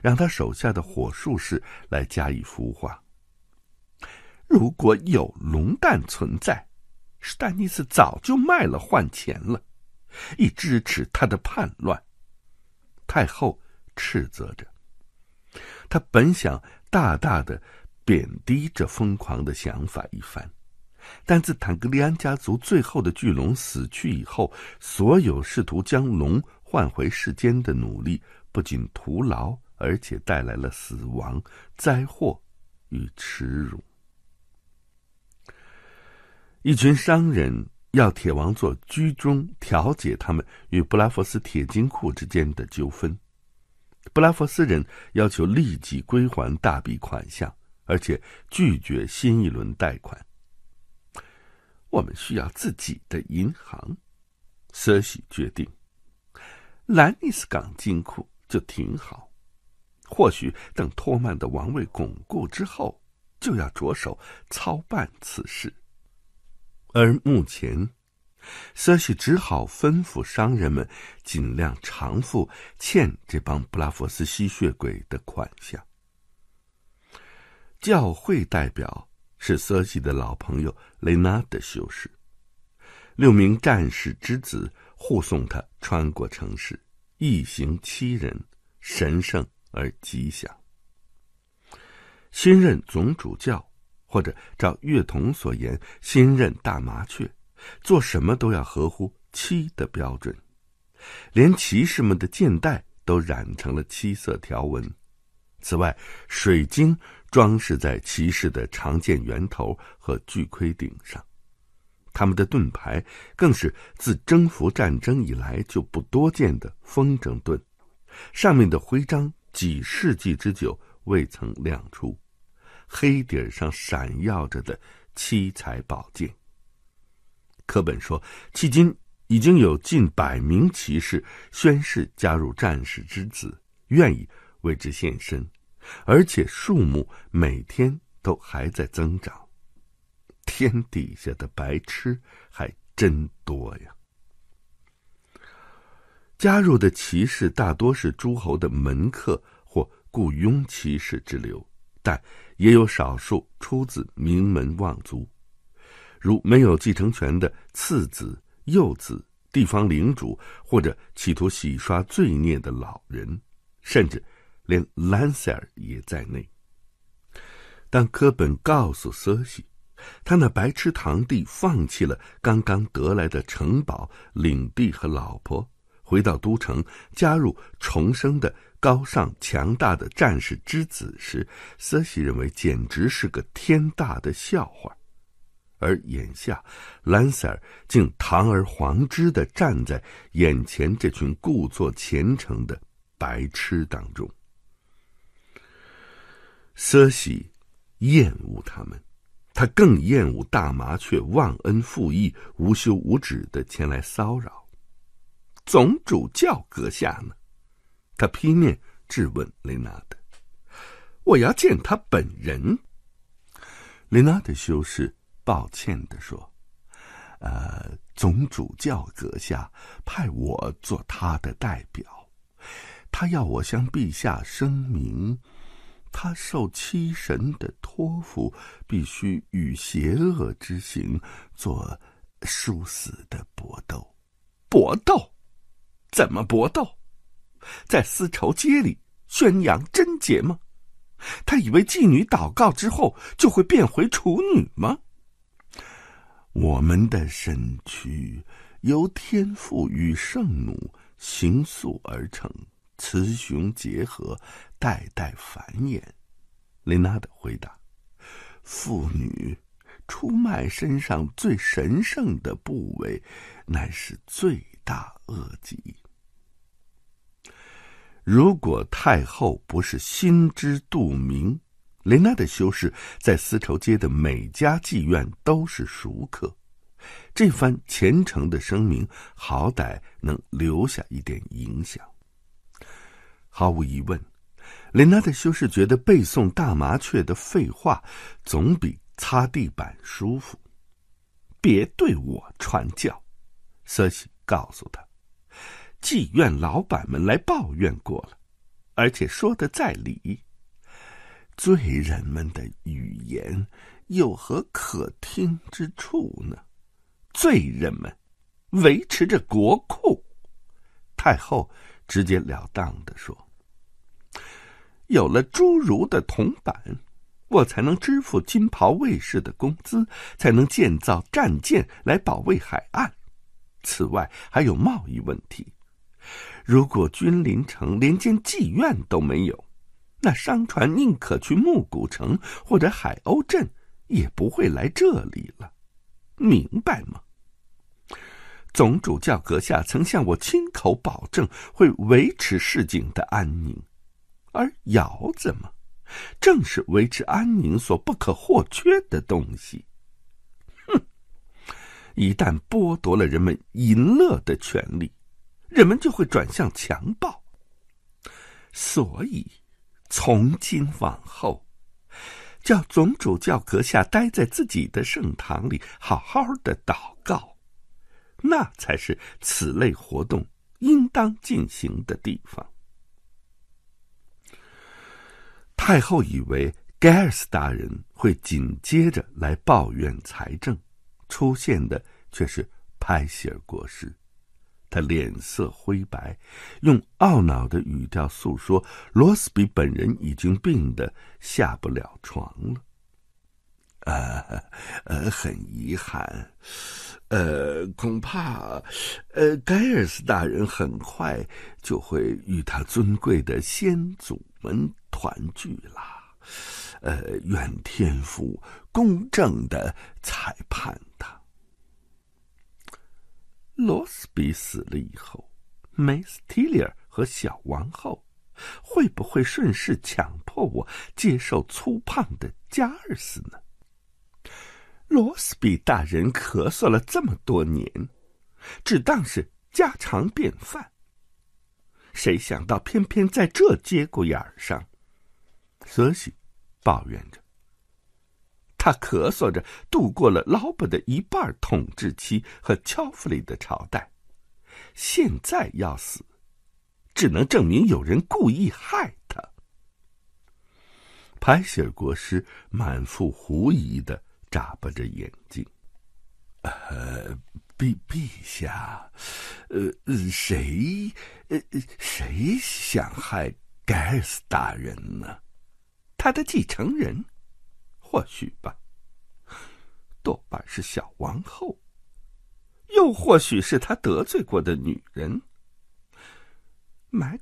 让他手下的火术士来加以孵化。如果有龙蛋存在，史丹尼斯早就卖了换钱了，以支持他的叛乱。太后斥责着。他本想大大的贬低这疯狂的想法一番，但自坦格利安家族最后的巨龙死去以后，所有试图将龙换回世间的努力不仅徒劳。而且带来了死亡、灾祸与耻辱。一群商人要铁王座居中调解他们与布拉佛斯铁金库之间的纠纷。布拉佛斯人要求立即归还大笔款项，而且拒绝新一轮贷款。我们需要自己的银行。瑟西决定，兰尼斯港金库就挺好。或许等托曼的王位巩固之后，就要着手操办此事。而目前，瑟西只好吩咐商人们尽量偿付欠这帮布拉佛斯吸血鬼的款项。教会代表是瑟西的老朋友雷纳德修士，六名战士之子护送他穿过城市，一行七人，神圣。而吉祥。新任总主教，或者照乐童所言，新任大麻雀，做什么都要合乎七的标准，连骑士们的剑带都染成了七色条纹。此外，水晶装饰在骑士的长剑圆头和巨盔顶上，他们的盾牌更是自征服战争以来就不多见的风筝盾，上面的徽章。几世纪之久未曾亮出，黑底上闪耀着的七彩宝剑。柯本说，迄今已经有近百名骑士宣誓加入战士之子，愿意为之献身，而且数目每天都还在增长。天底下的白痴还真多呀！加入的骑士大多是诸侯的门客或雇佣骑士之流，但也有少数出自名门望族，如没有继承权的次子、幼子、地方领主，或者企图洗刷罪孽的老人，甚至连兰塞尔也在内。当柯本告诉瑟西，他那白痴堂弟放弃了刚刚得来的城堡、领地和老婆。回到都城，加入重生的高尚、强大的战士之子时，瑟西认为简直是个天大的笑话。而眼下，兰塞尔竟堂而皇之的站在眼前这群故作虔诚的白痴当中。瑟西厌恶他们，他更厌恶大麻雀忘恩负义、无休无止的前来骚扰。总主教阁下呢？他劈面质问雷纳德：“我要见他本人。”雷纳德修士抱歉的说：“呃，总主教阁下派我做他的代表，他要我向陛下声明，他受七神的托付，必须与邪恶之行做殊死的搏斗，搏斗。”怎么搏斗？在丝绸街里宣扬贞洁吗？他以为妓女祷告之后就会变回处女吗？我们的身躯由天父与圣母形塑而成，雌雄结合，代代繁衍。琳娜的回答：妇女出卖身上最神圣的部位，乃是最大恶极！如果太后不是心知肚明，林娜的修士在丝绸街的每家妓院都是熟客，这番虔诚的声明好歹能留下一点影响。毫无疑问，林娜的修士觉得背诵大麻雀的废话总比擦地板舒服。别对我传教，瑟西。告诉他，妓院老板们来抱怨过了，而且说的在理。罪人们的语言有何可听之处呢？罪人们维持着国库，太后直截了当的说：“有了侏儒的铜板，我才能支付金袍卫士的工资，才能建造战舰来保卫海岸。”此外还有贸易问题。如果君临城连间妓院都没有，那商船宁可去木古城或者海鸥镇，也不会来这里了。明白吗？总主教阁下曾向我亲口保证会维持市井的安宁，而窑子嘛，正是维持安宁所不可或缺的东西。一旦剥夺了人们淫乐的权利，人们就会转向强暴。所以，从今往后，叫总主教阁下待在自己的圣堂里，好好的祷告，那才是此类活动应当进行的地方。太后以为盖尔斯大人会紧接着来抱怨财政。出现的却是派西尔国师，他脸色灰白，用懊恼的语调诉说：罗斯比本人已经病得下不了床了。呃，呃，很遗憾，呃，恐怕，呃，盖尔斯大人很快就会与他尊贵的先祖们团聚了。呃，愿天福。公正的裁判他。罗斯比死了以后，梅斯提尔和小王后会不会顺势强迫我接受粗胖的加尔斯呢？罗斯比大人咳嗽了这么多年，只当是家常便饭。谁想到，偏偏在这节骨眼上，瑟西抱怨着。他咳嗽着度过了老板的一半统治期和乔弗里的朝代，现在要死，只能证明有人故意害他。派西尔国师满腹狐疑的眨巴着眼睛：“呃，陛陛下，呃，谁，呃，谁想害盖斯大人呢？他的继承人。”或许吧，多半是小王后，又或许是他得罪过的女人。玛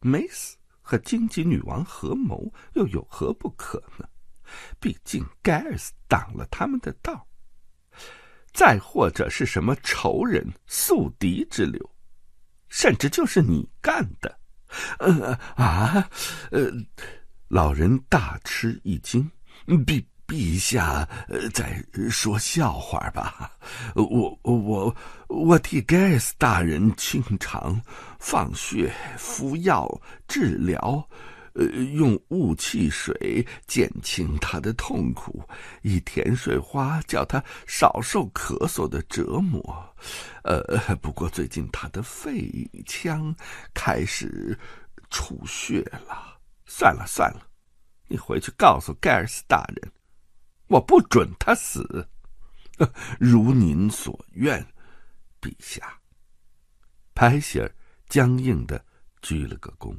Miss 和荆棘女王合谋，又有何不可呢？毕竟 a r s 挡了他们的道。再或者是什么仇人、宿敌之流，甚至就是你干的？呃啊，呃，老人大吃一惊。陛陛下在说笑话吧？我我我替盖斯大人清肠、放血、敷药、治疗，呃，用雾气水减轻他的痛苦，以甜水花叫他少受咳嗽的折磨。呃，不过最近他的肺腔开始出血了。算了算了。你回去告诉盖尔斯大人，我不准他死。如您所愿，陛下。派西尔僵硬的鞠了个躬，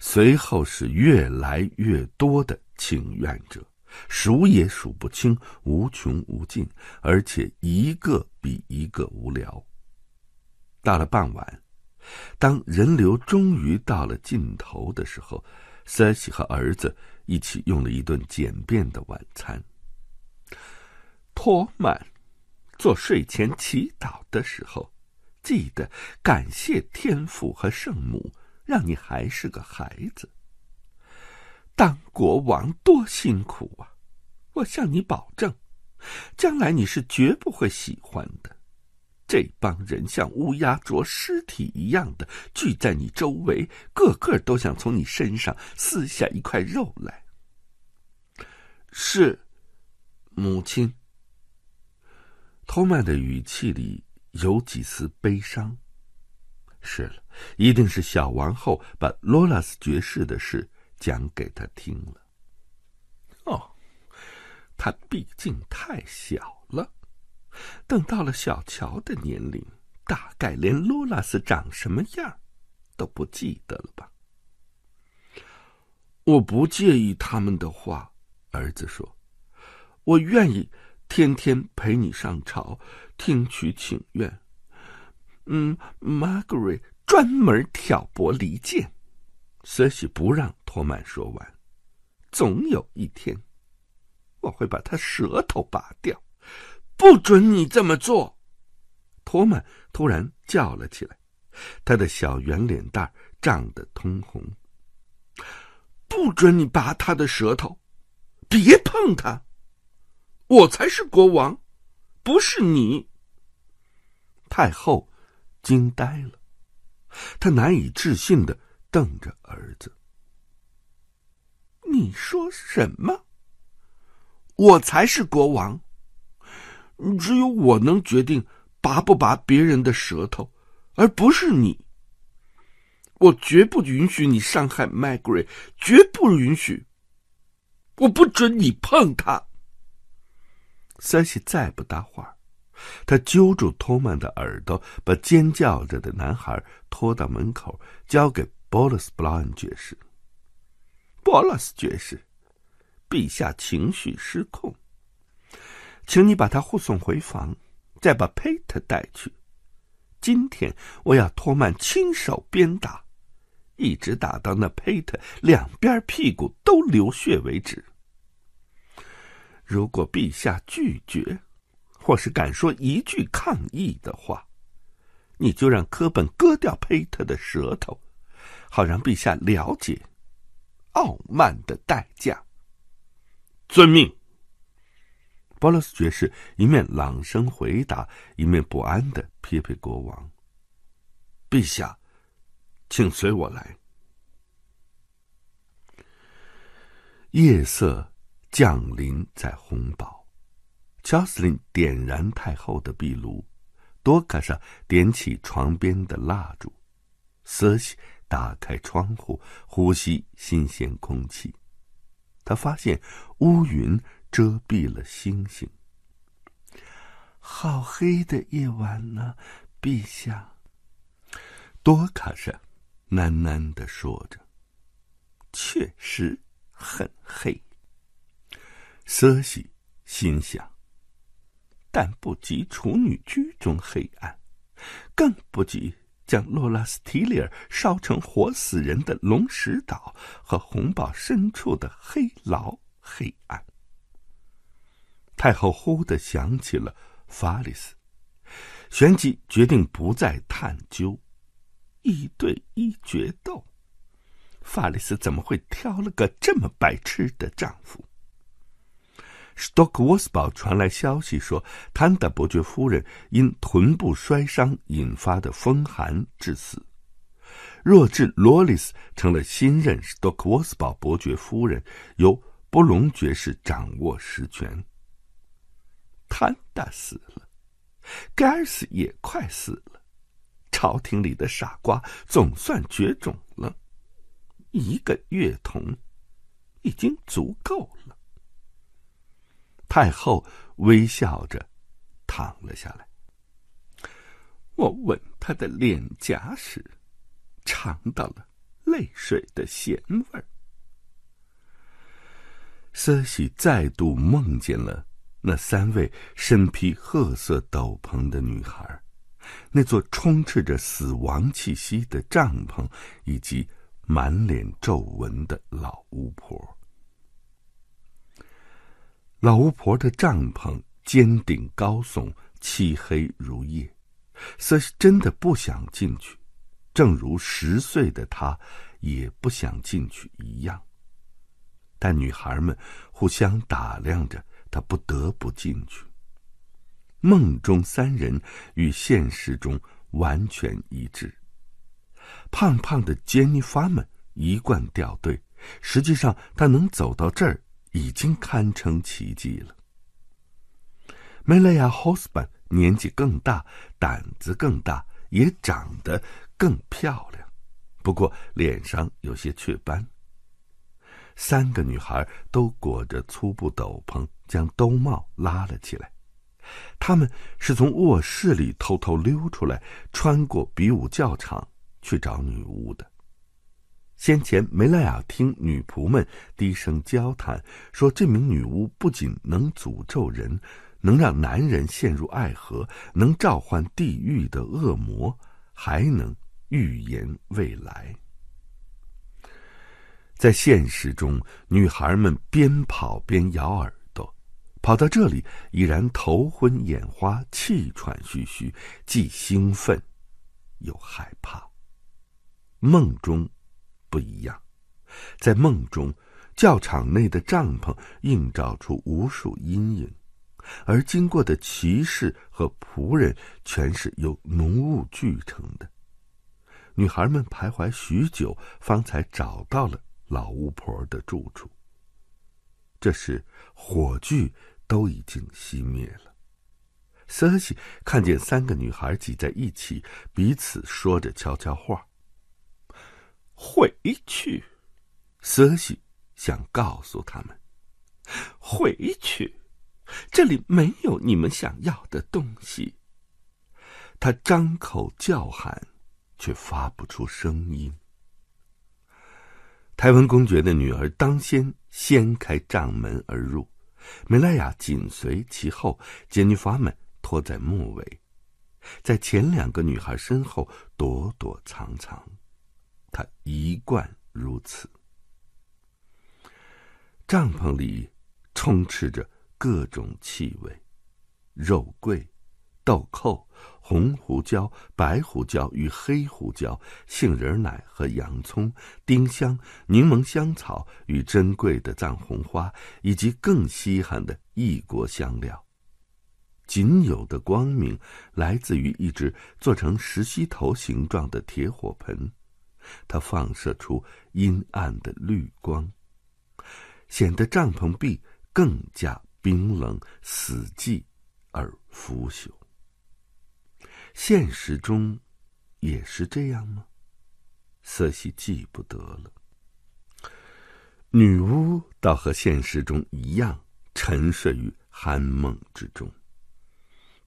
随后是越来越多的请愿者，数也数不清，无穷无尽，而且一个比一个无聊。到了傍晚，当人流终于到了尽头的时候。塞西和儿子一起用了一顿简便的晚餐。托曼，做睡前祈祷的时候，记得感谢天父和圣母，让你还是个孩子。当国王多辛苦啊！我向你保证，将来你是绝不会喜欢的。这帮人像乌鸦啄尸体一样的聚在你周围，个个都想从你身上撕下一块肉来。是，母亲。托曼的语气里有几丝悲伤。是了，一定是小王后把罗拉斯爵士的事讲给他听了。哦，他毕竟太小了。等到了小乔的年龄，大概连卢拉斯长什么样都不记得了吧？我不介意他们的话，儿子说：“我愿意天天陪你上朝，听取请愿。”嗯，，Margaret 专门挑拨离间，瑟西不让托曼说完。总有一天，我会把他舌头拔掉。不准你这么做！托马突然叫了起来，他的小圆脸蛋涨得通红。不准你拔他的舌头，别碰他！我才是国王，不是你！太后惊呆了，他难以置信的瞪着儿子：“你说什么？我才是国王？”只有我能决定拔不拔别人的舌头，而不是你。我绝不允许你伤害麦格瑞，绝不允许。我不准你碰他。三喜再不搭话，他揪住托曼的耳朵，把尖叫着的男孩拖到门口，交给波罗斯·布朗爵士。波罗斯爵士，陛下情绪失控。请你把他护送回房，再把佩特带去。今天我要托曼亲手鞭打，一直打到那佩特两边屁股都流血为止。如果陛下拒绝，或是敢说一句抗议的话，你就让科本割掉佩特的舌头，好让陛下了解傲慢的代价。遵命。波罗斯爵士一面朗声回答，一面不安的撇撇国王。陛下，请随我来。夜色降临在红堡，乔斯林点燃太后的壁炉，多卡莎点起床边的蜡烛，瑟西打开窗户呼吸新鲜空气。他发现乌云。遮蔽了星星，好黑的夜晚呢，陛下。多卡什喃喃的说着，确实很黑。瑟西心想，但不及处女居中黑暗，更不及将洛拉斯提里尔烧成活死人的龙石岛和红堡深处的黑牢黑暗。太后忽地想起了法里斯，旋即决定不再探究一对一决斗。法里斯怎么会挑了个这么白痴的丈夫？斯托克沃斯堡传来消息说，坦达伯爵夫人因臀部摔伤引发的风寒致死，弱智罗里斯成了新任斯托克沃斯堡伯爵夫人，由布隆爵士掌握实权。潘大死了，盖尔斯也快死了，朝廷里的傻瓜总算绝种了，一个月童已经足够了。太后微笑着躺了下来，我吻她的脸颊时，尝到了泪水的咸味。瑟西再度梦见了。那三位身披褐色斗篷的女孩，那座充斥着死亡气息的帐篷，以及满脸皱纹的老巫婆。老巫婆的帐篷尖顶高耸，漆黑如夜，是真的不想进去，正如十岁的她也不想进去一样。但女孩们互相打量着。他不得不进去。梦中三人与现实中完全一致。胖胖的杰尼发们一贯掉队，实际上他能走到这儿已经堪称奇迹了。梅雷亚·霍斯本年纪更大，胆子更大，也长得更漂亮，不过脸上有些雀斑。三个女孩都裹着粗布斗篷。将兜帽拉了起来。他们是从卧室里偷偷溜出来，穿过比武教场去找女巫的。先前梅莱雅听女仆们低声交谈，说这名女巫不仅能诅咒人，能让男人陷入爱河，能召唤地狱的恶魔，还能预言未来。在现实中，女孩们边跑边咬耳。跑到这里，已然头昏眼花、气喘吁吁，既兴奋又害怕。梦中不一样，在梦中，教场内的帐篷映照出无数阴影，而经过的骑士和仆人全是由浓雾聚成的。女孩们徘徊许久，方才找到了老巫婆的住处。这时，火炬。都已经熄灭了。瑟西看见三个女孩挤在一起，彼此说着悄悄话。回去，瑟西想告诉他们：“回去，这里没有你们想要的东西。”他张口叫喊，却发不出声音。台湾公爵的女儿当先掀开帐门而入。梅莱雅紧随其后，杰妮法们拖在末尾，在前两个女孩身后躲躲藏藏，她一贯如此。帐篷里充斥着各种气味：肉桂、豆蔻。红胡椒、白胡椒与黑胡椒、杏仁奶和洋葱、丁香、柠檬香草与珍贵的藏红花，以及更稀罕的异国香料。仅有的光明来自于一只做成石溪头形状的铁火盆，它放射出阴暗的绿光，显得帐篷壁更加冰冷、死寂而腐朽。现实中，也是这样吗？瑟西记不得了。女巫倒和现实中一样，沉睡于酣梦之中。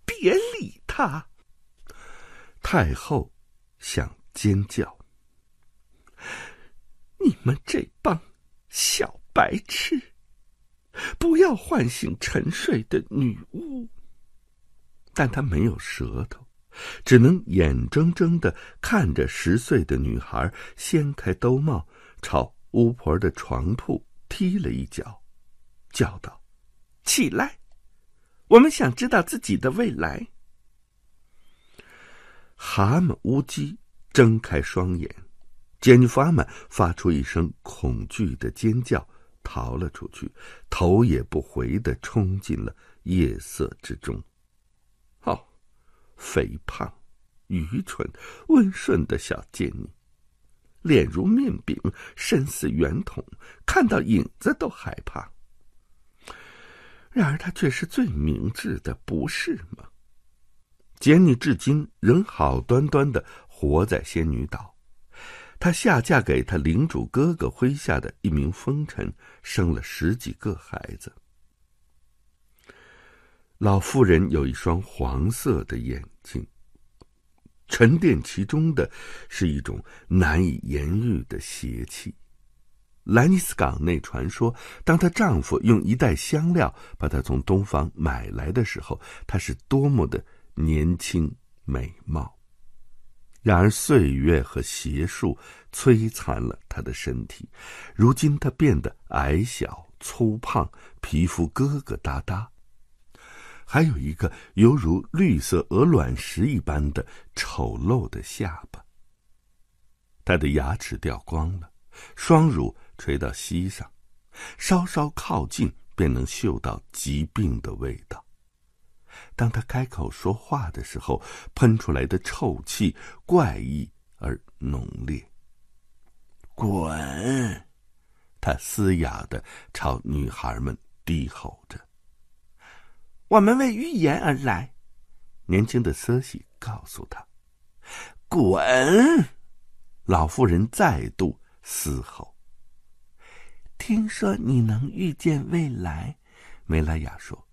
别理他！太后想尖叫：“你们这帮小白痴，不要唤醒沉睡的女巫。”但她没有舌头。只能眼睁睁的看着十岁的女孩掀开兜帽，朝巫婆的床铺踢了一脚，叫道：“起来！我们想知道自己的未来。”蛤蟆乌鸡睁开双眼，尖发们发出一声恐惧的尖叫，逃了出去，头也不回的冲进了夜色之中。肥胖、愚蠢、温顺的小杰妮，脸如面饼，身似圆筒，看到影子都害怕。然而，她却是最明智的，不是吗？杰妮至今仍好端端的活在仙女岛，她下嫁给她领主哥哥麾下的一名风尘，生了十几个孩子。老妇人有一双黄色的眼。静，沉淀其中的是一种难以言喻的邪气。兰尼斯港内传说，当她丈夫用一袋香料把她从东方买来的时候，她是多么的年轻美貌。然而，岁月和邪术摧残了她的身体，如今她变得矮小粗胖，皮肤疙疙瘩瘩。还有一个犹如绿色鹅卵石一般的丑陋的下巴。他的牙齿掉光了，双乳垂到膝上，稍稍靠近便能嗅到疾病的味道。当他开口说话的时候，喷出来的臭气怪异而浓烈。滚！他嘶哑的朝女孩们低吼着。我们为预言而来，年轻的瑟西告诉他：“滚！”老妇人再度嘶吼。听说你能预见未来，梅拉雅说：“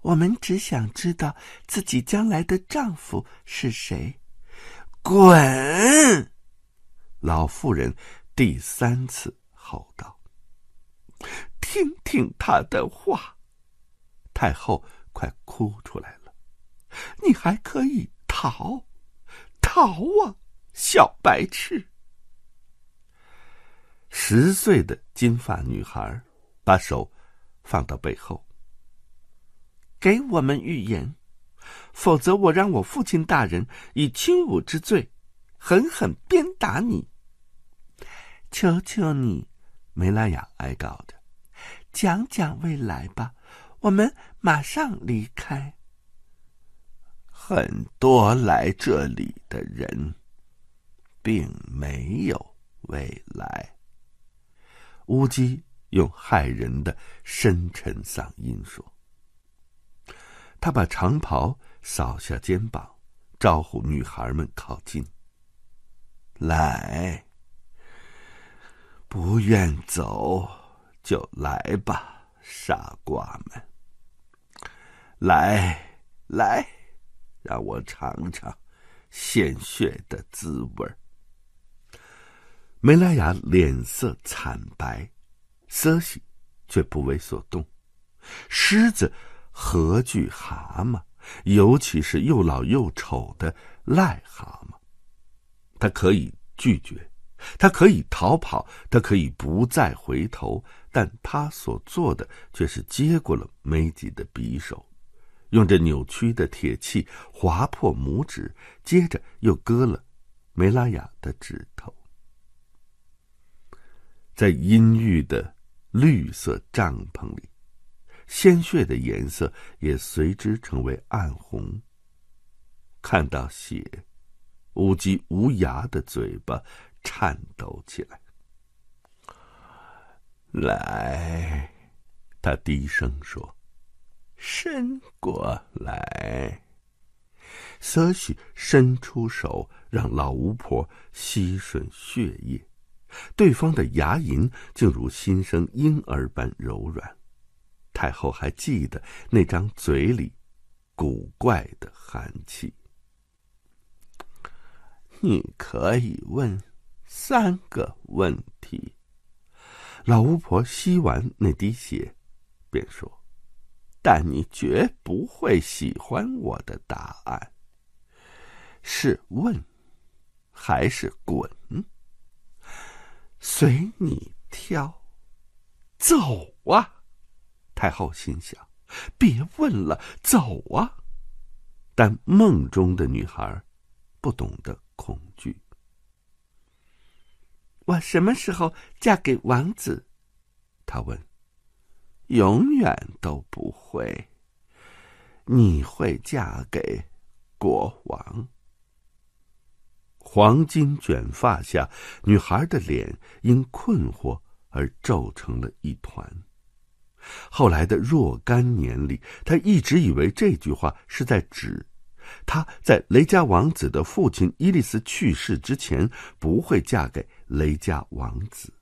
我们只想知道自己将来的丈夫是谁。”滚！老妇人第三次吼道：“听听他的话，太后。”快哭出来了！你还可以逃，逃啊，小白痴！十岁的金发女孩把手放到背后，给我们预言，否则我让我父亲大人以轻侮之罪，狠狠鞭打你。求求你，梅拉雅哀告的，讲讲未来吧。我们马上离开。很多来这里的人，并没有未来。乌鸡用骇人的深沉嗓音说：“他把长袍扫下肩膀，招呼女孩们靠近。来，不愿走就来吧，傻瓜们。”来，来，让我尝尝鲜血的滋味。梅拉雅脸色惨白，瑟西却不为所动。狮子何惧蛤蟆？尤其是又老又丑的癞蛤蟆。他可以拒绝，他可以逃跑，他可以不再回头。但他所做的却是接过了梅吉的匕首。用着扭曲的铁器划破拇指，接着又割了梅拉雅的指头。在阴郁的绿色帐篷里，鲜血的颜色也随之成为暗红。看到血，乌鸡无牙的嘴巴颤抖起来。来，他低声说。伸过来，索许伸出手，让老巫婆吸吮血液。对方的牙龈竟如新生婴儿般柔软。太后还记得那张嘴里古怪的寒气。你可以问三个问题。老巫婆吸完那滴血，便说。但你绝不会喜欢我的答案。是问，还是滚？随你挑，走啊！太后心想：别问了，走啊！但梦中的女孩不懂得恐惧。我什么时候嫁给王子？她问。永远都不会。你会嫁给国王。黄金卷发下，女孩的脸因困惑而皱成了一团。后来的若干年里，她一直以为这句话是在指，他在雷家王子的父亲伊利斯去世之前不会嫁给雷家王子。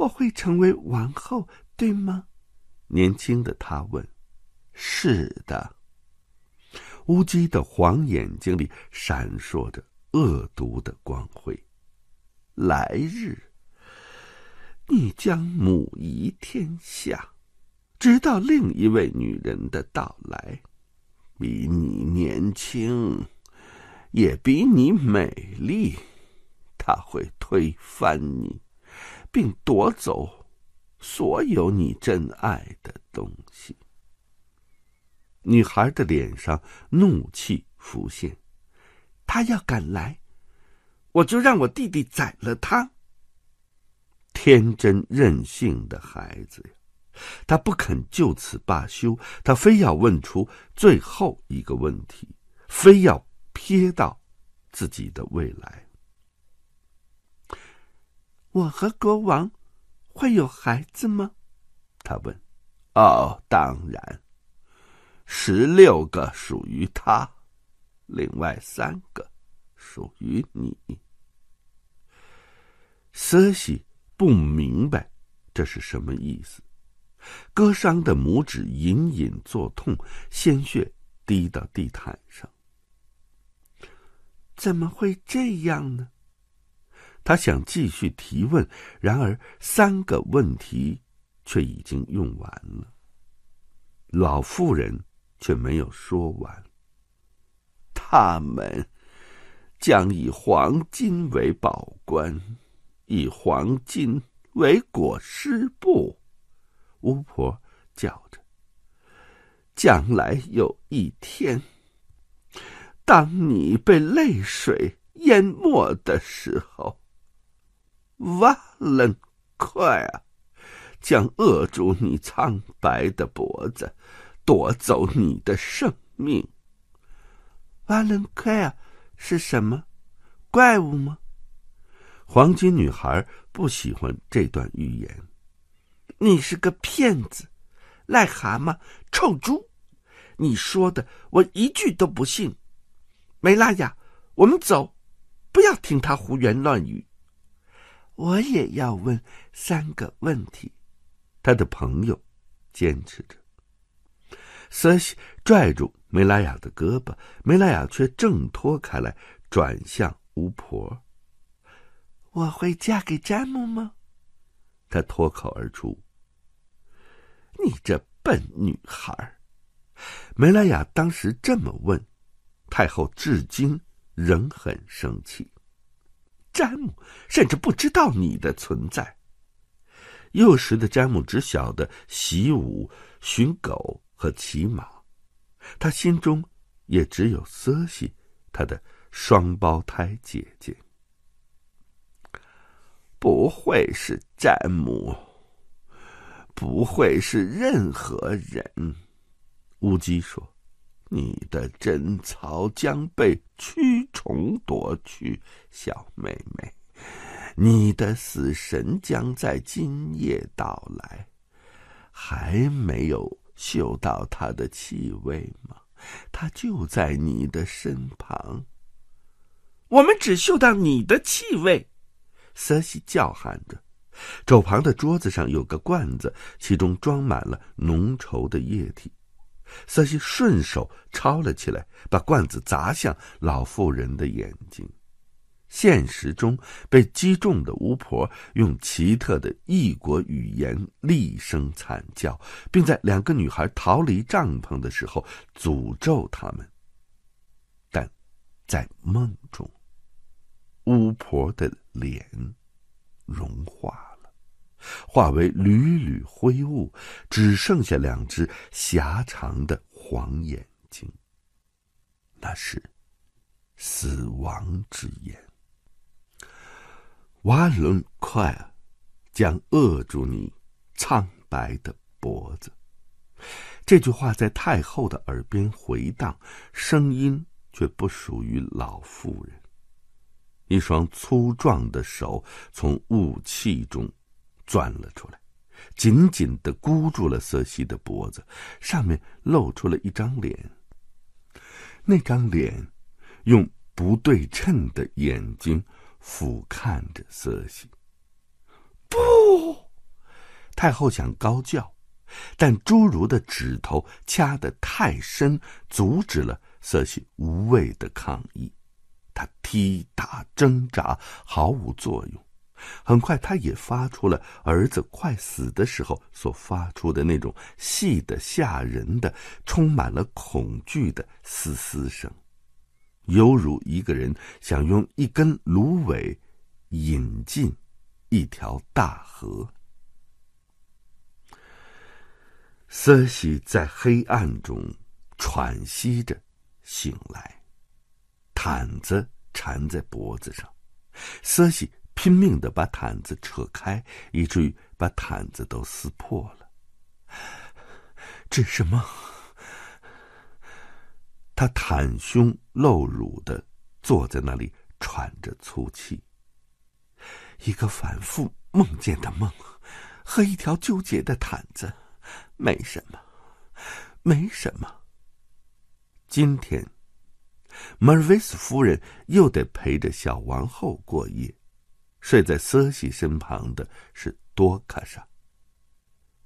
我会成为王后，对吗？年轻的他问。是的。乌鸡的黄眼睛里闪烁着恶毒的光辉。来日，你将母仪天下，直到另一位女人的到来，比你年轻，也比你美丽，她会推翻你。并夺走所有你真爱的东西。女孩的脸上怒气浮现，他要敢来，我就让我弟弟宰了他。天真任性的孩子呀，他不肯就此罢休，他非要问出最后一个问题，非要瞥到自己的未来。我和国王会有孩子吗？他问。哦，当然。十六个属于他，另外三个属于你。瑟西不明白这是什么意思。割伤的拇指隐隐作痛，鲜血滴到地毯上。怎么会这样呢？他想继续提问，然而三个问题却已经用完了。老妇人却没有说完。他们将以黄金为宝冠，以黄金为裹尸布。巫婆叫着：“将来有一天，当你被泪水淹没的时候。”瓦伦克尔，将扼住你苍白的脖子，夺走你的生命。瓦伦克尔是什么？怪物吗？黄金女孩不喜欢这段寓言。你是个骗子，癞蛤蟆，臭猪！你说的我一句都不信。梅拉雅，我们走，不要听他胡言乱语。我也要问三个问题。他的朋友坚持着。瑟西拽住梅拉雅的胳膊，梅拉雅却挣脱开来，转向巫婆：“我会嫁给詹姆吗？”他脱口而出。“你这笨女孩！”梅拉雅当时这么问，太后至今仍很生气。詹姆甚至不知道你的存在。幼时的詹姆只晓得习武、寻狗和骑马，他心中也只有瑟西，他的双胞胎姐姐。不会是詹姆，不会是任何人，乌鸡说。你的贞操将被蛆虫夺去，小妹妹。你的死神将在今夜到来。还没有嗅到他的气味吗？他就在你的身旁。我们只嗅到你的气味，瑟西叫喊着。肘旁的桌子上有个罐子，其中装满了浓稠的液体。瑟西顺手抄了起来，把罐子砸向老妇人的眼睛。现实中被击中的巫婆用奇特的异国语言厉声惨叫，并在两个女孩逃离帐篷的时候诅咒他们。但，在梦中，巫婆的脸融化。化为缕缕灰雾，只剩下两只狭长的黄眼睛。那是死亡之眼。瓦伦快尔将扼住你苍白的脖子。这句话在太后的耳边回荡，声音却不属于老妇人。一双粗壮的手从雾气中。钻了出来，紧紧的箍住了瑟西的脖子，上面露出了一张脸。那张脸，用不对称的眼睛俯瞰着瑟西。不，太后想高叫，但侏儒的指头掐得太深，阻止了瑟西无谓的抗议。他踢打挣扎，毫无作用。很快，他也发出了儿子快死的时候所发出的那种细的吓人的、充满了恐惧的嘶嘶声，犹如一个人想用一根芦苇引进一条大河。瑟西在黑暗中喘息着醒来，毯子缠在脖子上，瑟西。拼命的把毯子扯开，以至于把毯子都撕破了。这是梦。他袒胸露乳的坐在那里，喘着粗气。一个反复梦见的梦，和一条纠结的毯子，没什么，没什么。今天，尔维斯夫人又得陪着小王后过夜。睡在瑟西身旁的是多卡莎。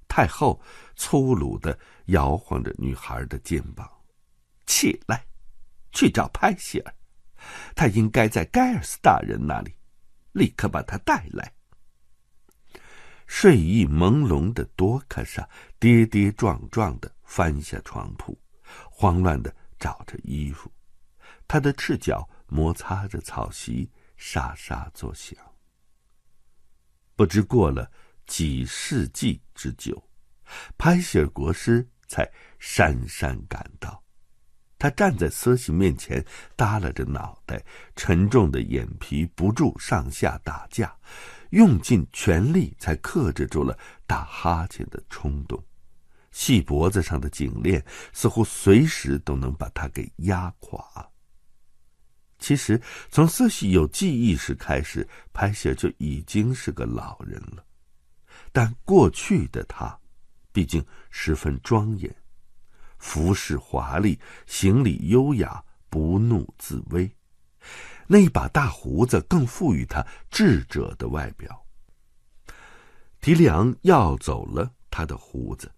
太后粗鲁的摇晃着女孩的肩膀：“起来，去找派希尔，他应该在盖尔斯大人那里，立刻把他带来。”睡意朦胧的多卡莎跌跌撞撞的翻下床铺，慌乱的找着衣服，他的赤脚摩擦着草席，沙沙作响。不知过了几世纪之久，拍西尔国师才姗姗赶到。他站在慈禧面前，耷拉着脑袋，沉重的眼皮不住上下打架，用尽全力才克制住了打哈欠的冲动。细脖子上的颈链似乎随时都能把他给压垮。其实，从四喜有记忆时开始，拍写就已经是个老人了。但过去的他，毕竟十分庄严，服饰华丽，行礼优雅，不怒自威。那一把大胡子更赋予他智者的外表。提里昂要走了他的胡子，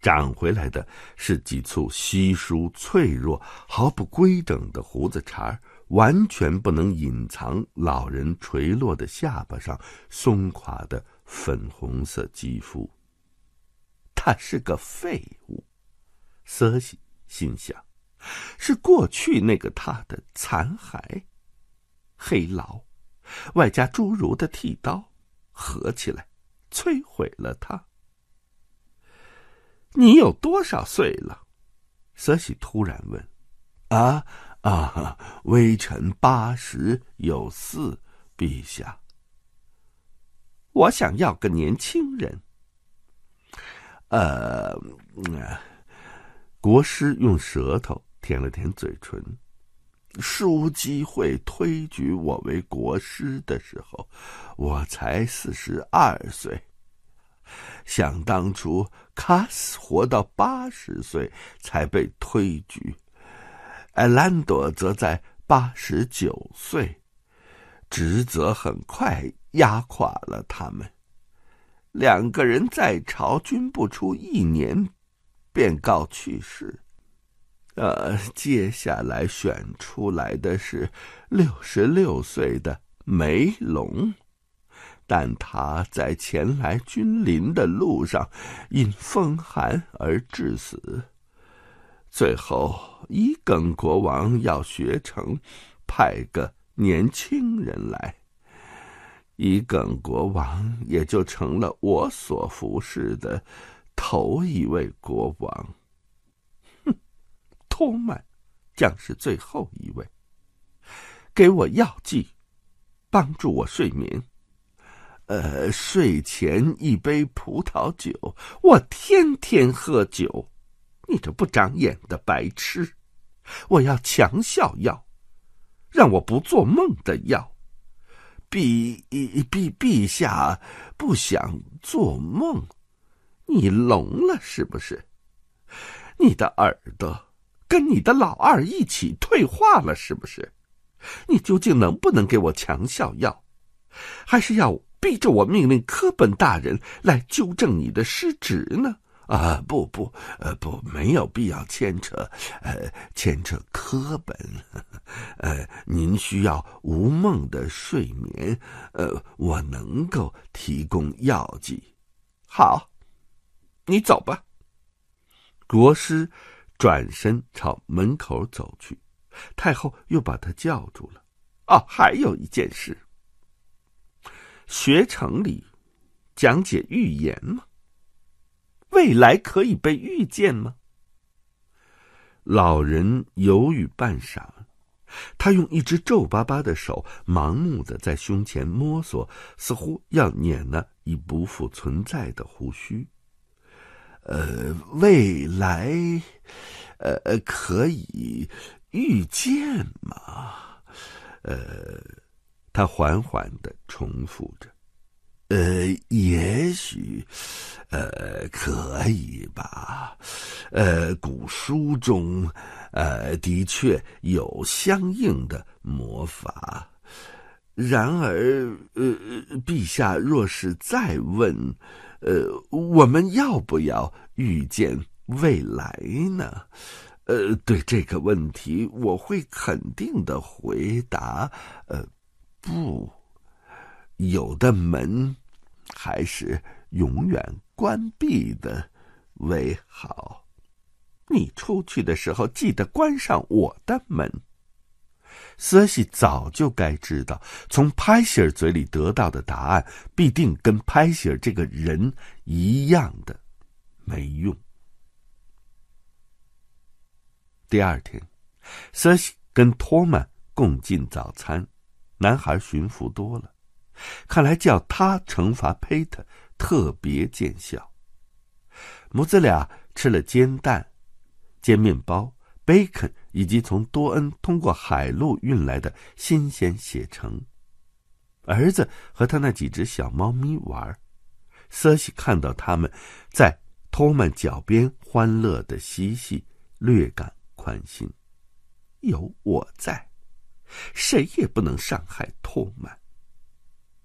长回来的是几簇稀疏、脆弱、毫不规整的胡子茬儿。完全不能隐藏老人垂落的下巴上松垮的粉红色肌肤。他是个废物，瑟西心想，是过去那个他的残骸，黑牢，外加侏儒的剃刀，合起来摧毁了他。你有多少岁了？瑟西突然问，啊。啊，微臣八十有四，陛下，我想要个年轻人。呃，国师用舌头舔了舔嘴唇。枢机会推举我为国师的时候，我才四十二岁。想当初，卡斯活到八十岁才被推举。艾兰朵则在八十九岁，职责很快压垮了他们。两个人在朝军不出一年，便告去世。呃，接下来选出来的是六十六岁的梅龙，但他在前来君临的路上，因风寒而致死。最后伊耿国王要学成，派个年轻人来。伊耿国王也就成了我所服侍的头一位国王。哼，托曼将是最后一位。给我药剂，帮助我睡眠。呃，睡前一杯葡萄酒，我天天喝酒。你这不长眼的白痴！我要强效药，让我不做梦的药。陛陛陛下不想做梦？你聋了是不是？你的耳朵跟你的老二一起退化了是不是？你究竟能不能给我强效药？还是要逼着我命令科本大人来纠正你的失职呢？啊，不不，呃，不，没有必要牵扯，呃，牵扯科本，呃，您需要无梦的睡眠，呃，我能够提供药剂，好，你走吧。国师转身朝门口走去，太后又把他叫住了。哦，还有一件事，学城里讲解预言吗？未来可以被预见吗？老人犹豫半晌，他用一只皱巴巴的手盲目的在胸前摸索，似乎要捻那已不复存在的胡须。呃，未来，呃，可以预见吗？呃，他缓缓的重复着。呃，也许，呃，可以吧。呃，古书中，呃，的确有相应的魔法。然而，呃，陛下若是再问，呃，我们要不要预见未来呢？呃，对这个问题，我会肯定的回答，呃，不。有的门，还是永远关闭的为好。你出去的时候，记得关上我的门。瑟西早就该知道，从拍西尔嘴里得到的答案，必定跟拍西尔这个人一样的没用。第二天，瑟西跟托曼共进早餐，男孩驯服多了。看来叫他惩罚 Peter 特别见效。母子俩吃了煎蛋、煎面包、bacon 以及从多恩通过海路运来的新鲜血橙。儿子和他那几只小猫咪玩，瑟西看到他们在托曼脚边欢乐的嬉戏，略感宽心。有我在，谁也不能伤害托曼。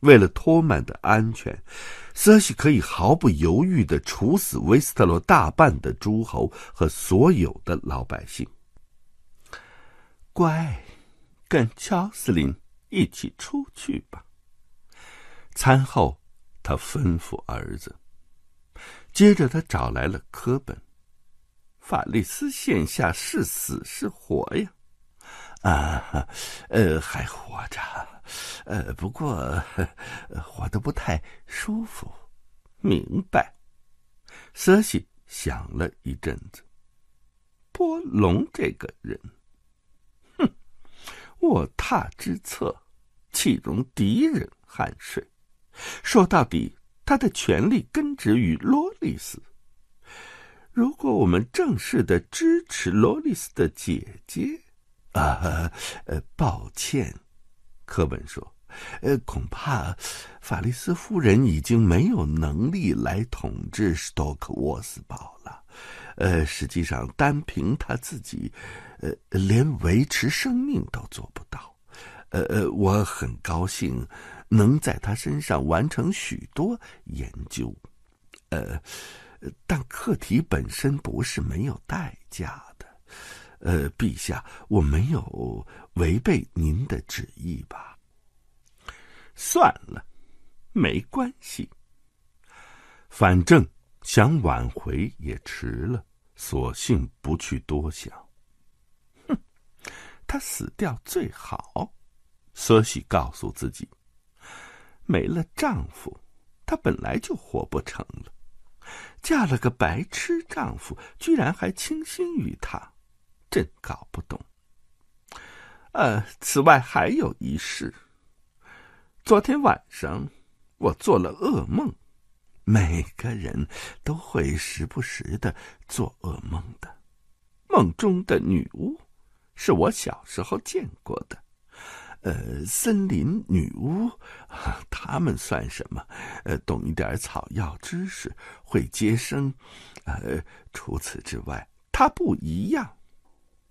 为了托曼的安全，瑟西可以毫不犹豫的处死威斯特洛大半的诸侯和所有的老百姓。乖，跟乔斯林一起出去吧。餐后，他吩咐儿子。接着，他找来了科本。法利斯现下是死是活呀？啊，呃，还活着。呃，不过 活得不太舒服，明白。瑟西想了一阵子，波隆这个人，哼，卧榻之侧，岂容敌人酣睡？说到底，他的权力根植于洛丽丝。如果我们正式的支持罗丽丝的姐姐，啊，呃，抱歉。科本说：“呃，恐怕法利斯夫人已经没有能力来统治斯多克沃斯堡了。呃，实际上，单凭她自己，呃，连维持生命都做不到。呃呃，我很高兴，能在他身上完成许多研究。呃，但课题本身不是没有代价的。”呃，陛下，我没有违背您的旨意吧？算了，没关系。反正想挽回也迟了，索性不去多想。哼，她死掉最好。索西告诉自己，没了丈夫，她本来就活不成了，嫁了个白痴丈夫，居然还倾心于他。真搞不懂。呃，此外还有一事。昨天晚上我做了噩梦。每个人都会时不时的做噩梦的。梦中的女巫，是我小时候见过的。呃，森林女巫，她们算什么？呃，懂一点草药知识，会接生。呃，除此之外，她不一样。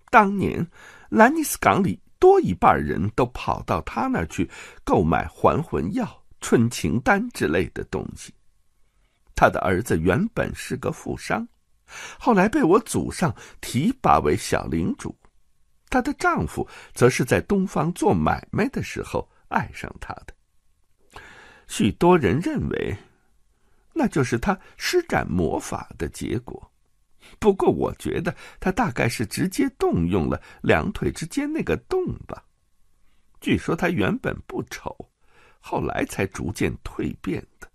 当年，兰尼斯港里多一半人都跑到他那儿去购买还魂药、春情丹之类的东西。他的儿子原本是个富商，后来被我祖上提拔为小领主。他的丈夫则是在东方做买卖的时候爱上他的。许多人认为，那就是他施展魔法的结果。不过，我觉得他大概是直接动用了两腿之间那个洞吧。据说他原本不丑，后来才逐渐蜕变的。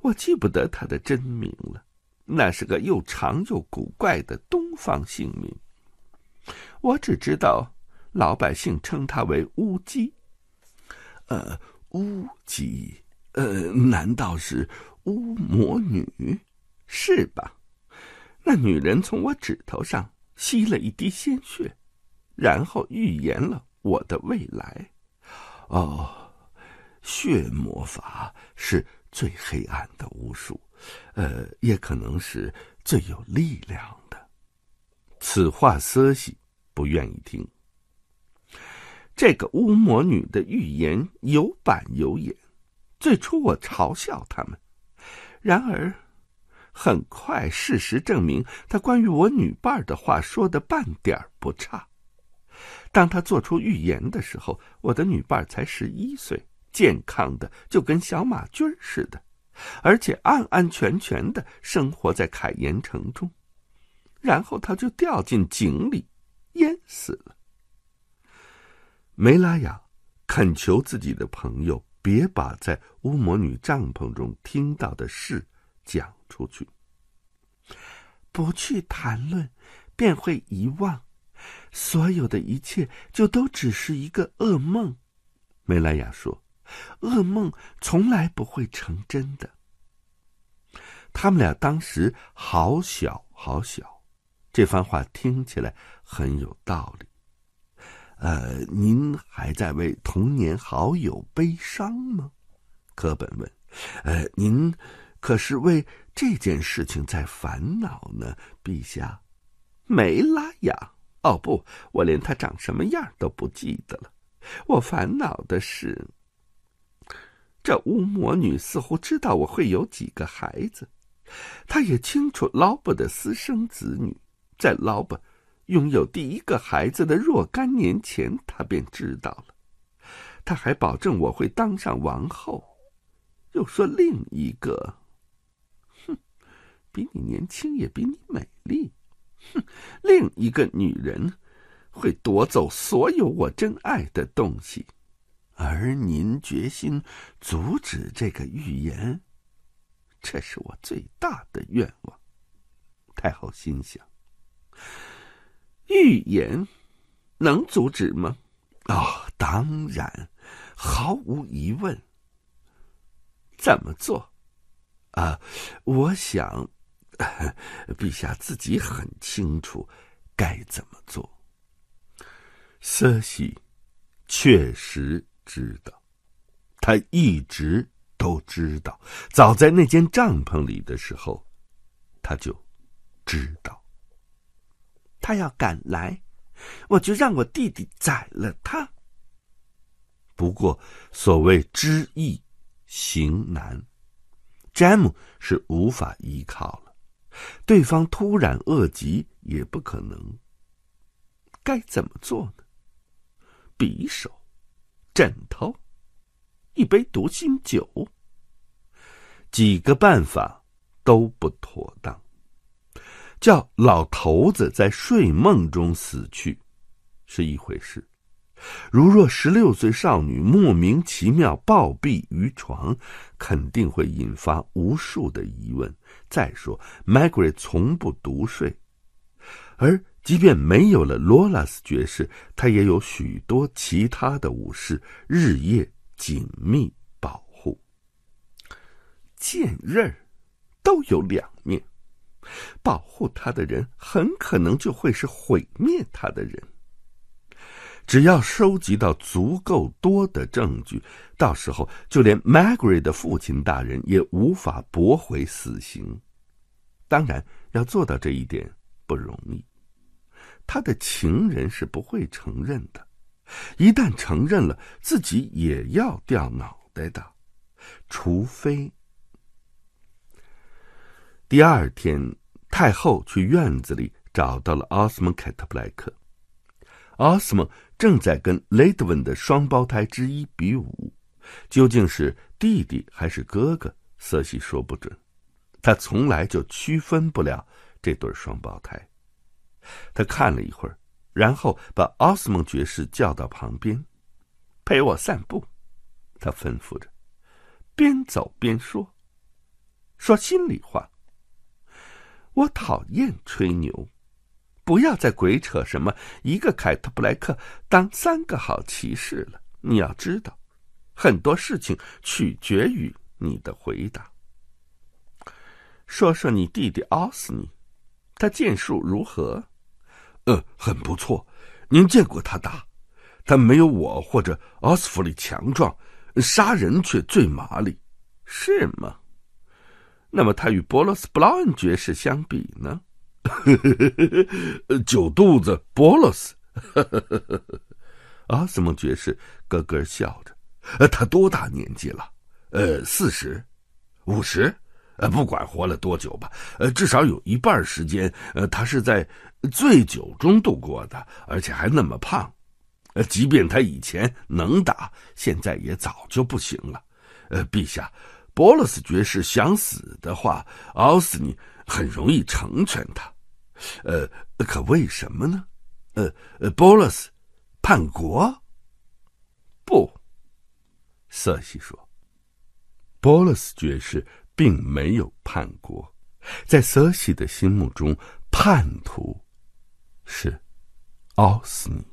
我记不得他的真名了，那是个又长又古怪的东方姓名。我只知道老百姓称他为乌鸡。呃，乌鸡。呃，难道是巫魔女？是吧？那女人从我指头上吸了一滴鲜血，然后预言了我的未来。哦，血魔法是最黑暗的巫术，呃，也可能是最有力量的。此话瑟西不愿意听。这个巫魔女的预言有板有眼。最初我嘲笑他们，然而。很快，事实证明，他关于我女伴的话说的半点不差。当他做出预言的时候，我的女伴才十一岁，健康的就跟小马驹似的，而且安安全全的生活在凯岩城中。然后，他就掉进井里，淹死了。梅拉雅恳求自己的朋友别把在巫魔女帐篷中听到的事。讲出去，不去谈论，便会遗忘，所有的一切就都只是一个噩梦。梅莱雅说：“噩梦从来不会成真的。”他们俩当时好小好小，这番话听起来很有道理。呃，您还在为童年好友悲伤吗？科本问。呃，您。可是为这件事情在烦恼呢，陛下。梅拉雅，哦不，我连她长什么样都不记得了。我烦恼的是，这巫魔女似乎知道我会有几个孩子，她也清楚劳勃的私生子女。在劳勃拥有第一个孩子的若干年前，她便知道了。她还保证我会当上王后，又说另一个。比你年轻，也比你美丽，哼！另一个女人会夺走所有我真爱的东西，而您决心阻止这个预言，这是我最大的愿望。太后心想：预言能阻止吗？啊，当然，毫无疑问。怎么做？啊，我想。陛下自己很清楚该怎么做。瑟西确实知道，他一直都知道。早在那间帐篷里的时候，他就知道。他要敢来，我就让我弟弟宰了他。不过，所谓知易行难，詹姆是无法依靠。对方突然恶疾也不可能。该怎么做呢？匕首、枕头、一杯毒心酒，几个办法都不妥当。叫老头子在睡梦中死去，是一回事。如若十六岁少女莫名其妙暴毙于床，肯定会引发无数的疑问。再说，Margery 从不独睡，而即便没有了罗拉斯爵士，他也有许多其他的武士日夜紧密保护。剑刃都有两面，保护他的人很可能就会是毁灭他的人。只要收集到足够多的证据，到时候就连 m a r g e r e 的父亲大人也无法驳回死刑。当然，要做到这一点不容易。他的情人是不会承认的，一旦承认了，自己也要掉脑袋的。除非第二天，太后去院子里找到了奥斯蒙·凯特布莱克，奥斯蒙。正在跟雷德文的双胞胎之一比武，究竟是弟弟还是哥哥？瑟西说不准，他从来就区分不了这对双胞胎。他看了一会儿，然后把奥斯蒙爵士叫到旁边，陪我散步。他吩咐着，边走边说，说心里话，我讨厌吹牛。不要再鬼扯什么一个凯特布莱克当三个好骑士了。你要知道，很多事情取决于你的回答。说说你弟弟奥斯尼，他剑术如何？嗯，很不错。您见过他打，他没有我或者奥斯弗里强壮，杀人却最麻利，是吗？那么他与波罗斯·布劳恩爵士相比呢？酒 肚子波洛斯，阿斯蒙爵士咯咯笑着。呃，他多大年纪了？呃，四十，五十？呃，不管活了多久吧。呃，至少有一半时间，呃，他是在醉酒中度过的，而且还那么胖。呃，即便他以前能打，现在也早就不行了。呃，陛下，波洛斯爵士想死的话，奥斯尼很容易成全他。呃，可为什么呢？呃，波洛斯，叛国？不。瑟西说，波洛斯爵士并没有叛国，在瑟西的心目中，叛徒是奥斯尼。